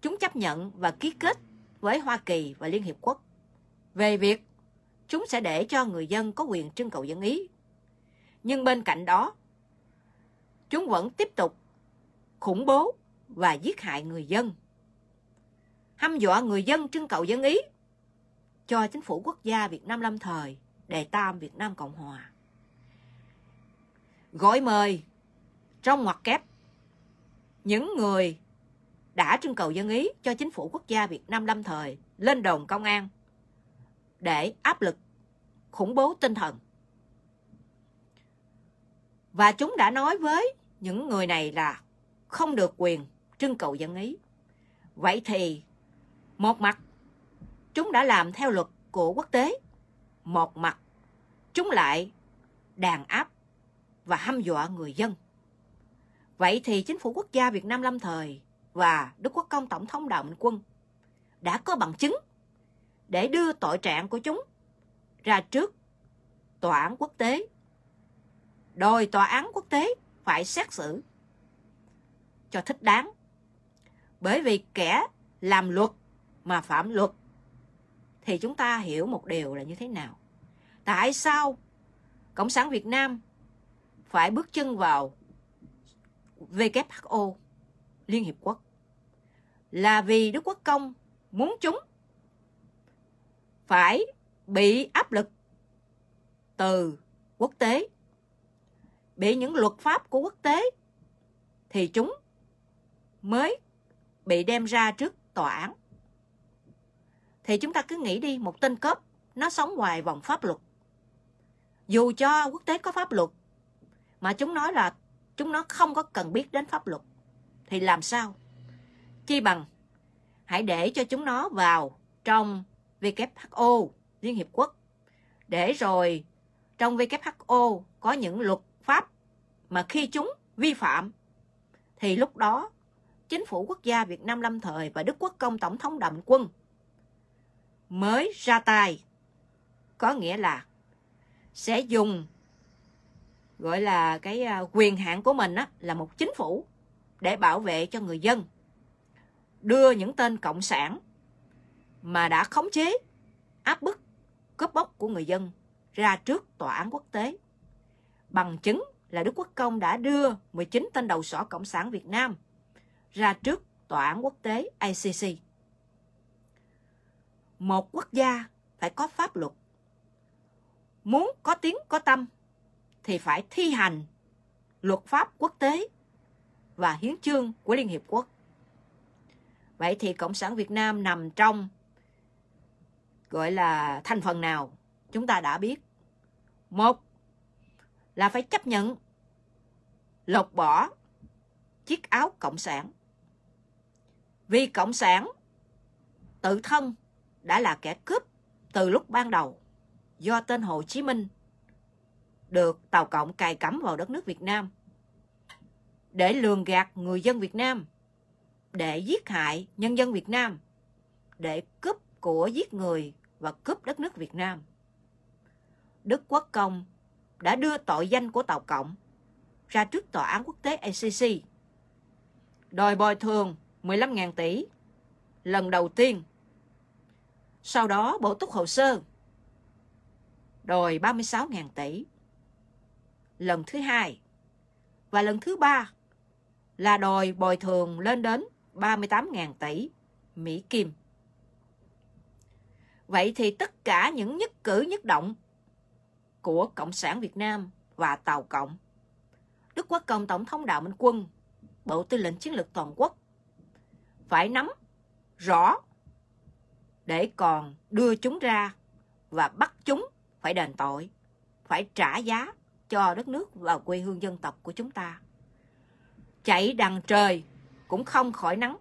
chúng chấp nhận và ký kết với Hoa Kỳ và Liên Hiệp Quốc về việc chúng sẽ để cho người dân có quyền trưng cầu dân ý. Nhưng bên cạnh đó, chúng vẫn tiếp tục khủng bố và giết hại người dân. Hăm dọa người dân trưng cầu dân ý cho chính phủ quốc gia Việt Nam lâm thời, đề tam Việt Nam Cộng Hòa. Gọi mời trong ngoặc kép những người đã trưng cầu dân ý cho chính phủ quốc gia Việt Nam lâm thời lên đồn công an để áp lực khủng bố tinh thần. Và chúng đã nói với những người này là không được quyền trưng cầu dân ý. Vậy thì một mặt chúng đã làm theo luật của quốc tế, một mặt chúng lại đàn áp và hăm dọa người dân. Vậy thì chính phủ quốc gia Việt Nam lâm thời và Đức Quốc công Tổng thống Đạo Minh Quân đã có bằng chứng để đưa tội trạng của chúng ra trước tòa án quốc tế. Đòi tòa án quốc tế phải xét xử cho thích đáng. Bởi vì kẻ làm luật mà phạm luật thì chúng ta hiểu một điều là như thế nào. Tại sao Cộng sản Việt Nam phải bước chân vào WHO, Liên Hiệp Quốc? là vì Đức Quốc Công muốn chúng phải bị áp lực từ quốc tế, bị những luật pháp của quốc tế, thì chúng mới bị đem ra trước tòa án. Thì chúng ta cứ nghĩ đi, một tên cướp nó sống ngoài vòng pháp luật. Dù cho quốc tế có pháp luật, mà chúng nói là chúng nó không có cần biết đến pháp luật, thì làm sao chi bằng hãy để cho chúng nó vào trong WHO, Liên Hiệp Quốc. Để rồi trong WHO có những luật pháp mà khi chúng vi phạm thì lúc đó chính phủ quốc gia Việt Nam lâm thời và Đức Quốc công tổng thống đậm quân mới ra tay. Có nghĩa là sẽ dùng gọi là cái à, quyền hạn của mình á, là một chính phủ để bảo vệ cho người dân đưa những tên cộng sản mà đã khống chế, áp bức, cướp bóc của người dân ra trước tòa án quốc tế. Bằng chứng là Đức Quốc Công đã đưa 19 tên đầu sỏ Cộng sản Việt Nam ra trước Tòa án quốc tế ICC. Một quốc gia phải có pháp luật. Muốn có tiếng có tâm thì phải thi hành luật pháp quốc tế và hiến chương của Liên Hiệp Quốc. Vậy thì Cộng sản Việt Nam nằm trong gọi là thành phần nào? Chúng ta đã biết. Một là phải chấp nhận lột bỏ chiếc áo cộng sản. Vì cộng sản tự thân đã là kẻ cướp từ lúc ban đầu do tên Hồ Chí Minh được Tàu Cộng cài cắm vào đất nước Việt Nam để lường gạt người dân Việt Nam để giết hại nhân dân Việt Nam, để cướp của giết người và cướp đất nước Việt Nam. Đức Quốc Công đã đưa tội danh của Tàu Cộng ra trước Tòa án quốc tế ICC, đòi bồi thường 15.000 tỷ lần đầu tiên. Sau đó bổ túc hồ sơ, đòi 36.000 tỷ lần thứ hai và lần thứ ba là đòi bồi thường lên đến 38.000 tỷ Mỹ Kim. Vậy thì tất cả những nhất cử nhất động của Cộng sản Việt Nam và Tàu Cộng, Đức Quốc Công Tổng thống Đạo Minh Quân, Bộ Tư lệnh Chiến lược Toàn quốc, phải nắm rõ để còn đưa chúng ra và bắt chúng phải đền tội, phải trả giá cho đất nước và quê hương dân tộc của chúng ta. Chạy đằng trời cũng không khỏi nắng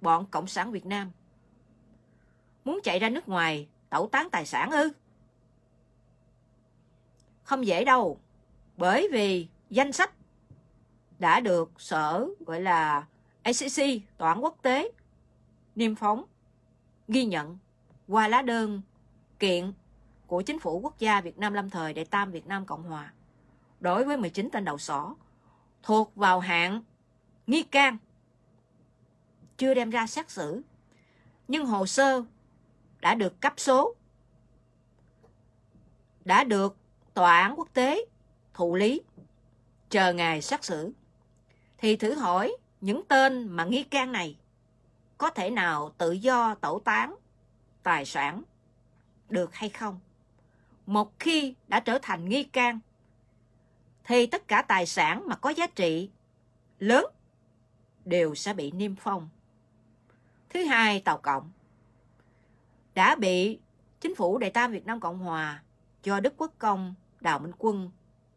bọn Cộng sản Việt Nam. Muốn chạy ra nước ngoài, tẩu tán tài sản ư? Không dễ đâu, bởi vì danh sách đã được sở gọi là ACC, toàn quốc tế, niêm phóng, ghi nhận qua lá đơn kiện của chính phủ quốc gia Việt Nam lâm thời Đại Tam Việt Nam Cộng Hòa đối với 19 tên đầu sỏ thuộc vào hạng nghi can chưa đem ra xét xử nhưng hồ sơ đã được cấp số đã được tòa án quốc tế thụ lý chờ ngày xét xử thì thử hỏi những tên mà nghi can này có thể nào tự do tẩu tán tài sản được hay không một khi đã trở thành nghi can thì tất cả tài sản mà có giá trị lớn đều sẽ bị niêm phong Thứ hai, Tàu Cộng đã bị chính phủ Đại Tam Việt Nam Cộng Hòa cho Đức Quốc Công Đào Minh Quân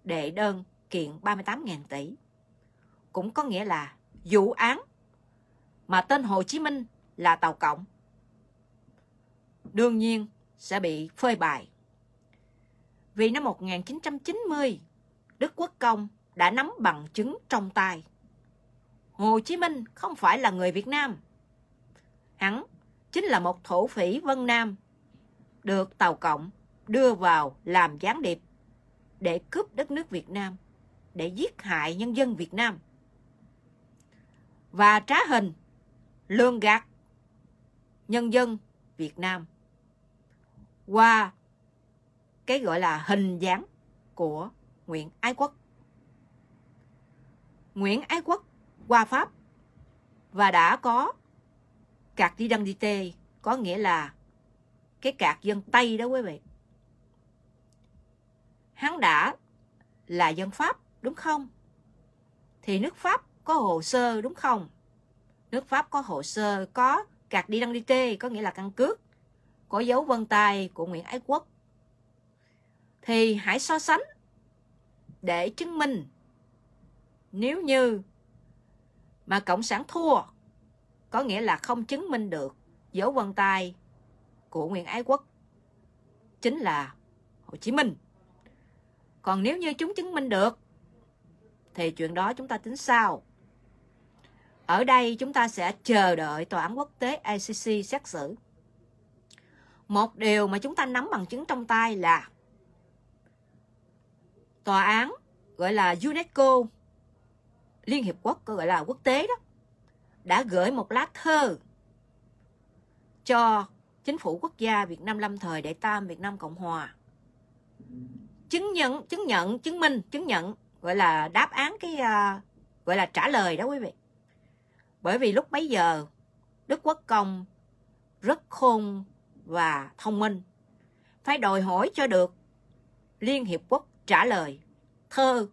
đệ đơn kiện 38.000 tỷ. Cũng có nghĩa là vụ án mà tên Hồ Chí Minh là Tàu Cộng đương nhiên sẽ bị phơi bày. Vì năm 1990, Đức Quốc Công đã nắm bằng chứng trong tay. Hồ Chí Minh không phải là người Việt Nam. Hắn chính là một thổ phỉ Vân Nam, được Tàu Cộng đưa vào làm gián điệp để cướp đất nước Việt Nam, để giết hại nhân dân Việt Nam. Và trá hình, lương gạt nhân dân Việt Nam qua cái gọi là hình dáng của Nguyễn Ái Quốc. Nguyễn Ái Quốc qua Pháp và đã có cạc đi đăng đi tê có nghĩa là cái cạc dân tây đó quý vị hắn đã là dân pháp đúng không thì nước pháp có hồ sơ đúng không nước pháp có hồ sơ có cạc đi đăng đi tê có nghĩa là căn cước có dấu vân tay của Nguyễn Ái Quốc thì hãy so sánh để chứng minh nếu như mà cộng sản thua có nghĩa là không chứng minh được dấu vân tay của Nguyễn Ái Quốc chính là Hồ Chí Minh. Còn nếu như chúng chứng minh được thì chuyện đó chúng ta tính sao? Ở đây chúng ta sẽ chờ đợi Tòa án quốc tế ICC xét xử. Một điều mà chúng ta nắm bằng chứng trong tay là Tòa án gọi là UNESCO Liên Hiệp Quốc gọi là quốc tế đó đã gửi một lá thơ cho chính phủ quốc gia Việt Nam lâm thời Đại Tam Việt Nam Cộng Hòa chứng nhận chứng nhận chứng minh chứng nhận gọi là đáp án cái uh, gọi là trả lời đó quý vị bởi vì lúc bấy giờ Đức Quốc Công rất khôn và thông minh phải đòi hỏi cho được Liên Hiệp Quốc trả lời thơ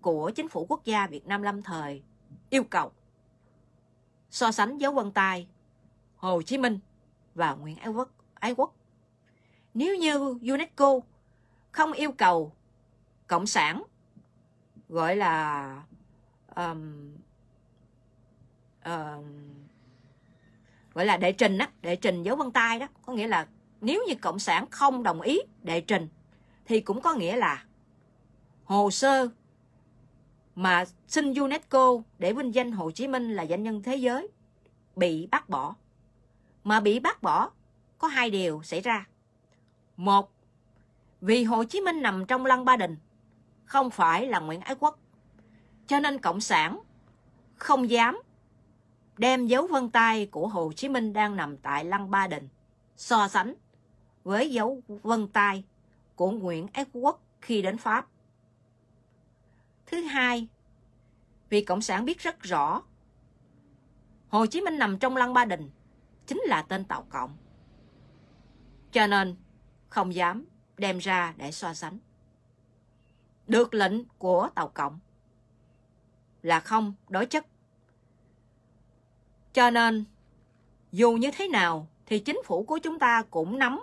của chính phủ quốc gia Việt Nam lâm thời yêu cầu so sánh dấu vân tay Hồ Chí Minh và Nguyễn Ái Quốc. Ái Quốc. Nếu như UNESCO không yêu cầu cộng sản gọi là um, um, gọi là đệ trình đó, đệ trình dấu vân tay đó, có nghĩa là nếu như cộng sản không đồng ý đệ trình thì cũng có nghĩa là hồ sơ mà xin UNESCO để vinh danh Hồ Chí Minh là doanh nhân thế giới bị bác bỏ. Mà bị bác bỏ có hai điều xảy ra. Một, vì Hồ Chí Minh nằm trong lăng Ba Đình, không phải là Nguyễn Ái Quốc. Cho nên Cộng sản không dám đem dấu vân tay của Hồ Chí Minh đang nằm tại lăng Ba Đình so sánh với dấu vân tay của Nguyễn Ái Quốc khi đến Pháp. Thứ hai, vì Cộng sản biết rất rõ Hồ Chí Minh nằm trong lăng Ba Đình chính là tên Tàu Cộng. Cho nên không dám đem ra để so sánh. Được lệnh của Tàu Cộng là không đối chất. Cho nên dù như thế nào thì chính phủ của chúng ta cũng nắm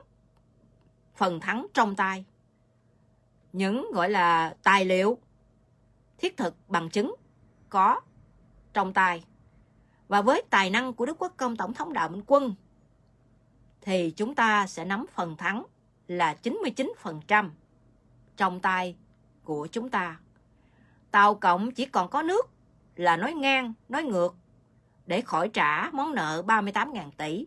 phần thắng trong tay. Những gọi là tài liệu thiết thực bằng chứng có trong tay. Và với tài năng của Đức Quốc Công Tổng thống Đạo Minh Quân thì chúng ta sẽ nắm phần thắng là 99% trong tay của chúng ta. Tàu cộng chỉ còn có nước là nói ngang, nói ngược để khỏi trả món nợ 38.000 tỷ.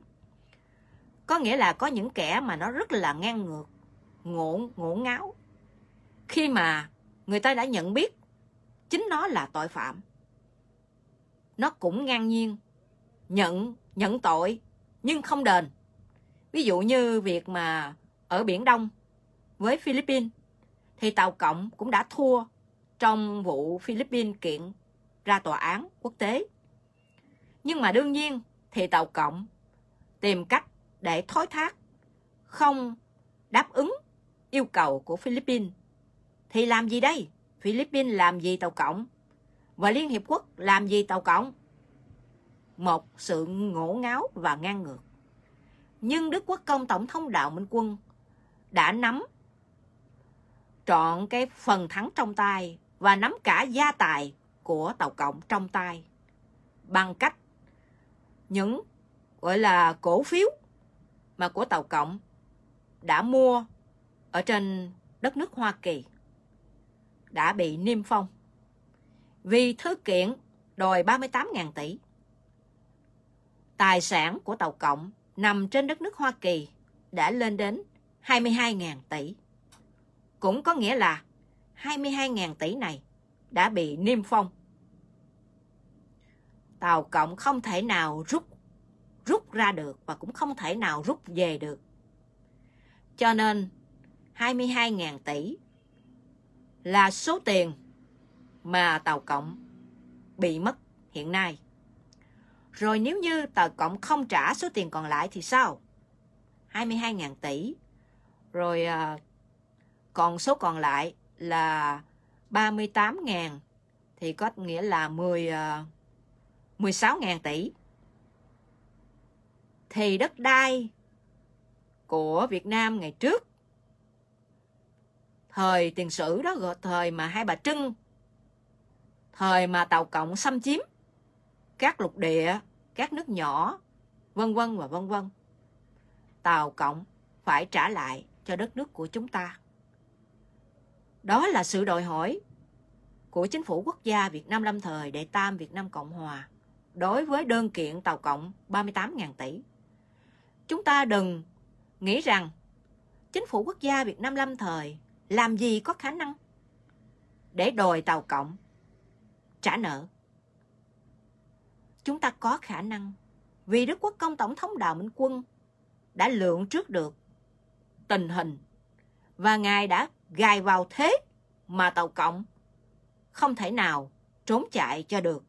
Có nghĩa là có những kẻ mà nó rất là ngang ngược, ngộ, ngộ ngáo. Khi mà người ta đã nhận biết chính nó là tội phạm nó cũng ngang nhiên nhận nhận tội nhưng không đền ví dụ như việc mà ở biển đông với philippines thì tàu cộng cũng đã thua trong vụ philippines kiện ra tòa án quốc tế nhưng mà đương nhiên thì tàu cộng tìm cách để thối thác không đáp ứng yêu cầu của philippines thì làm gì đây Philippines làm gì tàu cộng và Liên Hiệp Quốc làm gì tàu cộng? Một sự ngổ ngáo và ngang ngược. Nhưng Đức Quốc Công Tổng thống Đạo Minh Quân đã nắm trọn cái phần thắng trong tay và nắm cả gia tài của tàu cộng trong tay bằng cách những gọi là cổ phiếu mà của tàu cộng đã mua ở trên đất nước Hoa Kỳ đã bị niêm phong vì thứ kiện đòi 38.000 tỷ. Tài sản của Tàu Cộng nằm trên đất nước Hoa Kỳ đã lên đến 22.000 tỷ. Cũng có nghĩa là 22.000 tỷ này đã bị niêm phong. Tàu Cộng không thể nào rút rút ra được và cũng không thể nào rút về được. Cho nên 22.000 tỷ là số tiền mà Tàu Cộng bị mất hiện nay. Rồi nếu như Tàu Cộng không trả số tiền còn lại thì sao? 22.000 tỷ. Rồi à, còn số còn lại là 38.000 thì có nghĩa là 10 à, 16.000 tỷ. Thì đất đai của Việt Nam ngày trước thời tiền sử đó gọi thời mà hai bà trưng thời mà tàu cộng xâm chiếm các lục địa các nước nhỏ vân vân và vân vân tàu cộng phải trả lại cho đất nước của chúng ta đó là sự đòi hỏi của chính phủ quốc gia Việt Nam lâm thời Đệ Tam Việt Nam Cộng Hòa đối với đơn kiện Tàu Cộng 38.000 tỷ. Chúng ta đừng nghĩ rằng chính phủ quốc gia Việt Nam lâm thời làm gì có khả năng để đòi Tàu Cộng trả nợ. Chúng ta có khả năng vì Đức Quốc Công Tổng thống Đào Minh Quân đã lượng trước được tình hình và Ngài đã gài vào thế mà Tàu Cộng không thể nào trốn chạy cho được.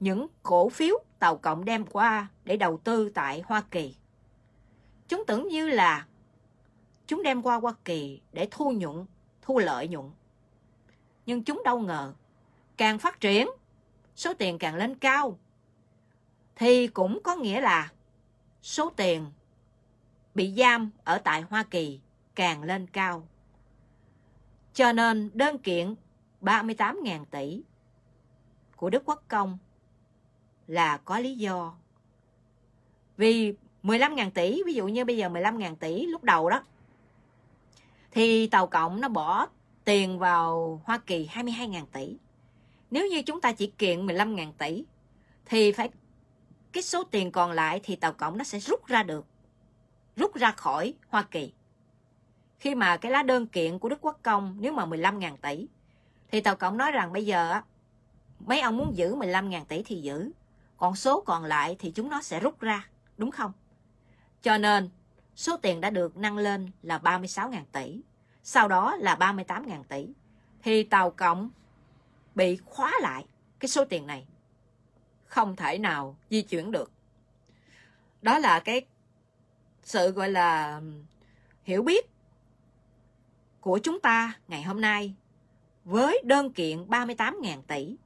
Những cổ phiếu Tàu Cộng đem qua để đầu tư tại Hoa Kỳ. Chúng tưởng như là Chúng đem qua Hoa Kỳ để thu nhuận, thu lợi nhuận. Nhưng chúng đâu ngờ, càng phát triển, số tiền càng lên cao, thì cũng có nghĩa là số tiền bị giam ở tại Hoa Kỳ càng lên cao. Cho nên đơn kiện 38.000 tỷ của Đức Quốc Công là có lý do. Vì 15.000 tỷ, ví dụ như bây giờ 15.000 tỷ lúc đầu đó thì Tàu Cộng nó bỏ tiền vào Hoa Kỳ 22.000 tỷ. Nếu như chúng ta chỉ kiện 15.000 tỷ thì phải cái số tiền còn lại thì Tàu Cộng nó sẽ rút ra được, rút ra khỏi Hoa Kỳ. Khi mà cái lá đơn kiện của Đức Quốc Công nếu mà 15.000 tỷ thì Tàu Cộng nói rằng bây giờ mấy ông muốn giữ 15.000 tỷ thì giữ, còn số còn lại thì chúng nó sẽ rút ra, đúng không? Cho nên số tiền đã được nâng lên là 36.000 tỷ, sau đó là 38.000 tỷ. Thì Tàu Cộng bị khóa lại cái số tiền này. Không thể nào di chuyển được. Đó là cái sự gọi là hiểu biết của chúng ta ngày hôm nay với đơn kiện 38.000 tỷ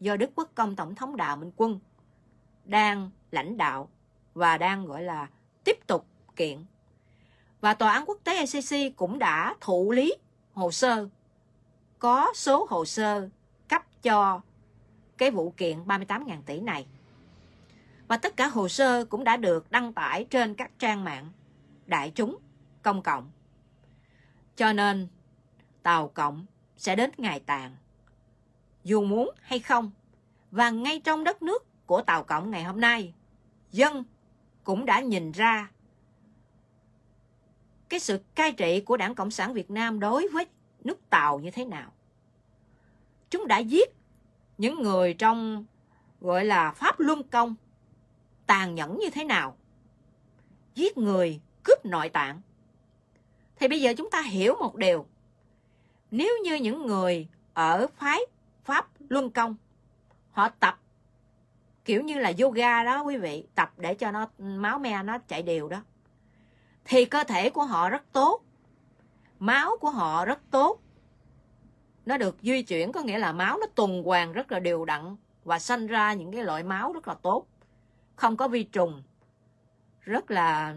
do Đức Quốc Công Tổng thống Đào Minh Quân đang lãnh đạo và đang gọi là tiếp tục kiện. Và Tòa án quốc tế ICC cũng đã thụ lý hồ sơ, có số hồ sơ cấp cho cái vụ kiện 38.000 tỷ này. Và tất cả hồ sơ cũng đã được đăng tải trên các trang mạng đại chúng, công cộng. Cho nên, Tàu Cộng sẽ đến ngày tàn. Dù muốn hay không, và ngay trong đất nước của Tàu Cộng ngày hôm nay, dân cũng đã nhìn ra cái sự cai trị của đảng cộng sản việt nam đối với nước tàu như thế nào chúng đã giết những người trong gọi là pháp luân công tàn nhẫn như thế nào giết người cướp nội tạng thì bây giờ chúng ta hiểu một điều nếu như những người ở phái pháp luân công họ tập kiểu như là yoga đó quý vị tập để cho nó máu me nó chạy đều đó thì cơ thể của họ rất tốt máu của họ rất tốt nó được di chuyển có nghĩa là máu nó tuần hoàn rất là đều đặn và sanh ra những cái loại máu rất là tốt không có vi trùng rất là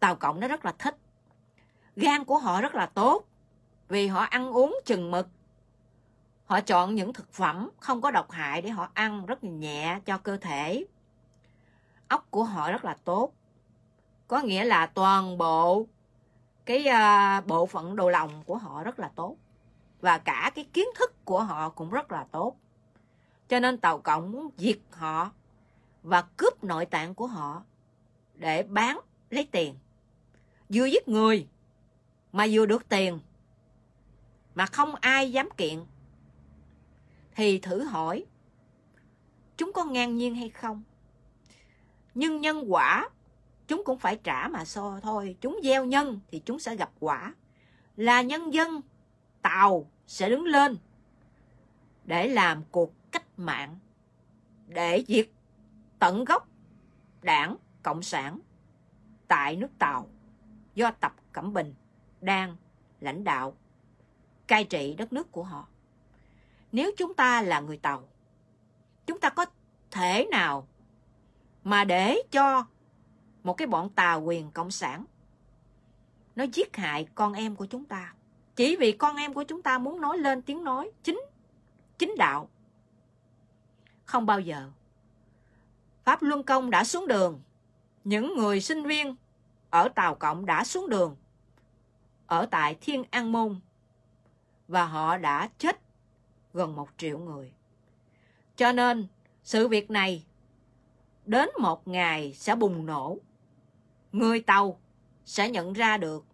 tàu cộng nó rất là thích gan của họ rất là tốt vì họ ăn uống chừng mực họ chọn những thực phẩm không có độc hại để họ ăn rất nhẹ cho cơ thể ốc của họ rất là tốt có nghĩa là toàn bộ cái uh, bộ phận đồ lòng của họ rất là tốt và cả cái kiến thức của họ cũng rất là tốt cho nên tàu cộng muốn diệt họ và cướp nội tạng của họ để bán lấy tiền vừa giết người mà vừa được tiền mà không ai dám kiện thì thử hỏi chúng có ngang nhiên hay không nhưng nhân quả chúng cũng phải trả mà so thôi chúng gieo nhân thì chúng sẽ gặp quả là nhân dân tàu sẽ đứng lên để làm cuộc cách mạng để diệt tận gốc đảng cộng sản tại nước tàu do tập cẩm bình đang lãnh đạo cai trị đất nước của họ nếu chúng ta là người tàu chúng ta có thể nào mà để cho một cái bọn tà quyền cộng sản nó giết hại con em của chúng ta chỉ vì con em của chúng ta muốn nói lên tiếng nói chính chính đạo không bao giờ pháp luân công đã xuống đường những người sinh viên ở tàu cộng đã xuống đường ở tại thiên an môn và họ đã chết gần một triệu người cho nên sự việc này đến một ngày sẽ bùng nổ người Tàu sẽ nhận ra được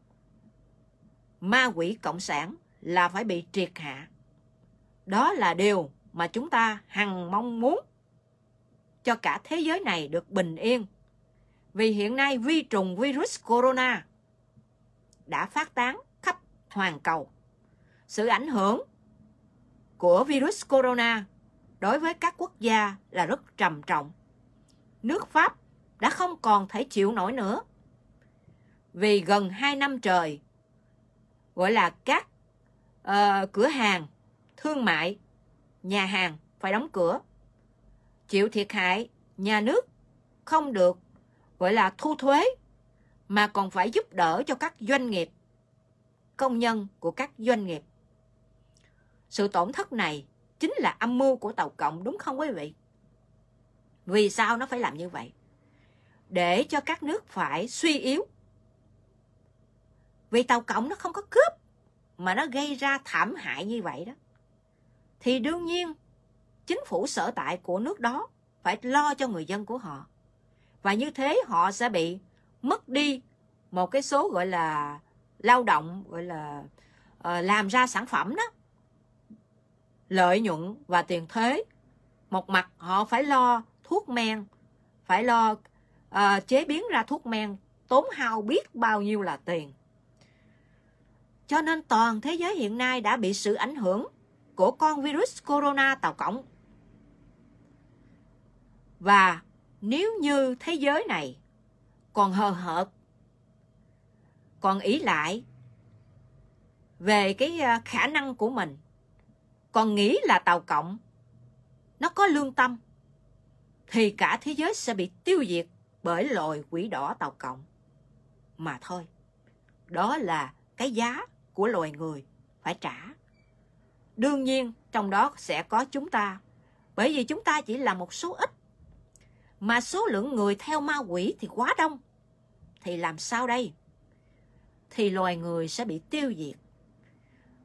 ma quỷ cộng sản là phải bị triệt hạ. Đó là điều mà chúng ta hằng mong muốn cho cả thế giới này được bình yên. Vì hiện nay vi trùng virus corona đã phát tán khắp toàn cầu. Sự ảnh hưởng của virus corona đối với các quốc gia là rất trầm trọng. Nước Pháp đã không còn thể chịu nổi nữa. Vì gần hai năm trời, gọi là các uh, cửa hàng, thương mại, nhà hàng phải đóng cửa. Chịu thiệt hại, nhà nước không được gọi là thu thuế mà còn phải giúp đỡ cho các doanh nghiệp, công nhân của các doanh nghiệp. Sự tổn thất này chính là âm mưu của Tàu Cộng đúng không quý vị? Vì sao nó phải làm như vậy? để cho các nước phải suy yếu. Vì tàu cộng nó không có cướp mà nó gây ra thảm hại như vậy đó. Thì đương nhiên chính phủ sở tại của nước đó phải lo cho người dân của họ. Và như thế họ sẽ bị mất đi một cái số gọi là lao động gọi là uh, làm ra sản phẩm đó lợi nhuận và tiền thuế một mặt họ phải lo thuốc men phải lo à, chế biến ra thuốc men tốn hao biết bao nhiêu là tiền cho nên toàn thế giới hiện nay đã bị sự ảnh hưởng của con virus corona tàu cộng và nếu như thế giới này còn hờ hợt còn ý lại về cái ờ, khả năng của mình còn nghĩ là tàu cộng nó có lương tâm thì cả thế giới sẽ bị tiêu diệt bởi lồi quỷ đỏ tàu cộng. Mà thôi, đó là cái giá của loài người phải trả. Đương nhiên, trong đó sẽ có chúng ta, bởi vì chúng ta chỉ là một số ít. Mà số lượng người theo ma quỷ thì quá đông. Thì làm sao đây? Thì loài người sẽ bị tiêu diệt.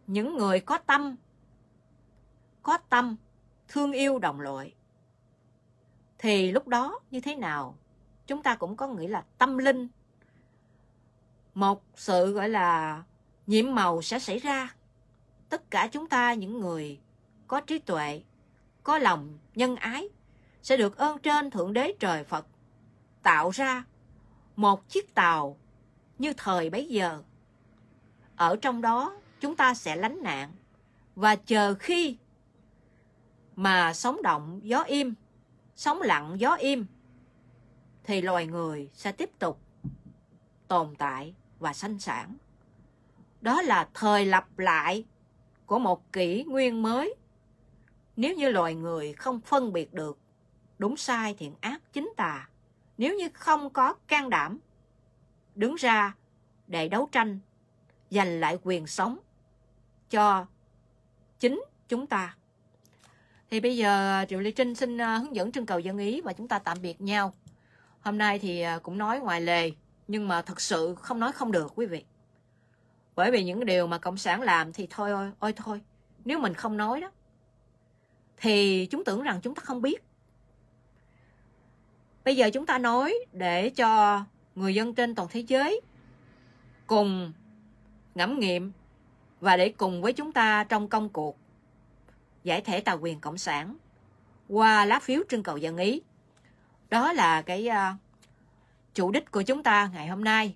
Những người có tâm, có tâm, thương yêu đồng loại, thì lúc đó như thế nào chúng ta cũng có nghĩa là tâm linh một sự gọi là nhiệm màu sẽ xảy ra tất cả chúng ta những người có trí tuệ có lòng nhân ái sẽ được ơn trên thượng đế trời phật tạo ra một chiếc tàu như thời bấy giờ ở trong đó chúng ta sẽ lánh nạn và chờ khi mà sóng động gió im sóng lặng gió im thì loài người sẽ tiếp tục tồn tại và sinh sản. Đó là thời lặp lại của một kỷ nguyên mới. Nếu như loài người không phân biệt được đúng sai thiện ác chính tà, nếu như không có can đảm đứng ra để đấu tranh giành lại quyền sống cho chính chúng ta. Thì bây giờ Triệu Lê Trinh xin ờ, hướng dẫn Trưng Cầu Dân Ý và chúng ta tạm biệt nhau. Hôm nay thì à, cũng nói ngoài lề, nhưng mà thật sự không nói không được quý vị. Bởi vì những điều mà Cộng sản làm thì thôi ôi, ôi thôi, nếu mình không nói đó, thì chúng tưởng rằng chúng ta không biết. Bây giờ chúng ta nói để cho người dân trên toàn thế giới cùng ngẫm nghiệm và để cùng với chúng ta trong công cuộc giải thể tà quyền cộng sản qua lá phiếu trưng cầu dân ý đó là cái uh, chủ đích của chúng ta ngày hôm nay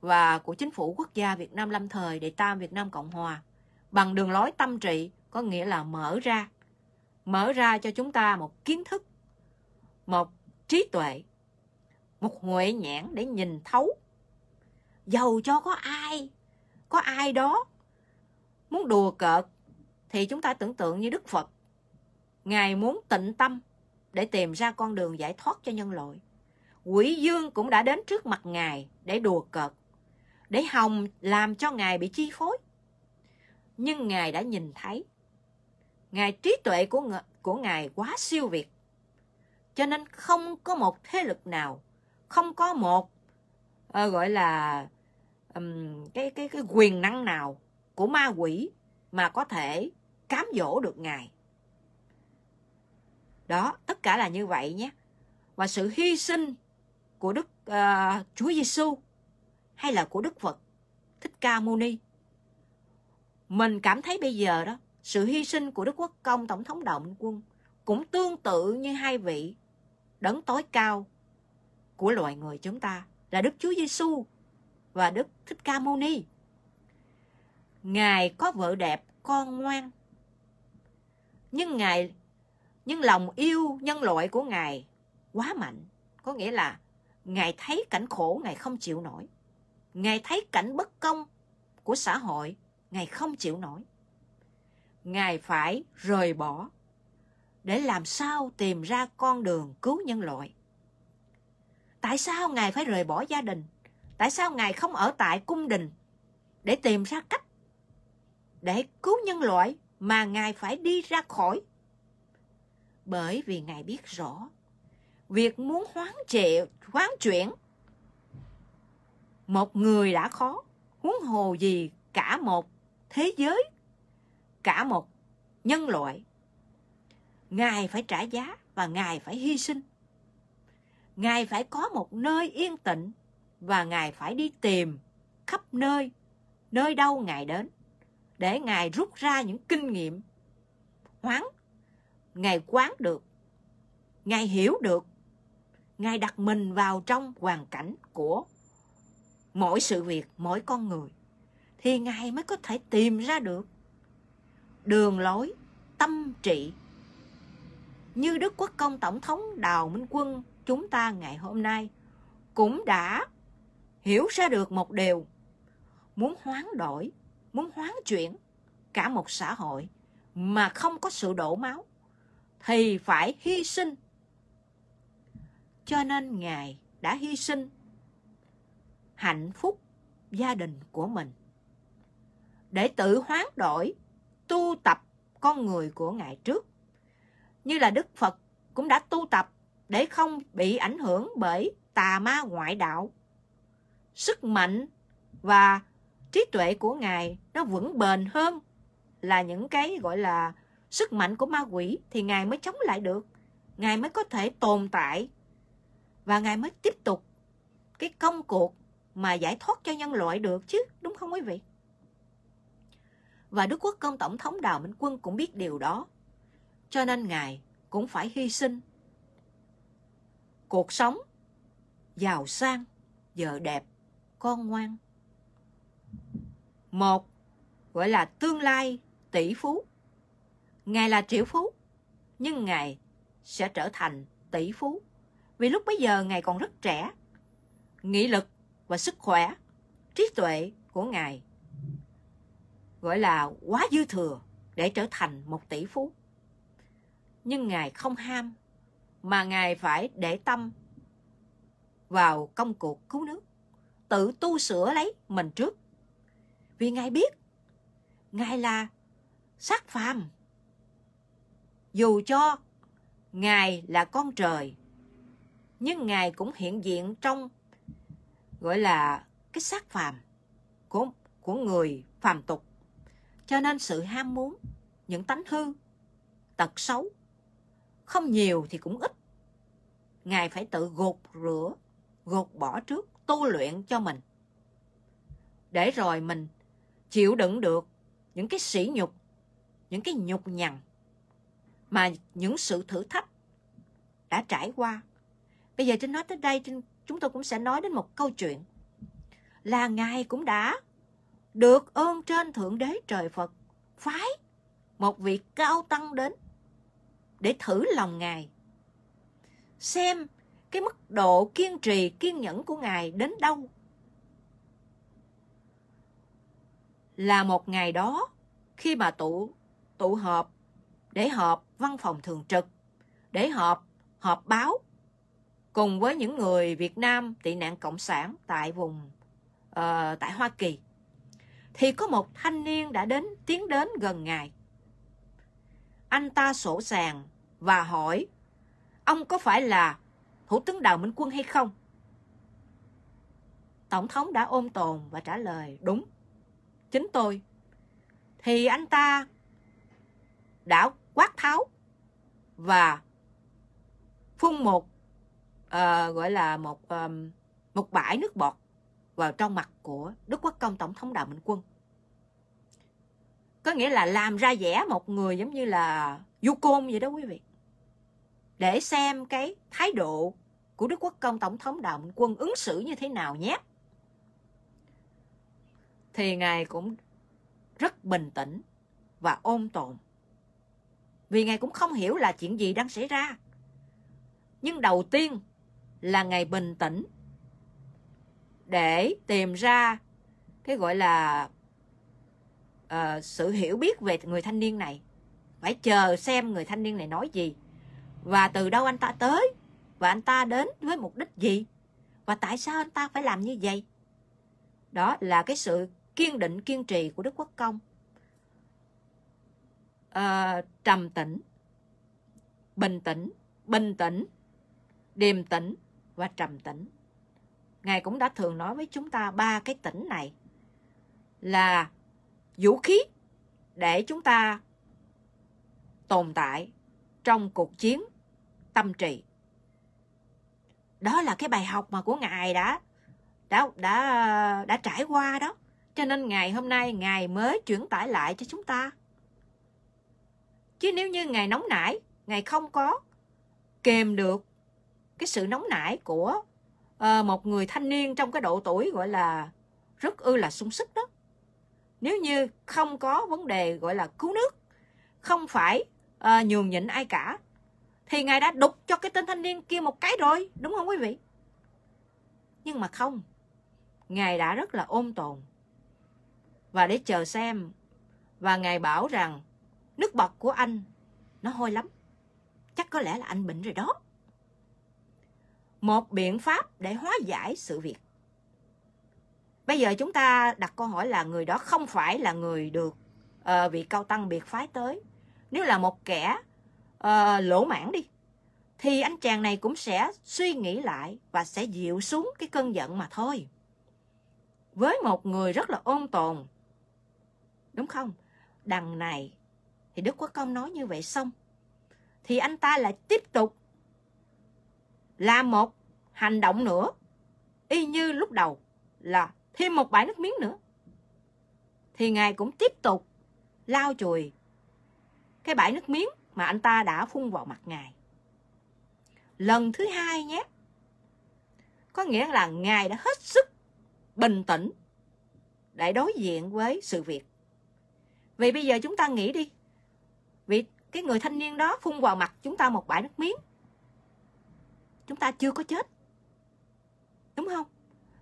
và của chính phủ quốc gia Việt Nam lâm thời để Tam Việt Nam Cộng Hòa bằng đường lối tâm trị có nghĩa là mở ra mở ra cho chúng ta một kiến thức một trí tuệ một huệ nhãn để nhìn thấu dầu cho có ai có ai đó muốn đùa cợt thì chúng ta tưởng tượng như đức phật ngài muốn tịnh tâm để tìm ra con đường giải thoát cho nhân loại. Quỷ dương cũng đã đến trước mặt Ngài để đùa cợt, để hòng làm cho Ngài bị chi phối. Nhưng Ngài đã nhìn thấy, Ngài trí tuệ của, ng của Ngài quá siêu việt. Cho nên không có một thế lực nào, không có một uh, gọi là um, cái cái cái quyền năng nào của ma quỷ mà có thể cám dỗ được Ngài đó, tất cả là như vậy nhé. Và sự hy sinh của Đức uh, Chúa Giêsu hay là của Đức Phật Thích Ca Mâu Ni. Mình cảm thấy bây giờ đó, sự hy sinh của Đức Quốc Công Tổng thống Đạo Minh Quân cũng tương tự như hai vị đấng tối cao của loài người chúng ta là Đức Chúa Giêsu và Đức Thích Ca Mâu Ni. Ngài có vợ đẹp, con ngoan. Nhưng Ngài nhưng lòng yêu nhân loại của ngài quá mạnh có nghĩa là ngài thấy cảnh khổ ngài không chịu nổi ngài thấy cảnh bất công của xã hội ngài không chịu nổi ngài phải rời bỏ để làm sao tìm ra con đường cứu nhân loại tại sao ngài phải rời bỏ gia đình tại sao ngài không ở tại cung đình để tìm ra cách để cứu nhân loại mà ngài phải đi ra khỏi bởi vì Ngài biết rõ. Việc muốn hoán trệ, hoán chuyển một người đã khó, huống hồ gì cả một thế giới, cả một nhân loại. Ngài phải trả giá và Ngài phải hy sinh. Ngài phải có một nơi yên tĩnh và Ngài phải đi tìm khắp nơi, nơi đâu Ngài đến, để Ngài rút ra những kinh nghiệm hoán Ngài quán được, Ngài hiểu được, Ngài đặt mình vào trong hoàn cảnh của mỗi sự việc, mỗi con người, thì Ngài mới có thể tìm ra được đường lối, tâm trị. Như Đức Quốc Công Tổng thống Đào Minh Quân chúng ta ngày hôm nay cũng đã hiểu ra được một điều muốn hoán đổi muốn hoán chuyển cả một xã hội mà không có sự đổ máu thì phải hy sinh. Cho nên Ngài đã hy sinh hạnh phúc gia đình của mình để tự hoán đổi tu tập con người của Ngài trước. Như là Đức Phật cũng đã tu tập để không bị ảnh hưởng bởi tà ma ngoại đạo. Sức mạnh và trí tuệ của Ngài nó vững bền hơn là những cái gọi là sức mạnh của ma quỷ thì Ngài mới chống lại được. Ngài mới có thể tồn tại và Ngài mới tiếp tục cái công cuộc mà giải thoát cho nhân loại được chứ, đúng không quý vị? Và Đức Quốc Công Tổng thống Đào Minh Quân cũng biết điều đó. Cho nên Ngài cũng phải hy sinh cuộc sống giàu sang, vợ đẹp, con ngoan. Một, gọi là tương lai tỷ phú. Ngài là triệu phú, nhưng Ngài sẽ trở thành tỷ phú. Vì lúc bấy giờ Ngài còn rất trẻ. Nghị lực và sức khỏe, trí tuệ của Ngài gọi là quá dư thừa để trở thành một tỷ phú. Nhưng Ngài không ham, mà Ngài phải để tâm vào công cuộc cứu nước, tự tu sửa lấy mình trước. Vì Ngài biết, Ngài là sát phàm dù cho Ngài là con trời, nhưng Ngài cũng hiện diện trong gọi là cái xác phàm của, của người phàm tục. Cho nên sự ham muốn, những tánh hư, tật xấu, không nhiều thì cũng ít. Ngài phải tự gột rửa, gột bỏ trước, tu luyện cho mình. Để rồi mình chịu đựng được những cái sỉ nhục, những cái nhục nhằn mà những sự thử thách đã trải qua. Bây giờ Trinh nói tới đây, Trinh, chúng tôi cũng sẽ nói đến một câu chuyện là Ngài cũng đã được ơn trên Thượng Đế Trời Phật phái một vị cao tăng đến để thử lòng Ngài. Xem cái mức độ kiên trì, kiên nhẫn của Ngài đến đâu. Là một ngày đó, khi mà tụ tụ họp để họp văn phòng thường trực, để họp, họp báo, cùng với những người Việt Nam tị nạn Cộng sản tại vùng, uh, tại Hoa Kỳ, thì có một thanh niên đã đến tiến đến gần ngài. Anh ta sổ sàng và hỏi, ông có phải là Thủ tướng Đào Minh Quân hay không? Tổng thống đã ôm tồn và trả lời, đúng, chính tôi. Thì anh ta đã quát tháo và phun một uh, gọi là một um, một bãi nước bọt vào trong mặt của Đức Quốc Công Tổng thống Đào Minh Quân. Có nghĩa là làm ra vẻ một người giống như là du côn vậy đó quý vị. Để xem cái thái độ của Đức Quốc Công Tổng thống Đào Minh Quân ứng xử như thế nào nhé. Thì Ngài cũng rất bình tĩnh và ôn tồn vì Ngài cũng không hiểu là chuyện gì đang xảy ra. Nhưng đầu tiên là Ngài bình tĩnh để tìm ra cái gọi là uh, sự hiểu biết về người thanh niên này. Phải chờ xem người thanh niên này nói gì và từ đâu anh ta tới và anh ta đến với mục đích gì và tại sao anh ta phải làm như vậy. Đó là cái sự kiên định kiên trì của Đức Quốc Công Ờ, trầm tĩnh bình tĩnh bình tĩnh điềm tĩnh và trầm tĩnh ngài cũng đã thường nói với chúng ta ba cái tĩnh này là vũ khí để chúng ta tồn tại trong cuộc chiến tâm trì đó là cái bài học mà của ngài đã đã đã đã trải qua đó cho nên ngày hôm nay ngài mới chuyển tải lại cho chúng ta chứ nếu như ngài nóng nảy ngài không có kềm được cái sự nóng nảy của uh, một người thanh niên trong cái độ tuổi gọi là rất ư là sung sức đó nếu như không có vấn đề gọi là cứu nước không phải uh, nhường nhịn ai cả thì ngài đã đục cho cái tên thanh niên kia một cái rồi đúng không quý vị nhưng mà không ngài đã rất là ôn tồn và để chờ xem và ngài bảo rằng Nước bọt của anh nó hôi lắm. Chắc có lẽ là anh bệnh rồi đó. Một biện pháp để hóa giải sự việc. Bây giờ chúng ta đặt câu hỏi là người đó không phải là người được uh, vị cao tăng biệt phái tới. Nếu là một kẻ uh, lỗ mãn đi, thì anh chàng này cũng sẽ suy nghĩ lại và sẽ dịu xuống cái cơn giận mà thôi. Với một người rất là ôn tồn, đúng không? Đằng này thì Đức Quốc Công nói như vậy xong. Thì anh ta lại tiếp tục làm một hành động nữa. Y như lúc đầu là thêm một bãi nước miếng nữa. Thì Ngài cũng tiếp tục lao chùi cái bãi nước miếng mà anh ta đã phun vào mặt Ngài. Lần thứ hai nhé. Có nghĩa là Ngài đã hết sức bình tĩnh để đối diện với sự việc. vì bây giờ chúng ta nghĩ đi cái người thanh niên đó phun vào mặt chúng ta một bãi nước miếng chúng ta chưa có chết đúng không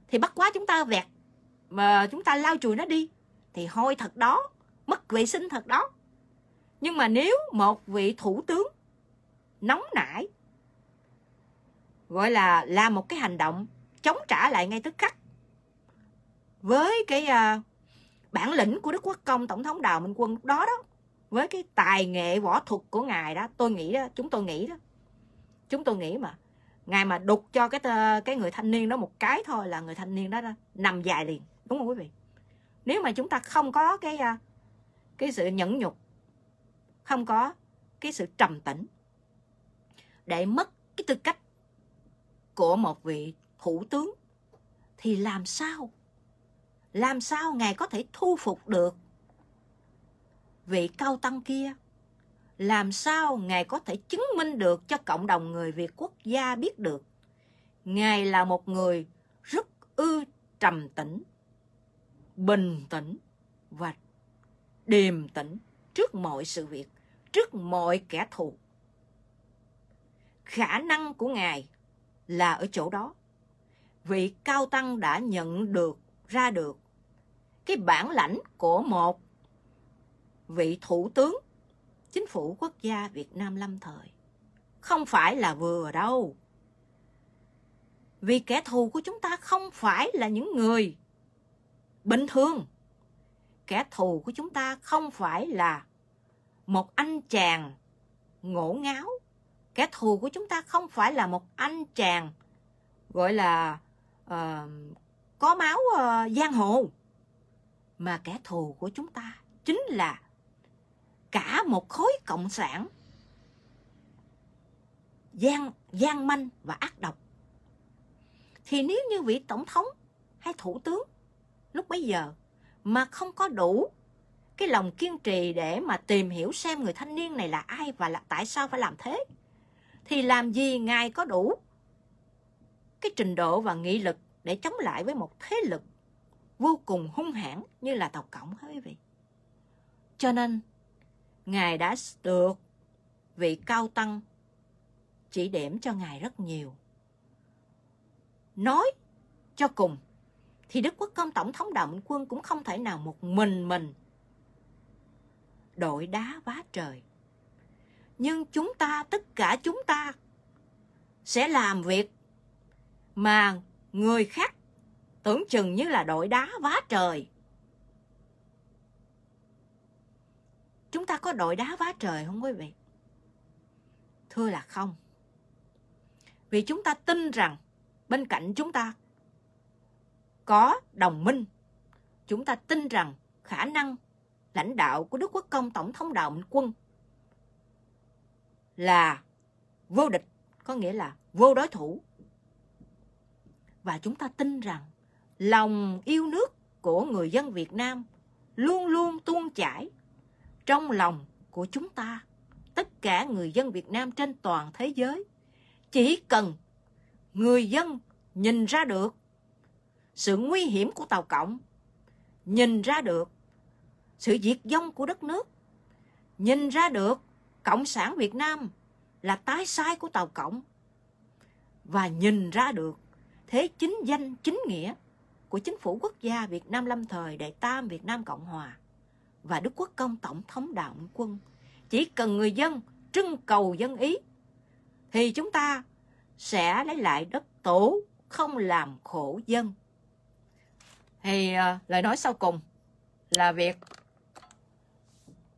thì bắt quá chúng ta vẹt mà chúng ta lau chùi nó đi thì hôi thật đó mất vệ sinh thật đó nhưng mà nếu một vị thủ tướng nóng nảy gọi là làm một cái hành động chống trả lại ngay tức khắc với cái uh, bản lĩnh của đức quốc công tổng thống đào minh quân lúc đó đó với cái tài nghệ võ thuật của ngài đó tôi nghĩ đó chúng tôi nghĩ đó chúng tôi nghĩ mà ngài mà đục cho cái cái người thanh niên đó một cái thôi là người thanh niên đó, đó nằm dài liền đúng không quý vị nếu mà chúng ta không có cái à, cái sự nhẫn nhục không có cái sự trầm tĩnh để mất cái tư cách của một vị thủ tướng thì làm sao làm sao ngài có thể thu phục được vị cao tăng kia làm sao ngài có thể chứng minh được cho cộng đồng người việt quốc gia biết được ngài là một người rất ư trầm tĩnh bình tĩnh và điềm tĩnh trước mọi sự việc trước mọi kẻ thù khả năng của ngài là ở chỗ đó vị cao tăng đã nhận được ra được cái bản lãnh của một vị thủ tướng chính phủ quốc gia Việt Nam lâm thời. Không phải là vừa đâu. Vì kẻ thù của chúng ta không phải là những người bình thường. Kẻ thù của chúng ta không phải là một anh chàng ngổ ngáo. Kẻ thù của chúng ta không phải là một anh chàng gọi là uh, có máu uh, giang hồ. Mà kẻ thù của chúng ta chính là cả một khối cộng sản gian gian manh và ác độc thì nếu như vị tổng thống hay thủ tướng lúc bấy giờ mà không có đủ cái lòng kiên trì để mà tìm hiểu xem người thanh niên này là ai và là tại sao phải làm thế thì làm gì ngài có đủ cái trình độ và nghị lực để chống lại với một thế lực vô cùng hung hãn như là tàu cộng hả quý vị cho nên Ngài đã được vị cao tăng chỉ điểm cho Ngài rất nhiều. Nói cho cùng, thì Đức Quốc Công Tổng thống Đạo Minh Quân cũng không thể nào một mình mình đội đá vá trời. Nhưng chúng ta, tất cả chúng ta sẽ làm việc mà người khác tưởng chừng như là đội đá vá trời chúng ta có đội đá vá trời không quý vị thưa là không vì chúng ta tin rằng bên cạnh chúng ta có đồng minh chúng ta tin rằng khả năng lãnh đạo của đức quốc công tổng thống đạo minh quân là vô địch có nghĩa là vô đối thủ và chúng ta tin rằng lòng yêu nước của người dân việt nam luôn luôn tuôn chảy trong lòng của chúng ta, tất cả người dân Việt Nam trên toàn thế giới, chỉ cần người dân nhìn ra được sự nguy hiểm của Tàu Cộng, nhìn ra được sự diệt vong của đất nước, nhìn ra được Cộng sản Việt Nam là tái sai của Tàu Cộng và nhìn ra được thế chính danh chính nghĩa của chính phủ quốc gia Việt Nam lâm thời Đại Tam Việt Nam Cộng Hòa và Đức Quốc Công Tổng thống Đạo Quân. Chỉ cần người dân trưng cầu dân ý, thì chúng ta sẽ lấy lại đất tổ, không làm khổ dân. Thì à, lời nói sau cùng là việc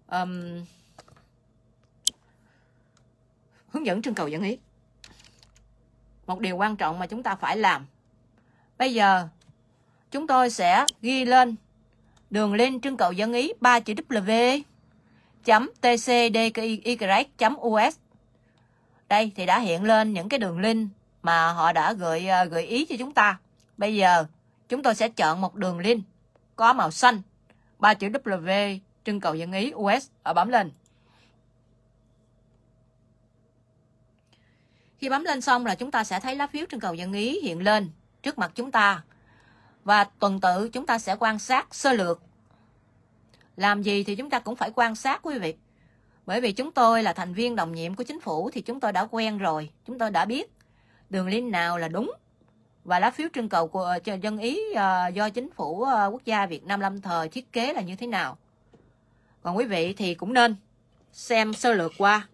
um, hướng dẫn trưng cầu dân ý. Một điều quan trọng mà chúng ta phải làm. Bây giờ chúng tôi sẽ ghi lên đường lên trưng cầu dân ý 3 chữ W chấm tcdy.us e đây thì đã hiện lên những cái đường link mà họ đã gợi ờ, gợi ý cho chúng ta bây giờ chúng tôi sẽ chọn một đường link có màu xanh 3 chữ W trưng cầu dân ý US ở bấm lên khi bấm lên xong là chúng ta sẽ thấy lá phiếu trưng cầu dân ý hiện lên trước mặt chúng ta và tuần tự chúng ta sẽ quan sát sơ lược. Làm gì thì chúng ta cũng phải quan sát quý vị. Bởi vì chúng tôi là thành viên đồng nhiệm của chính phủ thì chúng tôi đã quen rồi, chúng tôi đã biết đường link nào là đúng. Và lá phiếu trưng cầu của dân Ý ờ, do chính phủ ờ, quốc gia Việt Nam lâm thời thiết kế là như thế nào. Còn quý vị thì cũng nên xem sơ lược qua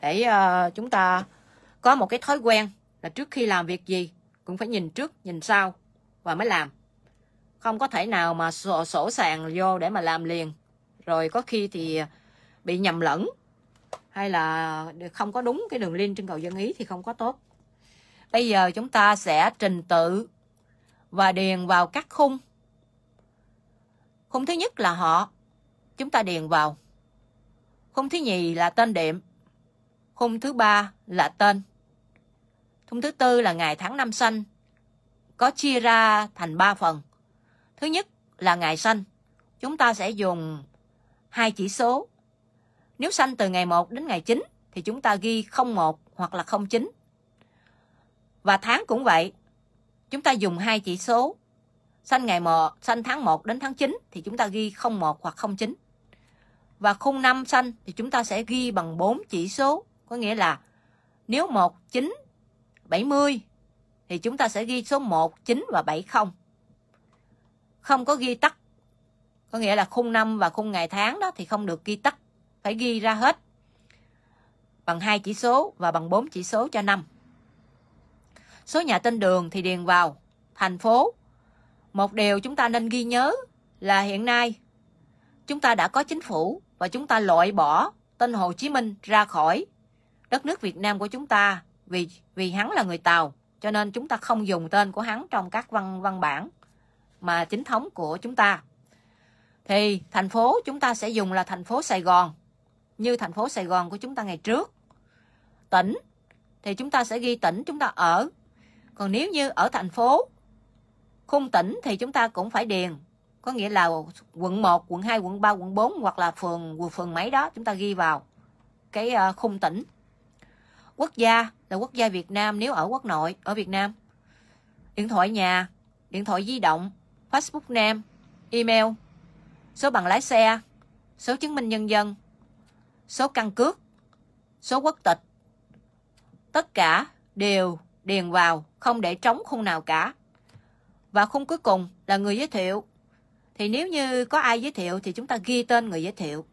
để ờ, chúng ta có một cái thói quen là trước khi làm việc gì cũng phải nhìn trước, nhìn sau và mới làm không có thể nào mà sổ, sổ sàn vô để mà làm liền rồi có khi thì bị nhầm lẫn hay là không có đúng cái đường link trên cầu dân ý thì không có tốt bây giờ chúng ta sẽ trình tự và điền vào các khung khung thứ nhất là họ chúng ta điền vào khung thứ nhì là tên điểm khung thứ ba là tên khung thứ tư là ngày tháng năm sinh có chia ra thành 3 phần Thứ nhất là ngày sanh. Chúng ta sẽ dùng hai chỉ số. Nếu sanh từ ngày 1 đến ngày 9 thì chúng ta ghi 01 hoặc là 09. Và tháng cũng vậy. Chúng ta dùng hai chỉ số. Sanh ngày 1, sanh tháng 1 đến tháng 9 thì chúng ta ghi 01 hoặc 09. Và khung năm sanh thì chúng ta sẽ ghi bằng 4 chỉ số, có nghĩa là nếu 1970 thì chúng ta sẽ ghi số 1, 9 và 70 không có ghi tắt có nghĩa là khung năm và khung ngày tháng đó thì không được ghi tắt phải ghi ra hết bằng hai chỉ số và bằng bốn chỉ số cho năm số nhà tên đường thì điền vào thành phố một điều chúng ta nên ghi nhớ là hiện nay chúng ta đã có chính phủ và chúng ta loại bỏ tên Hồ Chí Minh ra khỏi đất nước Việt Nam của chúng ta vì vì hắn là người Tàu cho nên chúng ta không dùng tên của hắn trong các văn văn bản mà chính thống của chúng ta thì thành phố chúng ta sẽ dùng là thành phố Sài Gòn như thành phố Sài Gòn của chúng ta ngày trước tỉnh thì chúng ta sẽ ghi tỉnh chúng ta ở còn nếu như ở thành phố khung tỉnh thì chúng ta cũng phải điền có nghĩa là quận 1, quận 2, quận 3, quận 4 hoặc là phường phường mấy đó chúng ta ghi vào cái ờ, khung tỉnh. Quốc gia là quốc gia Việt Nam nếu ở quốc nội ở Việt Nam. Điện thoại nhà, điện thoại di động Facebook name, email, số bằng lái xe, số chứng minh nhân dân, số căn cước, số quốc tịch. Tất cả đều điền vào, không để trống khung nào cả. Và khung cuối cùng là người giới thiệu. Thì nếu như có ai giới thiệu thì chúng ta ghi tên người giới thiệu.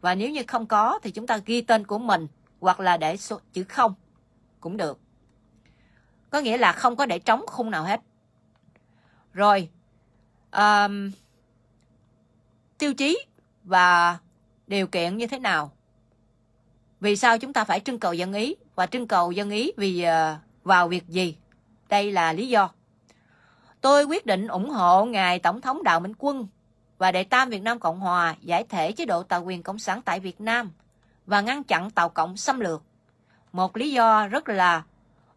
Và nếu như không có thì chúng ta ghi tên của mình hoặc là để số, chữ không cũng được. Có nghĩa là không có để trống khung nào hết. Rồi, um, tiêu chí và điều kiện như thế nào vì sao chúng ta phải trưng cầu dân ý và trưng cầu dân ý vì ờ, vào việc gì đây là lý do tôi quyết định ủng hộ ngài tổng thống đào minh quân và đệ tam việt nam cộng hòa giải thể chế độ tà quyền cộng sản tại việt nam và ngăn chặn tàu cộng xâm lược một lý do rất là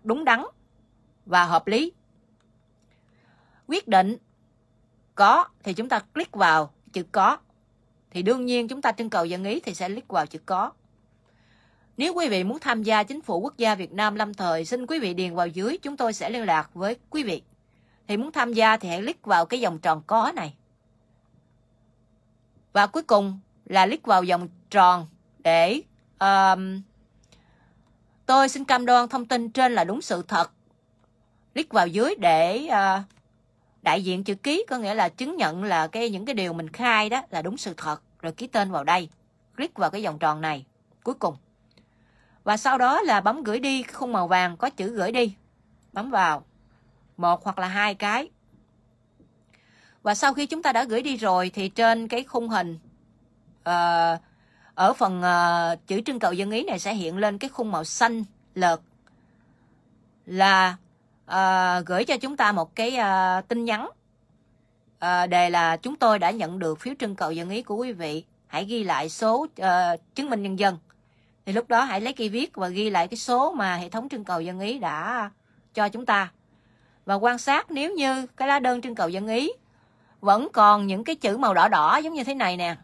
đúng đắn và hợp lý quyết định có thì chúng ta click vào chữ có. Thì đương nhiên chúng ta trưng cầu dân ý thì sẽ click vào chữ có. Nếu quý vị muốn tham gia chính phủ quốc gia Việt Nam lâm thời, xin quý vị điền vào dưới, chúng tôi sẽ liên lạc với quý vị. Thì muốn tham gia thì hãy click vào cái dòng tròn có này. Và cuối cùng là click vào dòng tròn để um, tôi xin cam đoan thông tin trên là đúng sự thật. Click vào dưới để uh, đại diện chữ ký có nghĩa là chứng nhận là cái những cái điều mình khai đó là đúng sự thật rồi ký tên vào đây click vào cái vòng tròn này cuối cùng và sau đó là bấm gửi đi khung màu vàng có chữ gửi đi bấm vào một hoặc là hai cái và sau khi chúng ta đã gửi đi rồi thì trên cái khung hình uh, ở phần uh, chữ trưng cầu dân ý này sẽ hiện lên cái khung màu xanh lợt là uh, gửi cho chúng ta một cái uh, tin nhắn uh, đề là chúng tôi đã nhận được phiếu trưng cầu dân ý của quý vị hãy ghi lại số uh, chứng minh nhân dân thì lúc đó hãy lấy cây viết và ghi lại cái số mà hệ thống trưng cầu dân ý đã cho chúng ta và quan sát nếu như cái lá đơn trưng cầu dân ý vẫn còn những cái chữ màu đỏ đỏ giống như thế này nè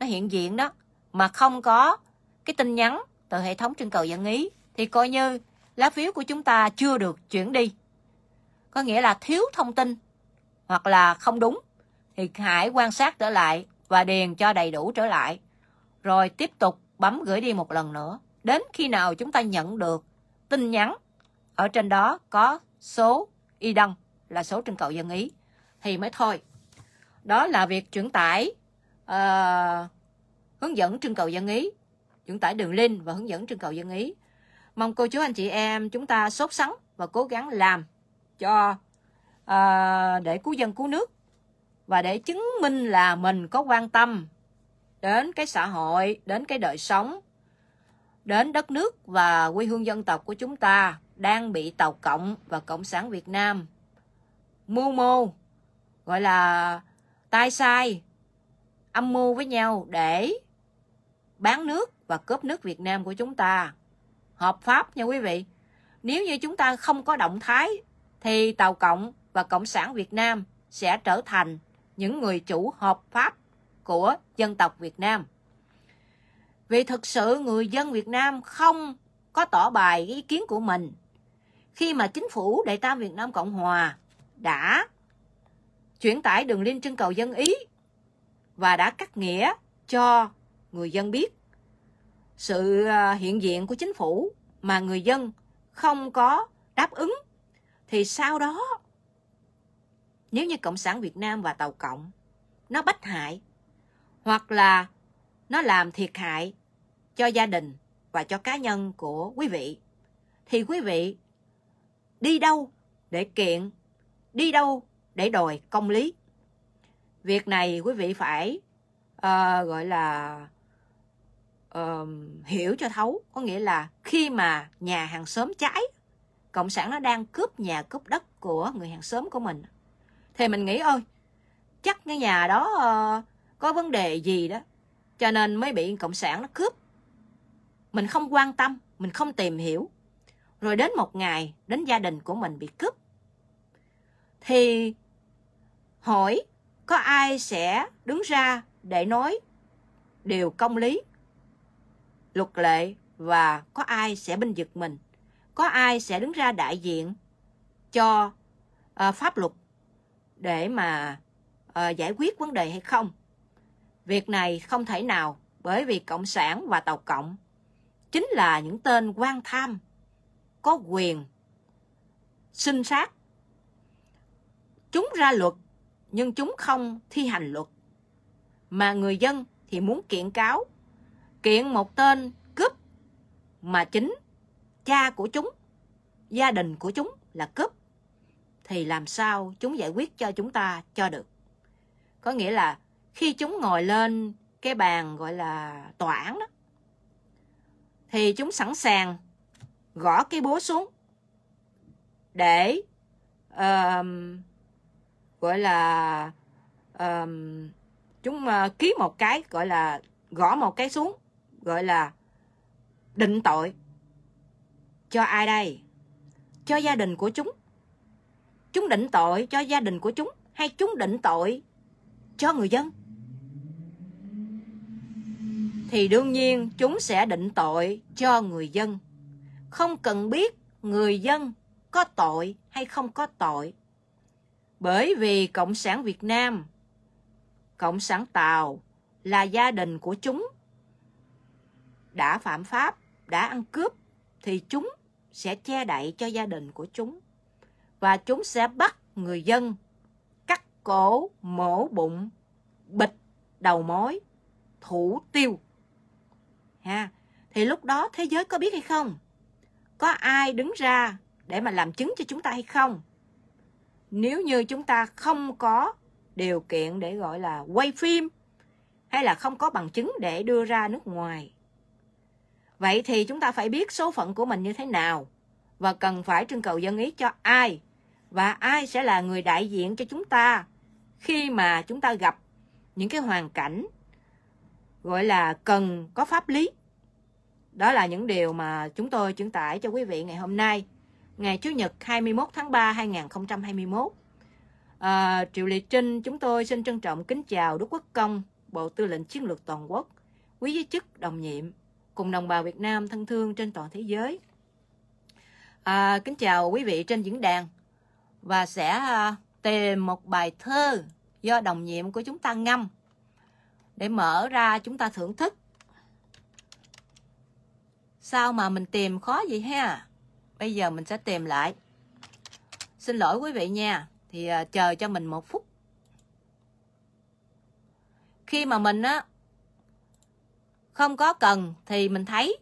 nó hiện diện đó mà không có cái tin nhắn từ hệ thống trưng cầu dân ý thì coi như lá phiếu của chúng ta chưa được chuyển đi. Có nghĩa là thiếu thông tin hoặc là không đúng thì hãy quan sát trở lại và điền cho đầy đủ trở lại. Rồi tiếp tục bấm gửi đi một lần nữa. Đến khi nào chúng ta nhận được tin nhắn ở trên đó có số y đăng là số trên cầu dân ý thì mới thôi. Đó là việc chuyển tải uh, hướng dẫn trưng cầu dân ý, chuyển tải đường link và hướng dẫn trưng cầu dân ý Mong cô chú anh chị em chúng ta sốt sắng và cố gắng làm cho à, để cứu dân cứu nước và để chứng minh là mình có quan tâm đến cái xã hội, đến cái đời sống, đến đất nước và quê hương dân tộc của chúng ta đang bị Tàu Cộng và Cộng sản Việt Nam mưu mô, gọi là tai sai, âm mưu với nhau để bán nước và cướp nước Việt Nam của chúng ta hợp pháp nha quý vị. Nếu như chúng ta không có động thái thì Tàu Cộng và Cộng sản Việt Nam sẽ trở thành những người chủ hợp pháp của dân tộc Việt Nam. Vì thực sự người dân Việt Nam không có tỏ bài ý kiến của mình khi mà chính phủ Đại Tam Việt Nam Cộng Hòa đã chuyển tải đường link trưng cầu dân ý và đã cắt nghĩa cho người dân biết sự ờ, hiện diện của chính phủ mà người dân không có đáp ứng thì sau đó nếu như cộng sản việt nam và tàu cộng nó bách hại hoặc là nó làm thiệt hại cho gia đình và cho cá nhân của quý vị thì quý vị đi đâu để kiện đi đâu để đòi công lý việc này quý vị phải uh, gọi là uh, hiểu cho thấu có nghĩa là khi mà nhà hàng xóm cháy cộng sản nó đang cướp nhà cướp đất của người hàng xóm của mình thì mình nghĩ ơi chắc cái nhà đó uh, có vấn đề gì đó cho nên mới bị cộng sản nó cướp mình không quan tâm mình không tìm hiểu rồi đến một ngày đến gia đình của mình bị cướp thì hỏi có ai sẽ đứng ra để nói điều công lý luật lệ và có ai sẽ binh vực mình, có ai sẽ đứng ra đại diện cho à, pháp luật để mà à, giải quyết vấn đề hay không. Việc này không thể nào bởi vì Cộng sản và Tàu Cộng chính là những tên quan tham có quyền sinh sát. Chúng ra luật nhưng chúng không thi hành luật. Mà người dân thì muốn kiện cáo kiện một tên cướp mà chính cha của chúng, gia đình của chúng là cướp, thì làm sao chúng giải quyết cho chúng ta cho được? Có nghĩa là khi chúng ngồi lên cái bàn gọi là tòa án đó, thì chúng sẵn sàng gõ cái búa xuống để uh, gọi là uh, chúng uh, ký một cái gọi là gõ một cái xuống gọi là định tội cho ai đây cho gia đình của chúng chúng định tội cho gia đình của chúng hay chúng định tội cho người dân thì đương nhiên chúng sẽ định tội cho người dân không cần biết người dân có tội hay không có tội bởi vì cộng sản việt nam cộng sản tàu là gia đình của chúng đã phạm pháp, đã ăn cướp thì chúng sẽ che đậy cho gia đình của chúng và chúng sẽ bắt người dân cắt cổ, mổ bụng, bịch đầu mối, thủ tiêu. Ha, thì lúc đó thế giới có biết hay không? Có ai đứng ra để mà làm chứng cho chúng ta hay không? Nếu như chúng ta không có điều kiện để gọi là quay phim hay là không có bằng chứng để đưa ra nước ngoài Vậy thì chúng ta phải biết số phận của mình như thế nào và cần phải trưng cầu dân ý cho ai và ai sẽ là người đại diện cho chúng ta khi mà chúng ta gặp những cái hoàn cảnh gọi là cần có pháp lý. Đó là những điều mà chúng tôi chuyển tải cho quý vị ngày hôm nay, ngày Chủ nhật 21 tháng 3 2021. À, Triệu Lệ Trinh, chúng tôi xin trân trọng kính chào Đức Quốc Công, Bộ Tư lệnh Chiến lược Toàn quốc, quý giới chức đồng nhiệm cùng đồng bào Việt Nam thân thương trên toàn thế giới. À, kính chào quý vị trên diễn đàn và sẽ à, tìm một bài thơ do đồng nhiệm của chúng ta ngâm để mở ra chúng ta thưởng thức. Sao mà mình tìm khó vậy ha? Bây giờ mình sẽ tìm lại. Xin lỗi quý vị nha, thì à, chờ cho mình một phút. Khi mà mình á không có cần thì mình thấy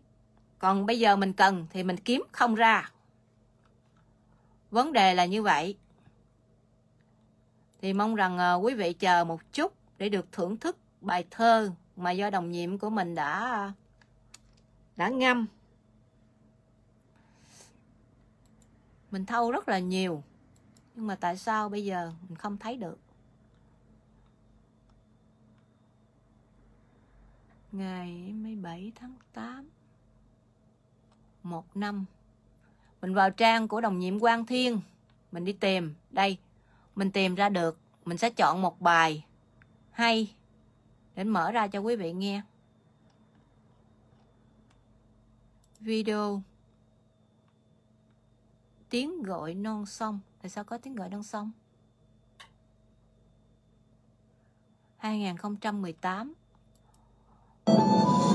còn bây giờ mình cần thì mình kiếm không ra vấn đề là như vậy thì mong rằng ờ, quý vị chờ một chút để được thưởng thức bài thơ mà do đồng nhiệm của mình đã đã ngâm mình thâu rất là nhiều nhưng mà tại sao bây giờ mình không thấy được ngày 17 tháng 8 một năm mình vào trang của đồng nhiệm Quang Thiên mình đi tìm đây mình tìm ra được mình sẽ chọn một bài hay để mở ra cho quý vị nghe video tiếng gọi non sông tại sao có tiếng gọi non sông 2018 Thank you.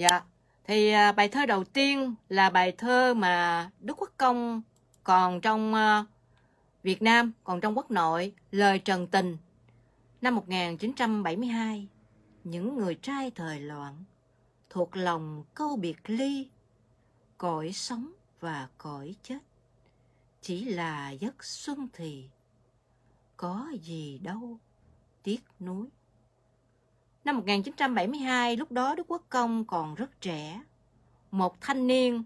Dạ. Thì à, bài thơ đầu tiên là bài thơ mà Đức Quốc Công còn trong à, Việt Nam, còn trong quốc nội, lời Trần Tình năm 1972. Những người trai thời loạn thuộc lòng câu biệt ly, cõi sống và cõi chết chỉ là giấc xuân thì có gì đâu tiếc nuối Năm 1972, lúc đó Đức Quốc Công còn rất trẻ. Một thanh niên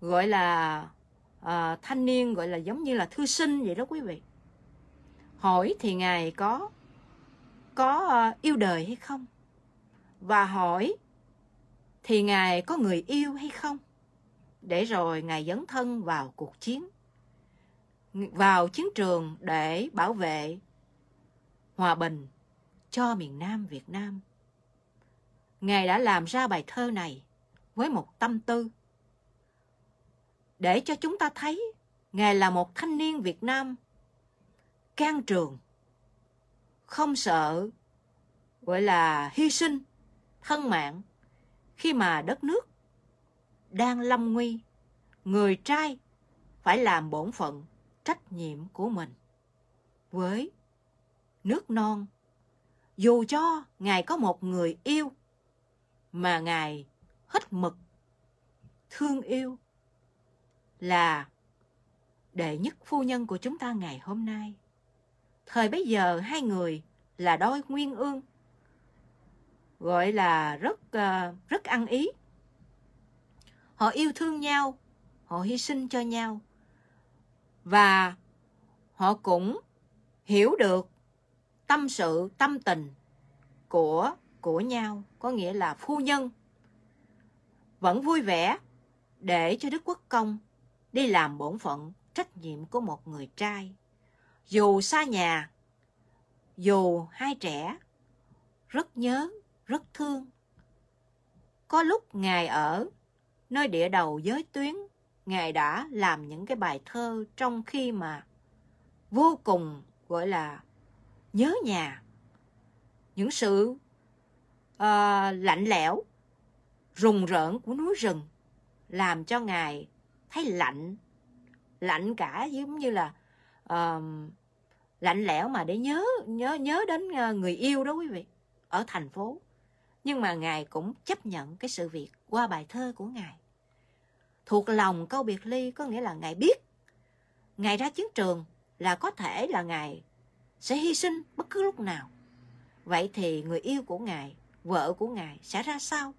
gọi là à, thanh niên gọi là giống như là thư sinh vậy đó quý vị. Hỏi thì ngài có có ờ, yêu đời hay không? Và hỏi thì ngài có người yêu hay không? Để rồi ngài dấn thân vào cuộc chiến vào chiến trường để bảo vệ hòa bình cho miền Nam Việt Nam. Ngài đã làm ra bài thơ này với một tâm tư. Để cho chúng ta thấy Ngài là một thanh niên Việt Nam can trường, không sợ gọi là hy sinh thân mạng khi mà đất nước đang lâm nguy, người trai phải làm bổn phận trách nhiệm của mình với nước non dù cho ngài có một người yêu mà ngài hết mực thương yêu là đệ nhất phu nhân của chúng ta ngày hôm nay thời bấy giờ hai người là đôi nguyên ương gọi là rất ờ, rất ăn ý họ yêu thương nhau họ hy sinh cho nhau và họ cũng hiểu được tâm sự tâm tình của của nhau có nghĩa là phu nhân vẫn vui vẻ để cho đức quốc công đi làm bổn phận trách nhiệm của một người trai dù xa nhà dù hai trẻ rất nhớ rất thương có lúc ngài ở nơi địa đầu giới tuyến ngài đã làm những cái bài thơ trong khi mà vô cùng gọi là nhớ nhà những sự uh, lạnh lẽo rùng rợn của núi rừng làm cho ngài thấy lạnh lạnh cả giống như là uh, lạnh lẽo mà để nhớ nhớ nhớ đến ờ, người yêu đó quý vị ở thành phố nhưng mà ngài cũng chấp nhận cái sự việc qua bài thơ của ngài thuộc lòng câu biệt ly có nghĩa là ngài biết ngài ra chiến trường là có thể là ngài sẽ hy sinh bất cứ lúc nào vậy thì người yêu của ngài vợ của ngài sẽ ra sao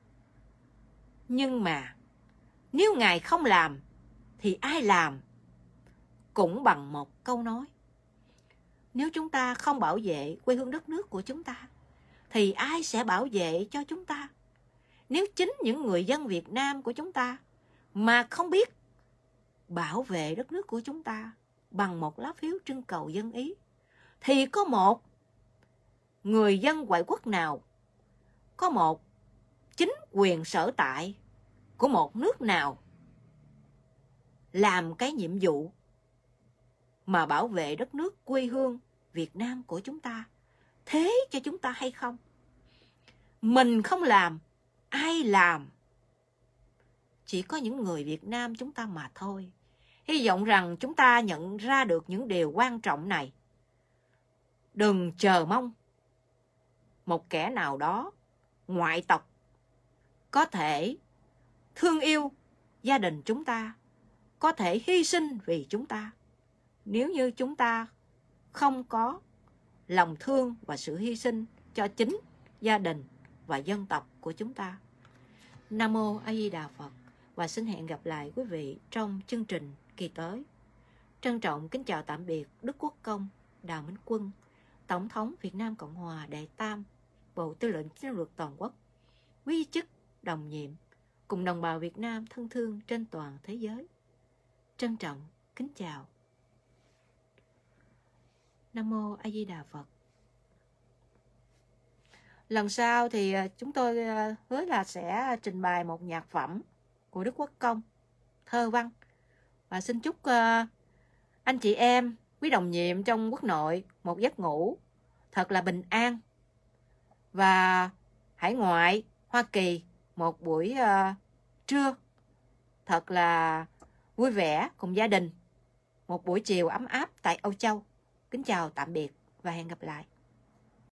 nhưng mà nếu ngài không làm thì ai làm cũng bằng một câu nói nếu chúng ta không bảo vệ quê hương đất nước của chúng ta thì ai sẽ bảo vệ cho chúng ta nếu chính những người dân việt nam của chúng ta mà không biết bảo vệ đất nước của chúng ta bằng một lá phiếu trưng cầu dân ý thì có một người dân ngoại quốc nào, có một chính quyền sở tại của một nước nào làm cái nhiệm vụ mà bảo vệ đất nước quê hương Việt Nam của chúng ta thế cho chúng ta hay không? Mình không làm, ai làm? Chỉ có những người Việt Nam chúng ta mà thôi. Hy vọng rằng chúng ta nhận ra được những điều quan trọng này đừng chờ mong một kẻ nào đó ngoại tộc có thể thương yêu gia đình chúng ta có thể hy sinh vì chúng ta nếu như chúng ta không có lòng thương và sự hy sinh cho chính gia đình và dân tộc của chúng ta nam mô a di đà phật và xin hẹn gặp lại quý vị trong chương trình kỳ tới trân trọng kính chào tạm biệt đức quốc công đào minh quân Tổng thống Việt Nam Cộng hòa Đại Tam, Bộ Tư lệnh Chiến lược Toàn quốc, quý chức đồng nhiệm cùng đồng bào Việt Nam thân thương trên toàn thế giới. Trân trọng, kính chào. Nam Mô A Di Đà Phật Lần sau thì à, chúng tôi à, hứa là sẽ trình bày một nhạc phẩm của Đức Quốc Công, thơ văn. Và xin chúc à, anh chị em, quý đồng nhiệm trong quốc nội một giấc ngủ thật là bình an. Và hải ngoại Hoa Kỳ một buổi uh, trưa thật là vui vẻ cùng gia đình. Một buổi chiều ấm áp tại Âu Châu. Kính chào tạm biệt và hẹn gặp lại.